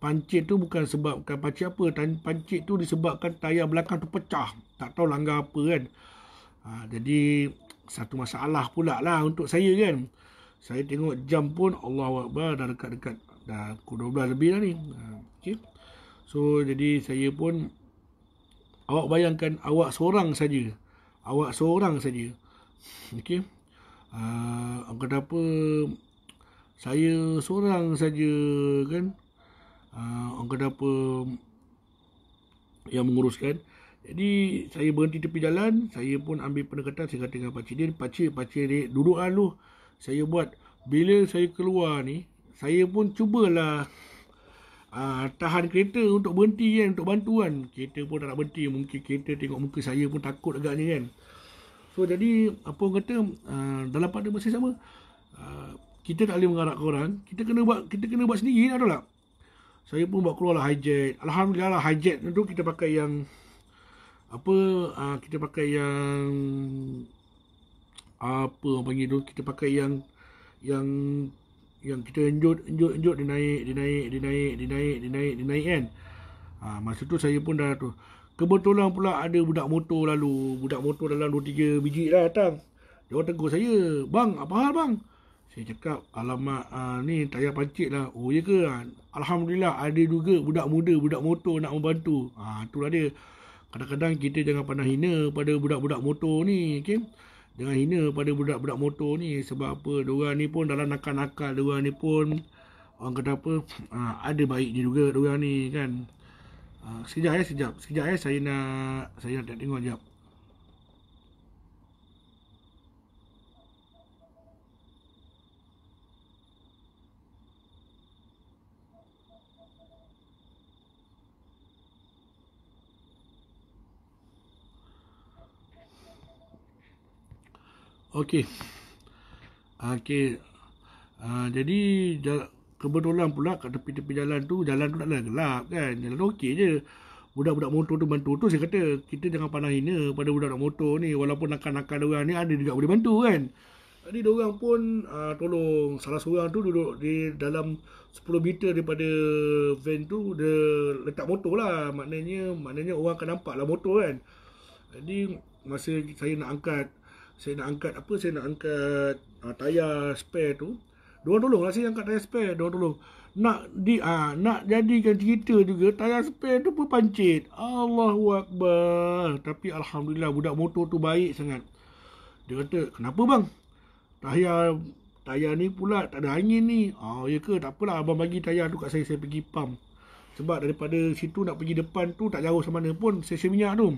pancit tu bukan sebabkan pancit apa pancit tu disebabkan tayar belakang tu pecah tak tahu langgar apa kan ha, jadi satu masalah pula lah untuk saya kan. Saya tengok jam pun Allah Akbar dah dekat-dekat. Dah pukul 12 lebih dah ni. Ha, okay. So, jadi saya pun awak bayangkan awak seorang saja. Awak seorang saja. Okey. Ah, uh, kata apa saya seorang saja kan. Ah, uh, kata apa yang menguruskan uh, jadi saya berhenti tepi jalan, saya pun ambil pendekatan saya kata dengan pak cik Din, pak cik, pak cik dia duduk dulu. Lah saya buat bila saya keluar ni, saya pun cubalah uh, tahan kereta untuk berhenti kan, untuk bantuan. Kereta pun tak nak berhenti, mungkin kereta tengok muka saya pun takut agaknya kan. So jadi apa orang kata uh, dalam pada masa sama uh, kita tak boleh mengarah orang, kita kena buat kita kena buat sendiri lah tak? Saya pun buat keluarlah hijet. Alhamdulillah lah hijet tu kita pakai yang apa uh, kita pakai yang apa orang panggil tu kita pakai yang yang yang kita enjut enjut enjut dia naik dia naik dia naik dia naik dia naik dia naik kan ha, masa tu saya pun dah tu kebetulan pula ada budak motor lalu budak motor dalam 2 3 biji dah datang dia orang tegur saya bang apa hal bang saya cakap alamak uh, ni tayar pancit lah oh ya ke alhamdulillah ada juga budak muda budak motor nak membantu ah ha, itulah dia Kadang-kadang kita jangan pandang hina pada budak-budak motor ni, okey. Jangan hina pada budak-budak motor ni sebab apa? Dua ni pun dalam nakal-nakal, dua ni pun orang kata apa? Ha, ada baik dia juga dua ni kan. Ha, sekejap ya, sekejap. Sekejap ya saya nak saya nak tengok jap. Okey. Ah, okey. Uh, jadi kebetulan pula kat tepi-tepi jalan tu jalan tu taklah gelap kan. Jalan okey je. Budak-budak motor tu bantu tu saya kata kita jangan pandang hina pada budak-budak motor ni walaupun nakal-nakal dia orang ni ada juga boleh bantu kan. Jadi dia orang pun uh, tolong salah seorang tu duduk di dalam 10 meter daripada van tu dia letak motor lah. Maknanya maknanya orang akan nampak lah motor kan. Jadi masa saya nak angkat uh, saya nak angkat apa saya nak angkat uh, tayar spare tu dia tolong lah saya angkat tayar spare dia tolong nak di ah uh, nak jadikan cerita juga tayar spare tu pun pancit Allahu akbar tapi alhamdulillah budak motor tu baik sangat dia kata kenapa bang tayar tayar ni pula tak ada angin ni oh, ya ke tak apalah abang bagi tayar tu kat saya saya pergi pam sebab daripada situ nak pergi depan tu tak jauh sama mana pun Saya minyak tu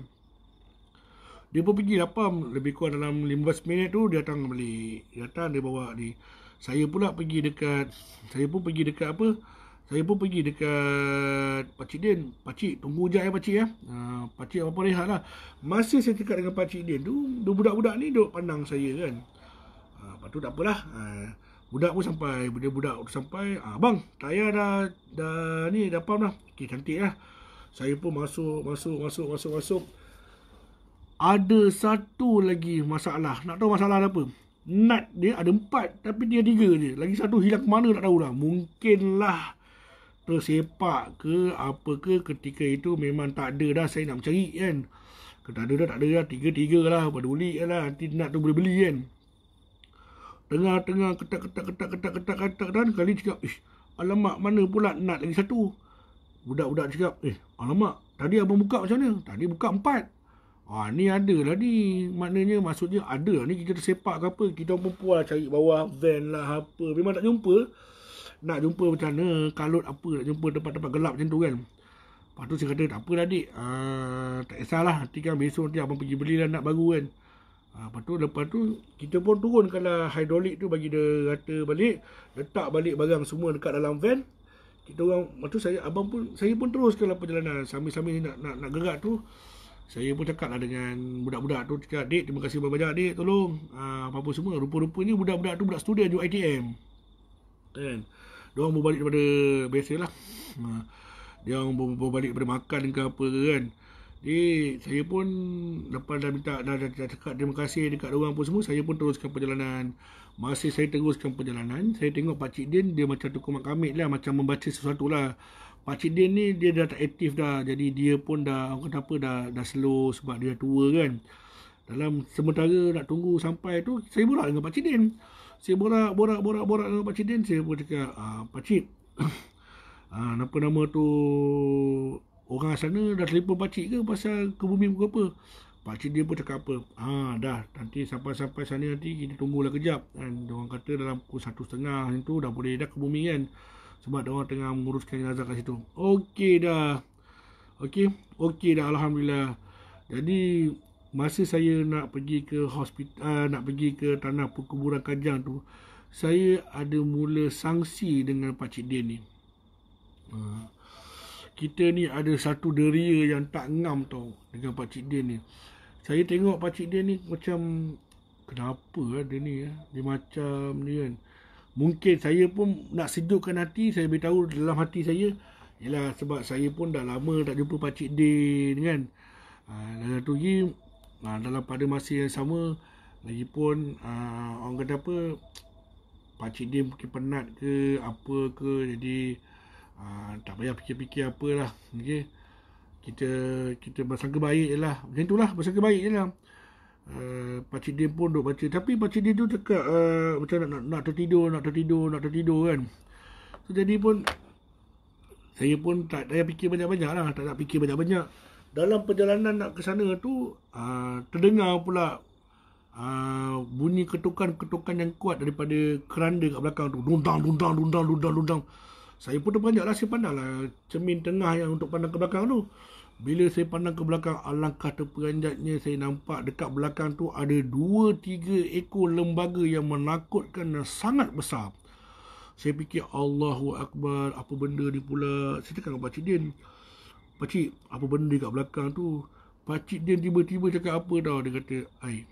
dia pun pergi lapam lebih kurang dalam 15 minit tu dia datang balik dia datang dia bawa ni saya pula pergi dekat saya pun pergi dekat apa saya pun pergi dekat Pakcik Din Pakcik tunggu jap ya Pakcik ya uh, Pakcik apa-apa rehat lah Masa saya cakap dengan Pakcik Din tu Dua budak-budak ni duduk pandang saya kan uh, Lepas tu tak apalah uh, Budak pun sampai Budak budak tu sampai uh, Abang tayar dah, dah ni dah pam dah Okey cantik lah Saya pun masuk masuk masuk masuk masuk ada satu lagi masalah. Nak tahu masalah apa? Nut dia ada empat tapi dia tiga je. Lagi satu hilang ke mana tak lah. Mungkinlah tersepak ke apa ke ketika itu memang tak ada dah saya nak mencari kan. Kalau tak ada dah tak ada dah tiga-tiga lah. Peduli lah nanti nut tu boleh beli kan. Tengah-tengah ketak-ketak-ketak-ketak-ketak-ketak dan kali cakap Ish, alamak mana pula nut lagi satu. Budak-budak cakap eh alamak tadi abang buka macam mana? Tadi buka empat. Ha, ni ada lah ni. Maknanya maksudnya ada lah ni. Kita tersepak ke apa. Kita pun puas lah cari bawah van lah apa. Memang tak jumpa. Nak jumpa macam mana. Kalut apa. Nak jumpa tempat-tempat gelap macam tu kan. Lepas tu saya kata tak apa lah adik. Ha, tak kisah lah. Nanti kan besok nanti abang pergi beli lah nak baru kan. Ha, lepas tu lepas tu kita pun turunkan lah hidrolik tu bagi dia rata balik. Letak balik barang semua dekat dalam van. Kita orang. Lepas tu saya, abang pun, saya pun teruskan lah perjalanan. Sambil-sambil nak, nak, nak gerak tu saya pun cakap lah dengan budak-budak tu cakap adik terima kasih banyak-banyak adik tolong uh, apa-apa semua rupa-rupanya budak-budak tu budak student juga ITM kan dia orang berbalik daripada biasa lah ah, dia orang berbalik daripada makan ke apa kan jadi saya pun lepas dah minta dah, dah, dah cakap terima kasih dekat orang pun semua saya pun teruskan perjalanan masih saya teruskan perjalanan saya tengok Pak Cik Din dia macam tukumak makamik. lah macam membaca sesuatu lah Pakcik Din ni dia dah tak aktif dah. Jadi dia pun dah orang kata apa dah dah slow sebab dia dah tua kan. Dalam sementara nak tunggu sampai tu saya borak dengan Pakcik Din. Saya borak borak borak borak dengan Pakcik Din saya pun cakap ah Pakcik ah apa nama tu orang sana dah telefon Pakcik ke pasal ke bumi ke apa? Pakcik dia pun cakap apa? Ah dah nanti sampai-sampai sana nanti kita tunggulah kejap. Dan orang kata dalam pukul 1.30 macam tu dah boleh dah ke bumi kan sebab dia orang tengah menguruskan jenazah kat situ. Okey dah. Okey, okey dah alhamdulillah. Jadi masa saya nak pergi ke hospital ah, nak pergi ke tanah perkuburan Kajang tu, saya ada mula sangsi dengan Pak Cik Din ni. Ah. Kita ni ada satu deria yang tak ngam tau dengan Pak Cik Din ni. Saya tengok Pak Cik Din ni macam kenapa lah dia ni ya? Dia macam ni kan. Ya? mungkin saya pun nak sedutkan hati saya beritahu dalam hati saya ialah sebab saya pun dah lama tak jumpa pakcik Din kan ah, dan satu lagi ah, dalam pada masa yang sama lagipun ah, orang kata apa pakcik Din mungkin penat ke apa ke jadi tak payah fikir-fikir apalah okay? kita kita bersangka baik je lah macam itulah bersangka baik je lah Eh, pakcik dia pun duk baca. Tapi pakcik dia tu cakap uh, macam nak, nak, nak tertidur, nak tertidur, nak tertidur kan. So, jadi pun saya pun tak payah fikir banyak-banyak lah. Tak nak fikir banyak-banyak. Dalam perjalanan nak ke sana tu, uh, terdengar pula uh, bunyi ketukan-ketukan yang kuat daripada keranda kat belakang tu. Dundang, dundang, dundang, dundang, dundang. Saya pun terpanjat lah, saya pandang lah cermin tengah yang untuk pandang ke belakang tu. Bila saya pandang ke belakang, alangkah terperanjatnya saya nampak dekat belakang tu ada dua tiga ekor lembaga yang menakutkan dan sangat besar. Saya fikir Allahu Akbar, apa benda ni pula? Saya cakap kepada Pakcik Din, Pakcik, apa benda dekat belakang tu? Pakcik Din tiba-tiba cakap apa tau? Dia kata, Ai,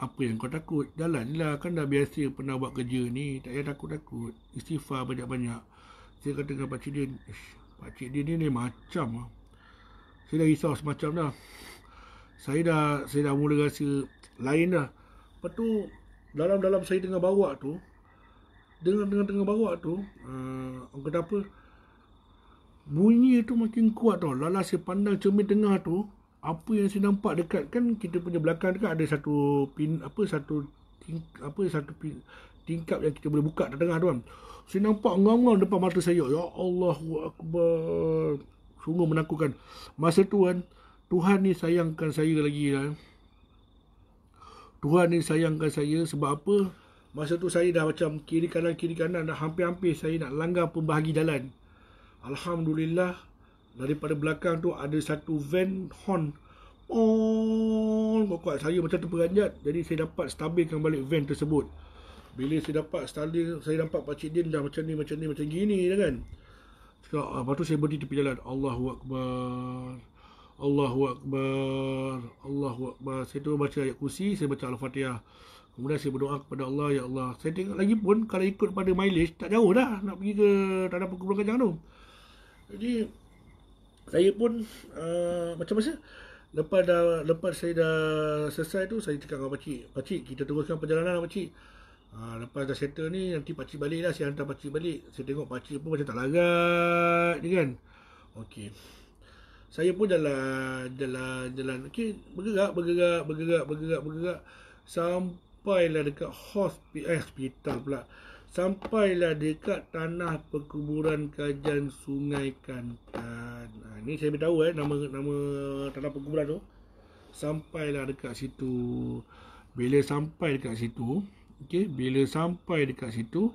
apa yang kau takut? Jalan lah, kan dah biasa pernah buat kerja ni, tak payah takut-takut. Istighfar banyak-banyak. Saya kata dengan pakcik dia Pakcik dia ni, ni macam ah. Saya dah risau semacam dah Saya dah Saya dah mula rasa lain dah Lepas tu dalam-dalam saya tengah bawa tu dengan tengah tengah bawa tu uh, orang kata apa bunyi tu makin kuat tau lala saya pandang cermin tengah tu apa yang saya nampak dekat kan kita punya belakang dekat ada satu pin apa satu apa satu pin, tingkap yang kita boleh buka di tengah tuan. Saya nampak ngam depan mata saya. Ya Allah, Akbar. Sungguh menakutkan. Masa tuan, Tuhan ni sayangkan saya lagi lah. Tuhan ni sayangkan saya sebab apa? Masa tu saya dah macam kiri kanan kiri kanan dah hampir-hampir saya nak langgar pembahagi jalan. Alhamdulillah daripada belakang tu ada satu van horn. Oh, kuat saya macam terperanjat. Jadi saya dapat stabilkan balik van tersebut. Bila saya dapat style saya nampak Pak Cik Din dah macam ni macam ni macam gini dah kan. So, ah, lepas tu saya berdiri tepi jalan. Allahu akbar. Allahu akbar. Allahu Saya tu baca ayat kursi, saya baca al-Fatihah. Kemudian saya berdoa kepada Allah, ya Allah. Saya tengok lagi pun kalau ikut pada mileage tak jauh dah nak pergi ke tak ada pukul kajang tu. Jadi saya pun uh, macam masa lepas dah lepas saya dah selesai tu saya cakap dengan pak cik, pak cik kita teruskan perjalanan lah, pak cik. Ha, lepas dah settle ni Nanti pakcik balik lah Saya hantar pakcik balik Saya tengok pakcik pun macam tak larat je kan Okey Saya pun jalan Jalan Jalan Okey Bergerak Bergerak Bergerak Bergerak Bergerak Sampailah dekat hospital Eh hospital pula Sampailah dekat tanah perkuburan Kajian Sungai Kantan ha, Ni saya beritahu eh Nama nama tanah perkuburan tu Sampailah dekat situ Bila sampai dekat situ Okey, bila sampai dekat situ,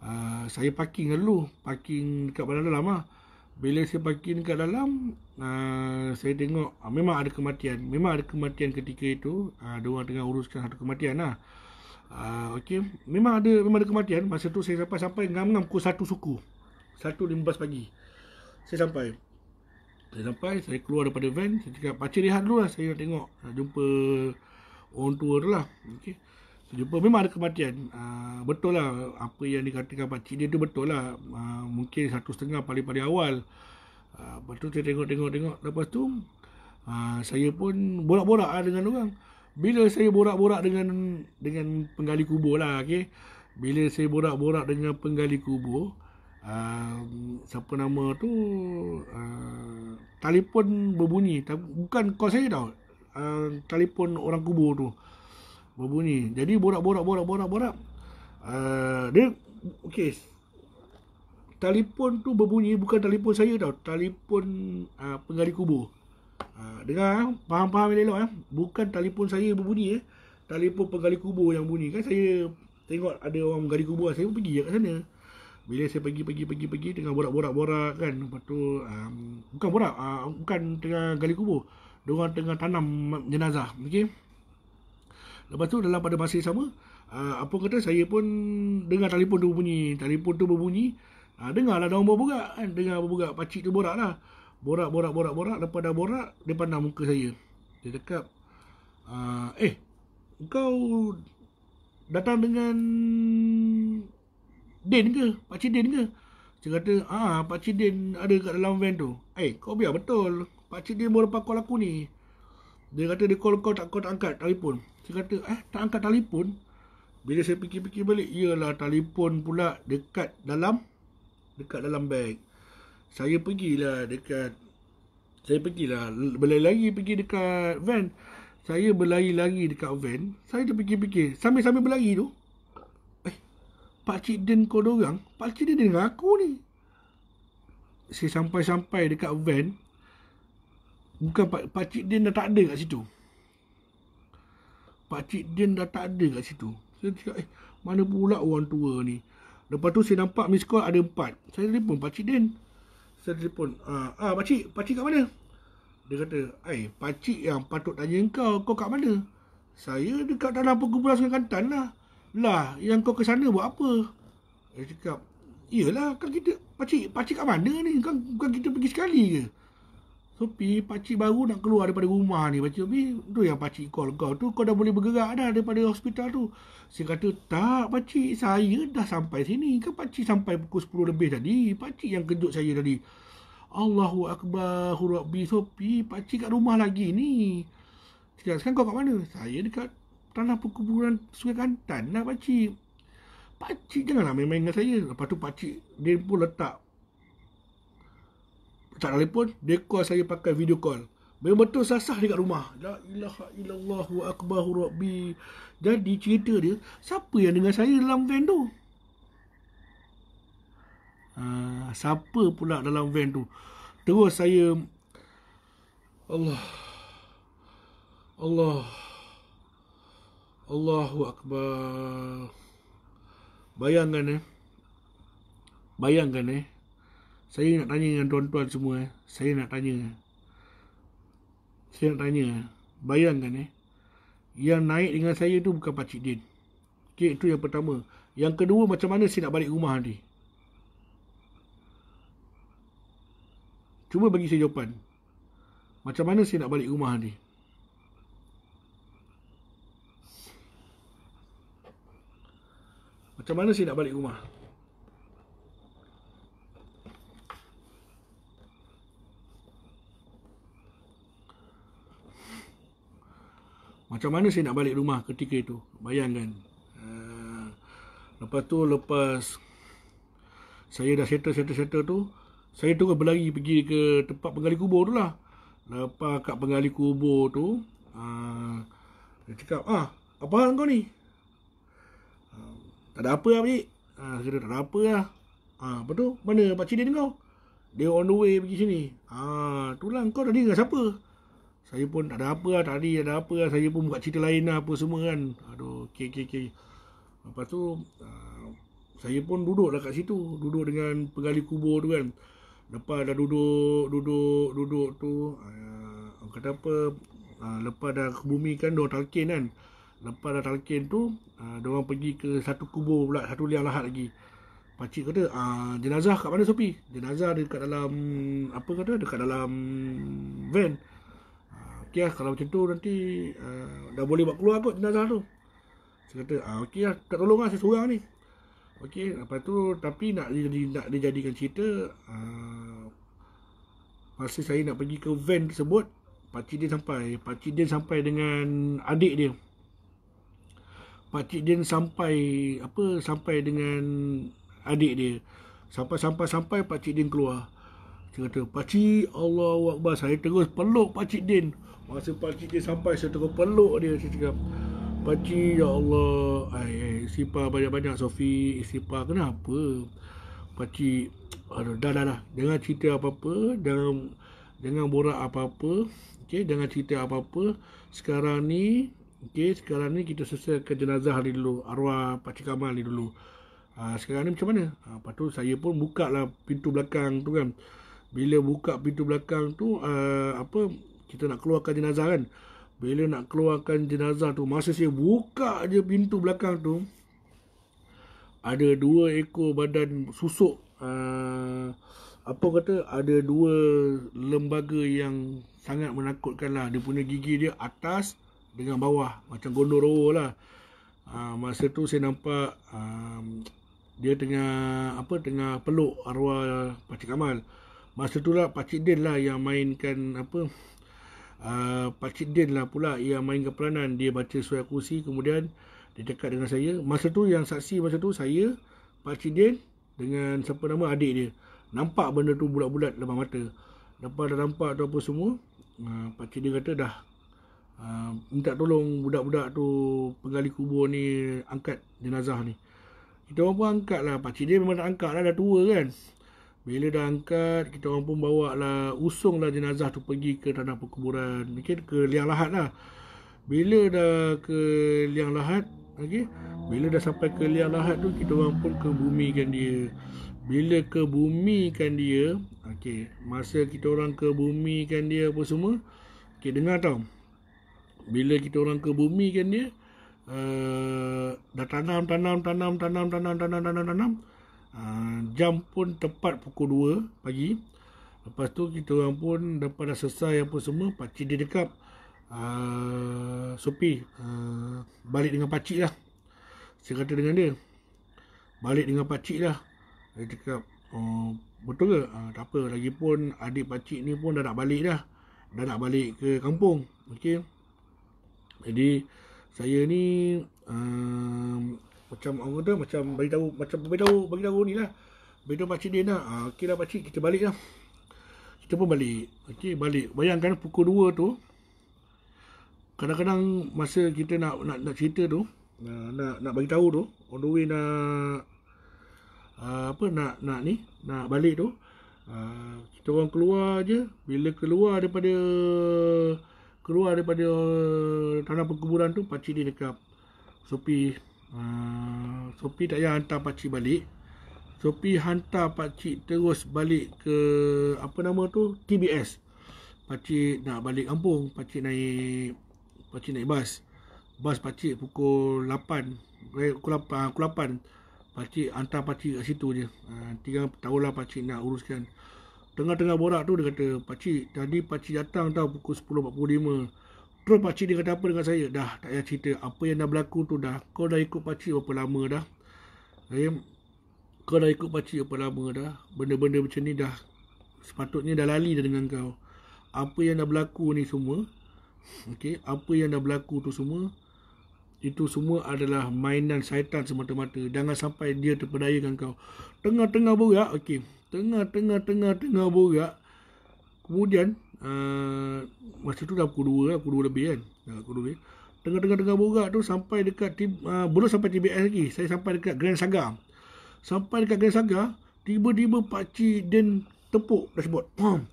uh, saya parking dulu, parking dekat badan dalam lah. Bila saya parking dekat dalam, uh, saya tengok uh, memang ada kematian. Memang ada kematian ketika itu, uh, ah, dia orang tengah uruskan satu kematian lah. Uh, Okey, memang ada memang ada kematian. Masa tu saya sampai sampai ngam-ngam pukul satu suku. Satu lima pagi. Saya sampai. Saya sampai, saya keluar daripada van. Saya cakap, pakcik rehat dulu lah. Saya nak tengok, nak jumpa orang tua tu lah. Okey. So, jumpa memang ada kematian. Uh, betul lah apa yang dikatakan pakcik dia tu betul lah. Uh, mungkin satu setengah paling-paling awal. Uh, lepas tu saya tengok-tengok-tengok. Lepas tu uh, saya pun borak-borak lah dengan orang. Bila saya borak-borak dengan dengan penggali kubur lah. Okay? Bila saya borak-borak dengan penggali kubur. Uh, siapa nama tu uh, telefon berbunyi bukan call saya tau uh, telefon orang kubur tu berbunyi. Jadi borak borak borak borak borak. Uh, dia okey. Telefon tu berbunyi bukan telefon saya tau, telefon uh, penggali kubur. Uh, dengar, faham-faham elok eh. Bukan telefon saya berbunyi eh. Telefon penggali kubur yang bunyi. Kan saya tengok ada orang menggali kubur, saya pun pergi lah kat sana. Bila saya pergi pergi pergi pergi tengah borak-borak borak kan. Lepas tu um, bukan borak, uh, bukan tengah gali kubur. Diorang tengah tanam jenazah. Okey. Lepas tu dalam pada masa yang sama uh, Apa kata saya pun Dengar telefon tu berbunyi Telefon tu berbunyi uh, lah daun berbuka kan Dengar berbuka Pakcik tu borak lah Borak, borak, borak, borak Lepas dah borak Dia pandang muka saya Dia cakap uh, Eh Kau Datang dengan Din ke? Pakcik Din ke? Cik kata, ah, Pakcik Din ada kat dalam van tu. Eh, kau biar betul. Pakcik Din baru lepas call aku ni. Dia kata dia call kau tak kau tak angkat telefon. Saya kata, eh, tak angkat telefon. Bila saya fikir-fikir balik, ialah telefon pula dekat dalam dekat dalam bag Saya pergilah dekat saya pergilah berlari-lari pergi dekat van. Saya berlari-lari dekat van. Saya terfikir-fikir, sambil-sambil berlari tu, eh, Pak Cik Den kau dorang, Pak Cik Den dengan aku ni. Saya sampai-sampai dekat van, bukan Pak, Pak Cik Den dah tak ada kat situ. Pakcik Din dah tak ada kat situ. Saya cakap, eh, mana pula orang tua ni? Lepas tu saya nampak miss call ada empat. Saya telefon Pakcik Din. Saya telefon, ah, ah Pakcik, Pakcik kat mana? Dia kata, eh, Pakcik yang patut tanya kau, kau kat mana? Saya dekat dalam pergubulan Sungai Kantan lah. Lah, yang kau ke sana buat apa? Dia cakap, iyalah, kan kita, Pakcik, Pakcik kat mana ni? Kan, kan kita pergi sekali ke? So pi pakcik baru nak keluar daripada rumah ni pakcik pi tu yang pakcik call kau tu kau dah boleh bergerak dah daripada hospital tu. Saya kata tak pakcik saya dah sampai sini ke kan pakcik sampai pukul 10 lebih tadi pakcik yang kejut saya tadi. Allahu akbar hurabi so pi pakcik kat rumah lagi ni. Sekarang kau kat mana? Saya dekat tanah perkuburan Sungai Kantan lah pakcik. Pakcik janganlah main-main dengan saya. Lepas tu pakcik dia pun letak tak telefon, dia call saya pakai video call. Memang betul sasah dekat rumah. La ilaha illallah wa akbaru rabbi. Jadi cerita dia, siapa yang dengar saya dalam van tu? Uh, siapa pula dalam van tu? Terus saya Allah Allah Allahu akbar. Bayangkan eh. Bayangkan eh saya nak tanya dengan tuan-tuan semua eh. Saya nak tanya. Saya nak tanya. Bayangkan eh. Yang naik dengan saya tu bukan Pakcik Din. Okay, itu yang pertama. Yang kedua, macam mana saya nak balik rumah nanti? Cuba bagi saya jawapan. Macam mana saya nak balik rumah nanti? Macam mana saya nak balik rumah? Macam mana saya nak balik rumah ketika itu Bayangkan eh, Lepas tu lepas Saya dah settle-settle-settle tu Saya terus berlari pergi ke tempat penggali kubur tu lah Lepas kat penggali kubur tu eh, Dia cakap ah, Apa hal kau ni? Ah, tak ada apa lah pakcik ah, Saya kata tak ada apa lah ah, Lepas tu mana pakcik dia tengok, Dia on the way pergi sini ah, Tulang kau tadi dengan siapa? Saya pun ada apa lah tadi ada apa lah Saya pun buat cerita lain lah apa semua kan Aduh okay okay okay Lepas tu ah, Saya pun duduk lah kat situ Duduk dengan penggali kubur tu kan Lepas dah duduk Duduk duduk tu ah, Orang kata apa ah, Lepas dah kebumikan Diorang talkin kan Lepas dah talkin tu Diorang pergi ke satu kubur pula Satu liang lahat lagi Pakcik kata Jenazah kat mana Sopi? Jenazah dekat dalam Apa kata? Dekat dalam Van Van okey lah kalau macam tu nanti uh, dah boleh buat keluar kot jenazah tu. Saya kata, ah, okey lah, tak tolong lah saya seorang ni. Okey, lepas tu, tapi nak, nak dijadikan cerita, uh, masa saya nak pergi ke van tersebut, pakcik dia sampai. Pakcik dia sampai dengan adik dia. Pakcik dia sampai, apa, sampai dengan adik dia. Sampai-sampai-sampai pakcik dia keluar. Saya kata, pakcik Allah Akbar, saya terus peluk pakcik dia. Masa pakcik dia sampai Saya terpeluk dia Saya cakap Pakcik ya Allah ay, banyak-banyak Sofi Istipah kenapa Pakcik aduh, Dah dah dah Jangan cerita apa-apa Jangan Jangan borak apa-apa Okey Jangan cerita apa-apa Sekarang ni Okey Sekarang ni kita selesai ke jenazah hari dulu Arwah Pakcik Kamal hari dulu ha, Sekarang ni macam mana ha, Lepas tu saya pun buka lah Pintu belakang tu kan bila buka pintu belakang tu uh, apa kita nak keluarkan jenazah kan bila nak keluarkan jenazah tu masa saya buka je pintu belakang tu ada dua ekor badan susuk uh, apa kata ada dua lembaga yang sangat menakutkan lah dia punya gigi dia atas dengan bawah macam gondoroa lah uh, masa tu saya nampak uh, dia tengah apa tengah peluk arwah Pakcik Kamal masa tu lah Pakcik Din lah yang mainkan apa Ah, Pakcik Din lah pula yang mainkan peranan Dia baca suai kursi kemudian Dia dekat dengan saya Masa tu yang saksi masa tu saya Pakcik Din dengan siapa nama adik dia Nampak benda tu bulat-bulat depan mata Lepas dah nampak tu apa semua ah, Pakcik Din kata dah ah, Minta tolong budak-budak tu Penggali kubur ni Angkat jenazah ni Kita orang pun angkat lah Pakcik Din memang nak angkat lah dah tua kan bila dah angkat, kita orang pun bawa lah, usung lah jenazah tu pergi ke tanah perkuburan. Mungkin ke liang lahat lah. Bila dah ke liang lahat, okay? bila dah sampai ke liang lahat tu, kita orang pun kebumikan dia. Bila kebumikan dia, okay, masa kita orang kebumikan dia apa semua, okay, dengar tau. Bila kita orang kebumikan dia, uh, dah tanam, tanam, tanam, tanam, tanam, tanam, tanam, tanam, tanam, tanam Ah, jam pun tepat pukul 2 pagi. Lepas tu kita orang pun dapat dah selesai apa semua. Pakcik dia dekat uh, ah, Sopi uh, ah, balik dengan pakcik lah. Saya kata dengan dia. Balik dengan pakcik lah. Dia dekat oh, betul ke? Uh, tak apa. Lagipun adik pakcik ni pun dah nak balik dah. Dah nak balik ke kampung. Okay. Jadi saya ni... Uh, macam orang tu macam bagi tahu macam bagi tahu bagi tahu ni lah bagi tahu pakcik dia nak ah, okey lah pakcik kita balik lah kita pun balik okey balik bayangkan pukul 2 tu kadang-kadang masa kita nak nak, nak cerita tu nak nak, nak bagi tahu tu on the way nak ah, apa nak nak ni nak balik tu ah, kita orang keluar aje bila keluar daripada keluar daripada tanah perkuburan tu pakcik dia dekat Sopi Ah, Sopi tak payah hantar pakcik balik Sopi hantar pakcik terus balik ke Apa nama tu? TBS Pakcik nak balik kampung Pakcik naik Pakcik naik bas Bas pakcik pukul 8 eh, pukul, 8, ah, pukul 8 Pakcik hantar pakcik kat situ je ha, ah, Tiga tahulah pakcik nak uruskan Tengah-tengah borak tu dia kata Pakcik tadi pakcik datang tau pukul 10.45 Terus pakcik dia kata apa dengan saya? Dah, tak payah cerita. Apa yang dah berlaku tu dah. Kau dah ikut pakcik berapa lama dah? Saya, ya. kau dah ikut pakcik berapa lama dah? Benda-benda macam ni dah. Sepatutnya dah lali dah dengan kau. Apa yang dah berlaku ni semua. Okay. Apa yang dah berlaku tu semua. Itu semua adalah mainan syaitan semata-mata. Jangan sampai dia dengan kau. Tengah-tengah borak. Okay. Tengah-tengah-tengah-tengah borak. Kemudian, uh, masa tu dah pukul 2 lah, pukul 2 lebih kan. Dah pukul 2 Tengah-tengah-tengah borak tu sampai dekat tim, uh, belum sampai TBS lagi. Saya sampai dekat Grand Saga. Sampai dekat Grand Saga, tiba-tiba pakcik Den tepuk dashboard. Pam.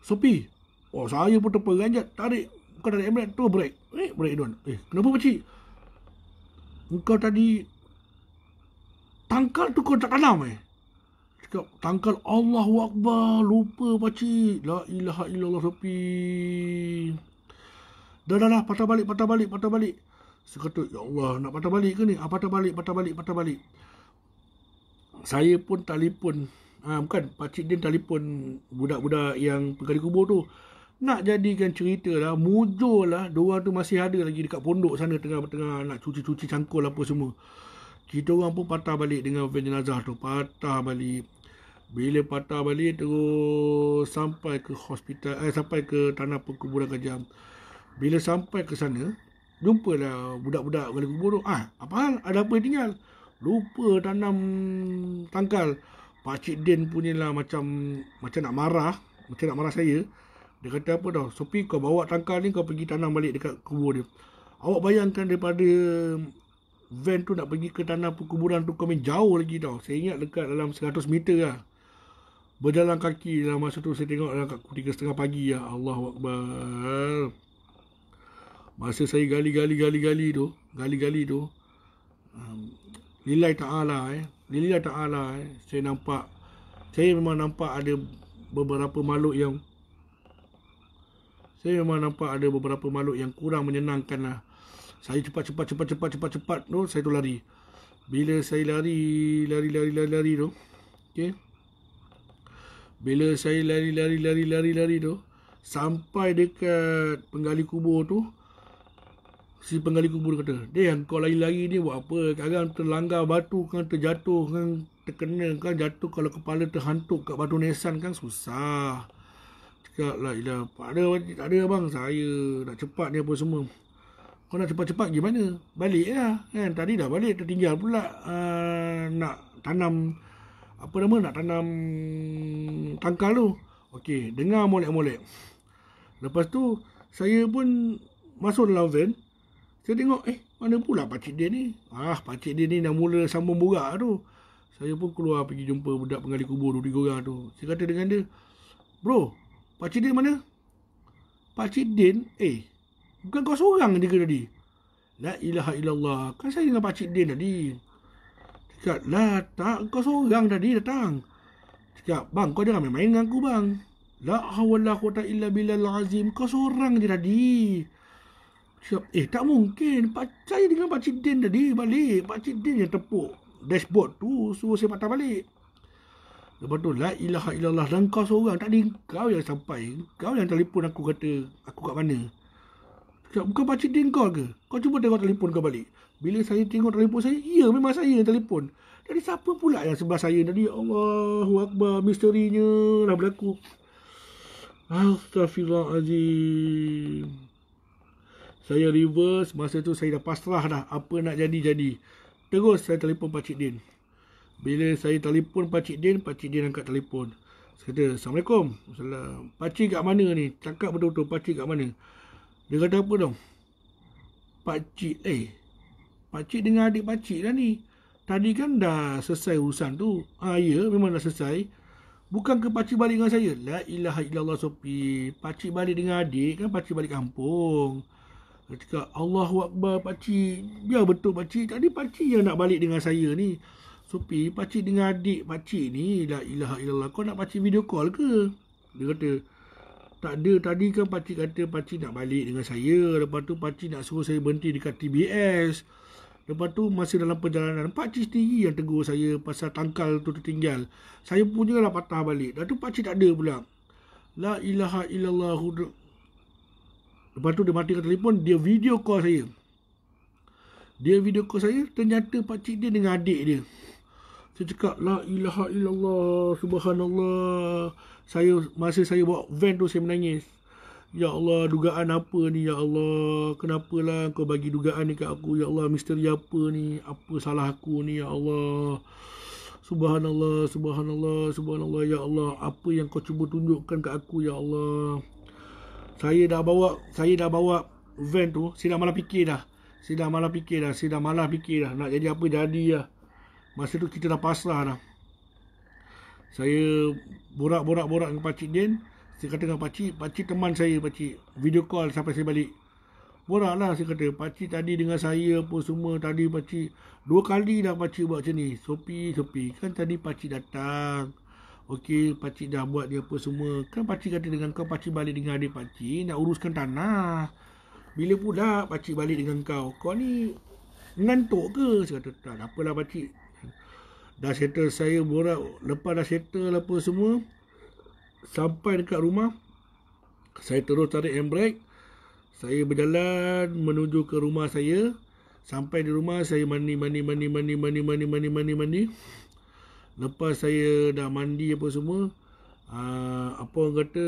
Sopi. Oh, saya pun terperanjat. Tarik. Bukan tarik emblem, tu break. Eh, break tuan. Eh, kenapa pakcik? Engkau tadi tangkal tu kau tak tanam eh cakap tangkal Allahu Akbar lupa pakcik la ilaha illallah sepi dah dah dah patah balik patah balik patah balik saya kata ya Allah nak patah balik ke ni ah, patah balik patah balik patah balik saya pun telefon ah, bukan pakcik din telefon budak-budak yang pegawai kubur tu nak jadikan cerita lah mujur lah dua tu masih ada lagi dekat pondok sana tengah-tengah nak cuci-cuci cangkul apa semua kita orang pun patah balik dengan van jenazah tu. Patah balik. Bila patah balik terus sampai ke hospital eh, sampai ke tanah perkuburan kajam. Bila sampai ke sana, jumpa jumpalah budak-budak gali kubur. Ah, apa hal? Ada apa tinggal? Lupa tanam tangkal. Pak Cik Din punyalah macam macam nak marah, macam nak marah saya. Dia kata apa tau, Sopi kau bawa tangkal ni kau pergi tanam balik dekat kubur dia. Awak bayangkan daripada van tu nak pergi ke tanah perkuburan tu kau main jauh lagi tau. Saya ingat dekat dalam 100 meter lah berjalan kaki lah masa tu saya tengok dalam kaku tiga setengah pagi ya Allah Akbar masa saya gali gali gali gali tu gali gali tu um, lillahi ta'ala eh lillahi ta'ala eh saya nampak saya memang nampak ada beberapa makhluk yang saya memang nampak ada beberapa makhluk yang kurang menyenangkan lah saya cepat cepat cepat cepat cepat cepat tu saya tu lari bila saya lari lari lari lari lari, lari tu okay. Bila saya lari lari lari lari lari tu sampai dekat penggali kubur tu si penggali kubur kata, "Dek, kau lari-lari ni buat apa? Sekarang terlanggar batu kan terjatuh kan terkena kan jatuh kalau kepala terhantuk kat batu nesan kan susah." Cakap lah ila ada tak ada abang saya nak cepat ni apa semua. Kau nak cepat-cepat gimana? Baliklah kan tadi dah balik tertinggal pula uh, nak tanam apa nama nak tanam tangkal tu. Okey, dengar molek-molek. Lepas tu saya pun masuk dalam van. Saya tengok eh mana pula pak cik dia ni? Ah, pak cik dia ni dah mula sambung borak tu. Saya pun keluar pergi jumpa budak penggali kubur dua orang tu. Saya kata dengan dia, "Bro, pak cik dia mana?" Pak cik Din, eh, bukan kau seorang je ke tadi? La ilaha illallah. Kan saya dengan pak cik Din tadi. Cakap, lah tak, kau seorang tadi datang. Cakap, bang, kau jangan main-main dengan aku, bang. La hawala quwata illa billahil azim. Kau seorang je tadi. Cakap, eh tak mungkin. Pak saya dengan Pak Cik Din tadi balik. Pak Cik Din yang tepuk dashboard tu suruh saya patah balik. Lepas tu, la ilaha illallah dan kau seorang. Tak ada kau yang sampai. Kau yang telefon aku kata aku kat mana. Cakap, bukan Pak Cik Din kau ke? Kau cuba tengok telefon kau balik. Bila saya tengok telefon saya, ya memang saya yang telefon. Dari siapa pula yang sebelah saya tadi? Allahu Akbar, misterinya dah berlaku. Astaghfirullahaladzim. Saya reverse, masa tu saya dah pasrah dah apa nak jadi-jadi. Terus saya telefon Pakcik Din. Bila saya telefon Pakcik Din, Pakcik Din angkat telefon. Saya kata, Assalamualaikum. Assalamualaikum. Pakcik kat mana ni? Cakap betul-betul, Pakcik kat mana? Dia kata apa dong? Pakcik, eh, Pakcik dengan adik pakcik lah ni. Tadi kan dah selesai urusan tu. Ha, ya, memang dah selesai. Bukan ke pakcik balik dengan saya? La ilaha illallah sopi. Pakcik balik dengan adik kan pakcik balik kampung. Ketika Allahu Akbar pakcik. Ya betul pakcik. Tadi pakcik yang nak balik dengan saya ni. Sopi, pakcik dengan adik pakcik ni. La ilaha illallah. Kau nak pakcik video call ke? Dia kata, tak ada. Tadi kan pakcik kata pakcik nak balik dengan saya. Lepas tu pakcik nak suruh saya berhenti dekat TBS. Lepas tu masih dalam perjalanan Pak Cik sendiri yang tegur saya pasal tangkal tu tertinggal Saya punya lah patah balik Lepas tu Pak Cik tak ada pula La ilaha illallah Lepas tu dia matikan telefon Dia video call saya Dia video call saya Ternyata Pak Cik dia dengan adik dia Saya cakap La ilaha illallah Subhanallah Saya Masa saya bawa van tu saya menangis Ya Allah, dugaan apa ni Ya Allah? Kenapalah kau bagi dugaan ni kat aku Ya Allah? Misteri apa ni? Apa salah aku ni Ya Allah? Subhanallah, subhanallah, subhanallah Ya Allah, apa yang kau cuba tunjukkan kat aku Ya Allah? Saya dah bawa, saya dah bawa van tu, saya dah malah fikir dah. Saya dah malah fikir dah, saya dah malah fikir dah nak jadi apa jadi lah. Masa tu kita dah pasrah dah. Saya borak-borak-borak dengan Pakcik Din, saya kata dengan pakcik, pakcik teman saya pakcik. Video call sampai saya balik. Borak lah saya kata, pakcik tadi dengan saya apa semua tadi pakcik. Dua kali dah pakcik buat macam ni. Sopi, sopi. Kan tadi pakcik datang. Okey, pakcik dah buat dia apa semua. Kan pakcik kata dengan kau, pakcik balik dengan adik pakcik. Nak uruskan tanah. Bila pula pakcik balik dengan kau. Kau ni ngantuk ke? Saya kata, tak apalah pakcik. Dah settle saya borak. Lepas dah settle apa semua sampai dekat rumah saya terus tarik handbrake saya berjalan menuju ke rumah saya sampai di rumah saya mandi mandi mandi mandi mandi mandi mandi mandi mandi lepas saya dah mandi apa semua ah, apa orang kata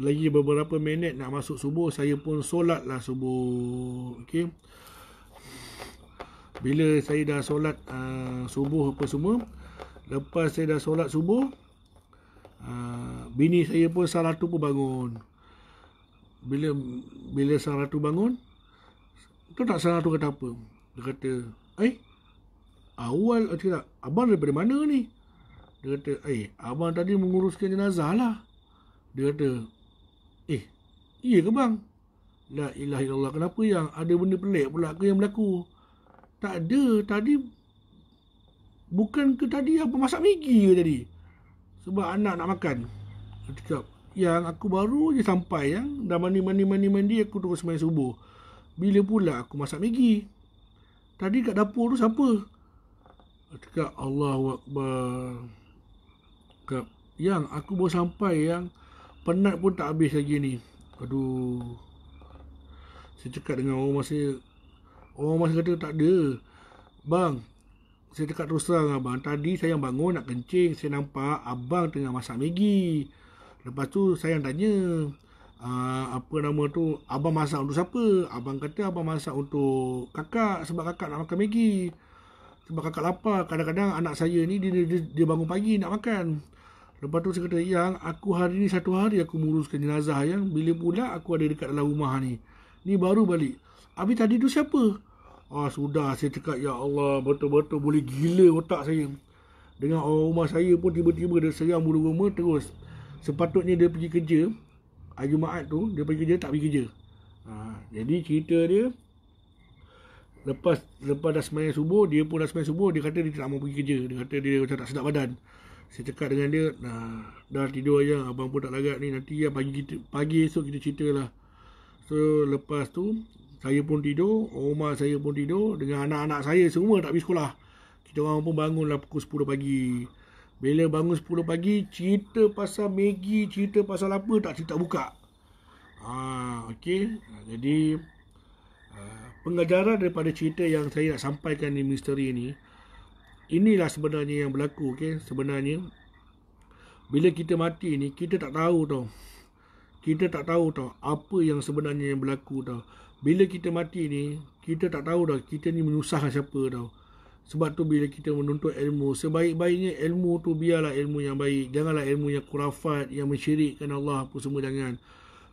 lagi beberapa minit nak masuk subuh saya pun solat lah subuh Okay. bila saya dah solat uh, subuh apa semua lepas saya dah solat subuh Ah, bini saya pun Saratu pun bangun bila bila Saratu bangun tu tak Saratu kata apa dia kata eh awal eh, dia kata, abang dari mana ni dia kata eh abang tadi menguruskan jenazah lah dia kata eh iya ke bang la ilaha illallah kenapa yang ada benda pelik pula ke yang berlaku tak ada tadi bukan ke tadi apa masak migi ke tadi sebab anak nak makan. Aku cakap, yang aku baru je sampai yang dah mandi-mandi-mandi-mandi aku terus main subuh. Bila pula aku masak Maggi? Tadi kat dapur tu siapa? Aku cakap, Allahu Akbar. Cakap, yang aku baru sampai yang penat pun tak habis lagi ni. Aduh. Saya cakap dengan orang masih. Orang masih kata tak ada. Bang, saya cakap terus terang dengan abang Tadi saya yang bangun nak kencing Saya nampak abang tengah masak Maggi Lepas tu saya tanya ah, Apa nama tu Abang masak untuk siapa Abang kata abang masak untuk kakak Sebab kakak nak makan Maggi Sebab kakak lapar Kadang-kadang anak saya ni dia, dia, dia bangun pagi nak makan Lepas tu saya kata Yang aku hari ni satu hari aku menguruskan jenazah yang Bila pula aku ada dekat dalam rumah ni Ni baru balik Abi tadi tu siapa? Ah sudah saya cakap ya Allah betul-betul boleh gila otak saya. Dengan orang rumah saya pun tiba-tiba dia serang bulu rumah terus. Sepatutnya dia pergi kerja hari Jumaat tu dia pergi kerja tak pergi kerja. Ha, jadi cerita dia lepas lepas dah sembahyang subuh dia pun dah sembahyang subuh dia kata dia tak mau pergi kerja. Dia kata dia macam tak sedap badan. Saya cakap dengan dia nah, dah tidur aja abang pun tak lagat ni nanti ya pagi kita pagi esok kita ceritalah. So lepas tu saya pun tidur, rumah saya pun tidur dengan anak-anak saya semua tak pergi sekolah. Kita orang pun bangunlah pukul 10 pagi. Bila bangun 10 pagi, cerita pasal Maggie, cerita pasal apa tak cerita buka. Ha, okey. Ha, jadi ha, pengajaran daripada cerita yang saya nak sampaikan di misteri ini inilah sebenarnya yang berlaku Okay, sebenarnya bila kita mati ni kita tak tahu tau kita tak tahu tau apa yang sebenarnya yang berlaku tau bila kita mati ni kita tak tahu dah kita ni menyusahkan siapa tau sebab tu bila kita menuntut ilmu sebaik-baiknya ilmu tu biarlah ilmu yang baik janganlah ilmu yang kurafat yang mensyirikkan Allah apa semua jangan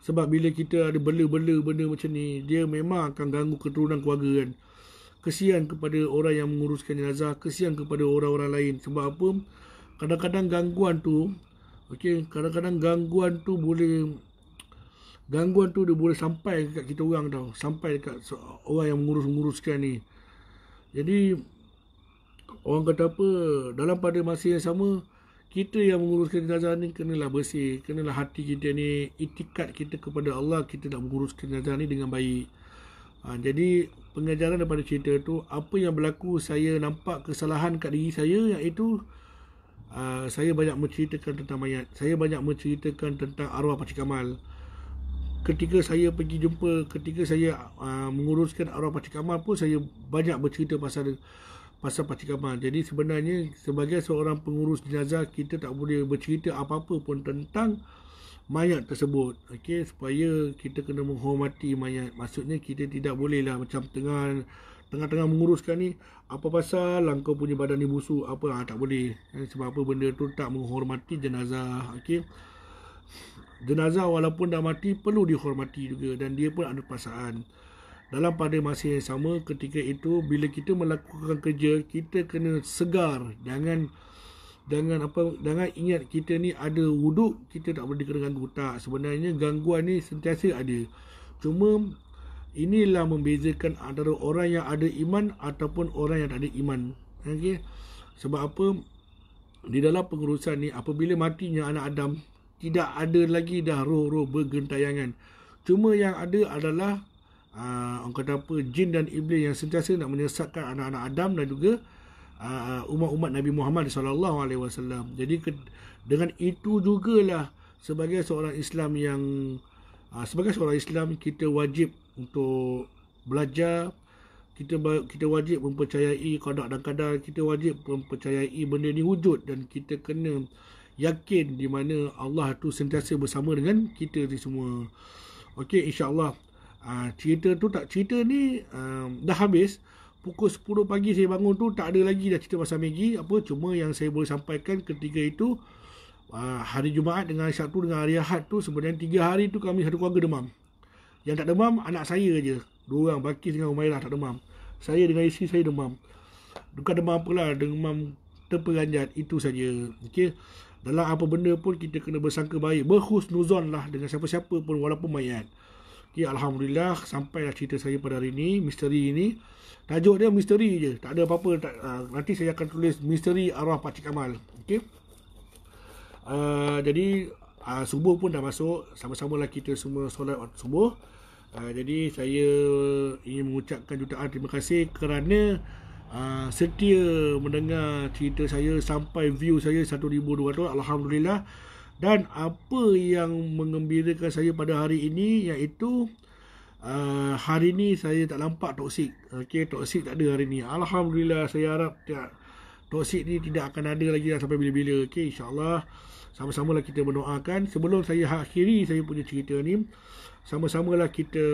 sebab bila kita ada bela-bela benda macam ni dia memang akan ganggu keturunan keluarga kan kesian kepada orang yang menguruskan jenazah kesian kepada orang-orang lain sebab apa kadang-kadang gangguan tu okey kadang-kadang gangguan tu boleh gangguan tu dia boleh sampai dekat kita orang tau sampai dekat orang yang mengurus-nguruskan ni jadi orang kata apa dalam pada masa yang sama kita yang menguruskan jenazah ni kenalah bersih kenalah hati kita ni itikat kita kepada Allah kita nak menguruskan jenazah ni dengan baik ha, jadi pengajaran daripada cerita tu apa yang berlaku saya nampak kesalahan kat diri saya iaitu uh, saya banyak menceritakan tentang mayat saya banyak menceritakan tentang arwah Pakcik Kamal ketika saya pergi jumpa ketika saya uh, menguruskan arwah Pakcik Kamal pun saya banyak bercerita pasal pasal Pakcik Kamal jadi sebenarnya sebagai seorang pengurus jenazah kita tak boleh bercerita apa-apa pun tentang mayat tersebut okey supaya kita kena menghormati mayat maksudnya kita tidak bolehlah macam tengah tengah-tengah menguruskan ni apa pasal langkau punya badan ni busuk apa ha, tak boleh eh, sebab apa benda tu tak menghormati jenazah okey Jenazah walaupun dah mati perlu dihormati juga dan dia pun ada perasaan. Dalam pada masa yang sama ketika itu bila kita melakukan kerja kita kena segar jangan dengan apa dengan ingat kita ni ada wuduk kita tak boleh kena ganggu tak sebenarnya gangguan ni sentiasa ada cuma inilah membezakan antara orang yang ada iman ataupun orang yang tak ada iman okey sebab apa di dalam pengurusan ni apabila matinya anak Adam tidak ada lagi dah roh-roh bergentayangan. Cuma yang ada adalah uh, orang kata apa jin dan iblis yang sentiasa nak menyesatkan anak-anak Adam dan juga uh, umat-umat Nabi Muhammad sallallahu alaihi wasallam. Jadi ke, dengan itu jugalah sebagai seorang Islam yang uh, sebagai seorang Islam kita wajib untuk belajar kita kita wajib mempercayai kadar dan kita wajib mempercayai benda ni wujud dan kita kena yakin di mana Allah tu sentiasa bersama dengan kita tu semua. Okey insya-Allah ah, cerita tu tak cerita ni ah, dah habis pukul 10 pagi saya bangun tu tak ada lagi dah cerita pasal Maggi apa cuma yang saya boleh sampaikan ketiga itu ah, hari Jumaat dengan hari Sabtu dengan hari Ahad tu sebenarnya tiga hari tu kami satu keluarga demam. Yang tak demam anak saya je. Dua orang Bakis dengan Umairah tak demam. Saya dengan isteri saya demam. Bukan demam apalah, demam terperanjat itu saja. Okey. Dalam apa benda pun kita kena bersangka baik Berhusnuzon lah dengan siapa-siapa pun walaupun mayat okay, Alhamdulillah sampailah cerita saya pada hari ini Misteri ini Tajuk dia misteri je Tak ada apa-apa uh, Nanti saya akan tulis misteri arwah Pakcik Kamal okay? uh, ah, Jadi uh, subuh pun dah masuk Sama-samalah sama kita semua solat subuh uh, Jadi saya ingin mengucapkan jutaan terima kasih kerana Ah, setia mendengar cerita saya sampai view saya 1200 alhamdulillah dan apa yang mengembirakan saya pada hari ini iaitu uh, hari ini saya tak nampak toksik okey toksik tak ada hari ini alhamdulillah saya harap tak toksik ni tidak akan ada lagi lah sampai bila-bila okey insyaallah sama sama lah kita berdoakan. sebelum saya akhiri saya punya cerita ni sama sama lah kita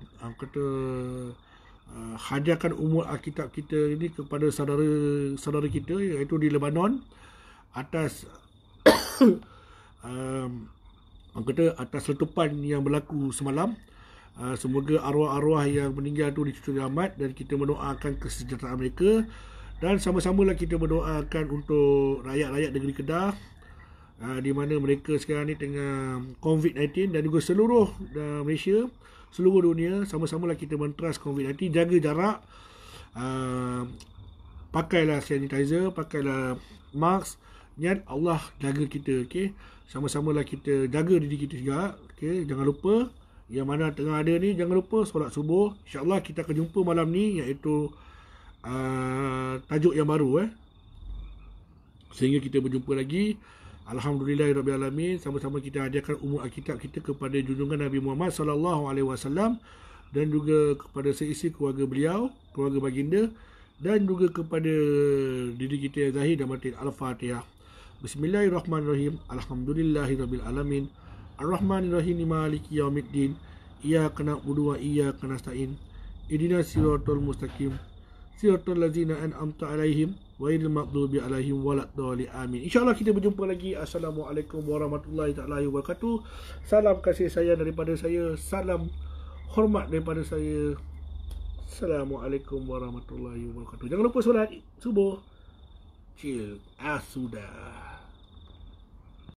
uh, kata uh, hadiahkan umur Alkitab kita ini kepada saudara-saudara kita iaitu di Lebanon atas um, orang kata atas letupan yang berlaku semalam uh, semoga arwah-arwah yang meninggal itu dicucuri rahmat dan kita mendoakan kesejahteraan mereka dan sama-samalah kita mendoakan untuk rakyat-rakyat negeri Kedah ah, di mana mereka sekarang ni tengah COVID-19 dan juga seluruh Malaysia seluruh dunia sama-samalah kita mentras COVID nanti jaga jarak uh, pakailah sanitizer pakailah mask niat Allah jaga kita okey sama-samalah kita jaga diri kita juga okey jangan lupa yang mana tengah ada ni jangan lupa solat subuh insyaallah kita akan jumpa malam ni iaitu uh, tajuk yang baru eh sehingga kita berjumpa lagi Alhamdulillahirrahmanirrahim ya Sama-sama kita hadiahkan umur Alkitab kita kepada junjungan Nabi Muhammad Sallallahu Alaihi Wasallam Dan juga kepada seisi keluarga beliau, keluarga baginda Dan juga kepada diri kita yang zahir dan matin Al-Fatihah Bismillahirrahmanirrahim Alhamdulillahirrahmanirrahim Ar-Rahmanirrahim Maliki Yawmiddin Iyaka na'budu wa iyaka nasta'in Idina siratul mustaqim Siratul lazina an'amta alaihim غير المغضوب عليهم ولا الضالين آمين إن شاء kita berjumpa lagi Assalamualaikum warahmatullahi taala wabarakatuh salam kasih saya daripada saya salam hormat daripada saya Assalamualaikum warahmatullahi wabarakatuh jangan lupa solat subuh chill asudah ah,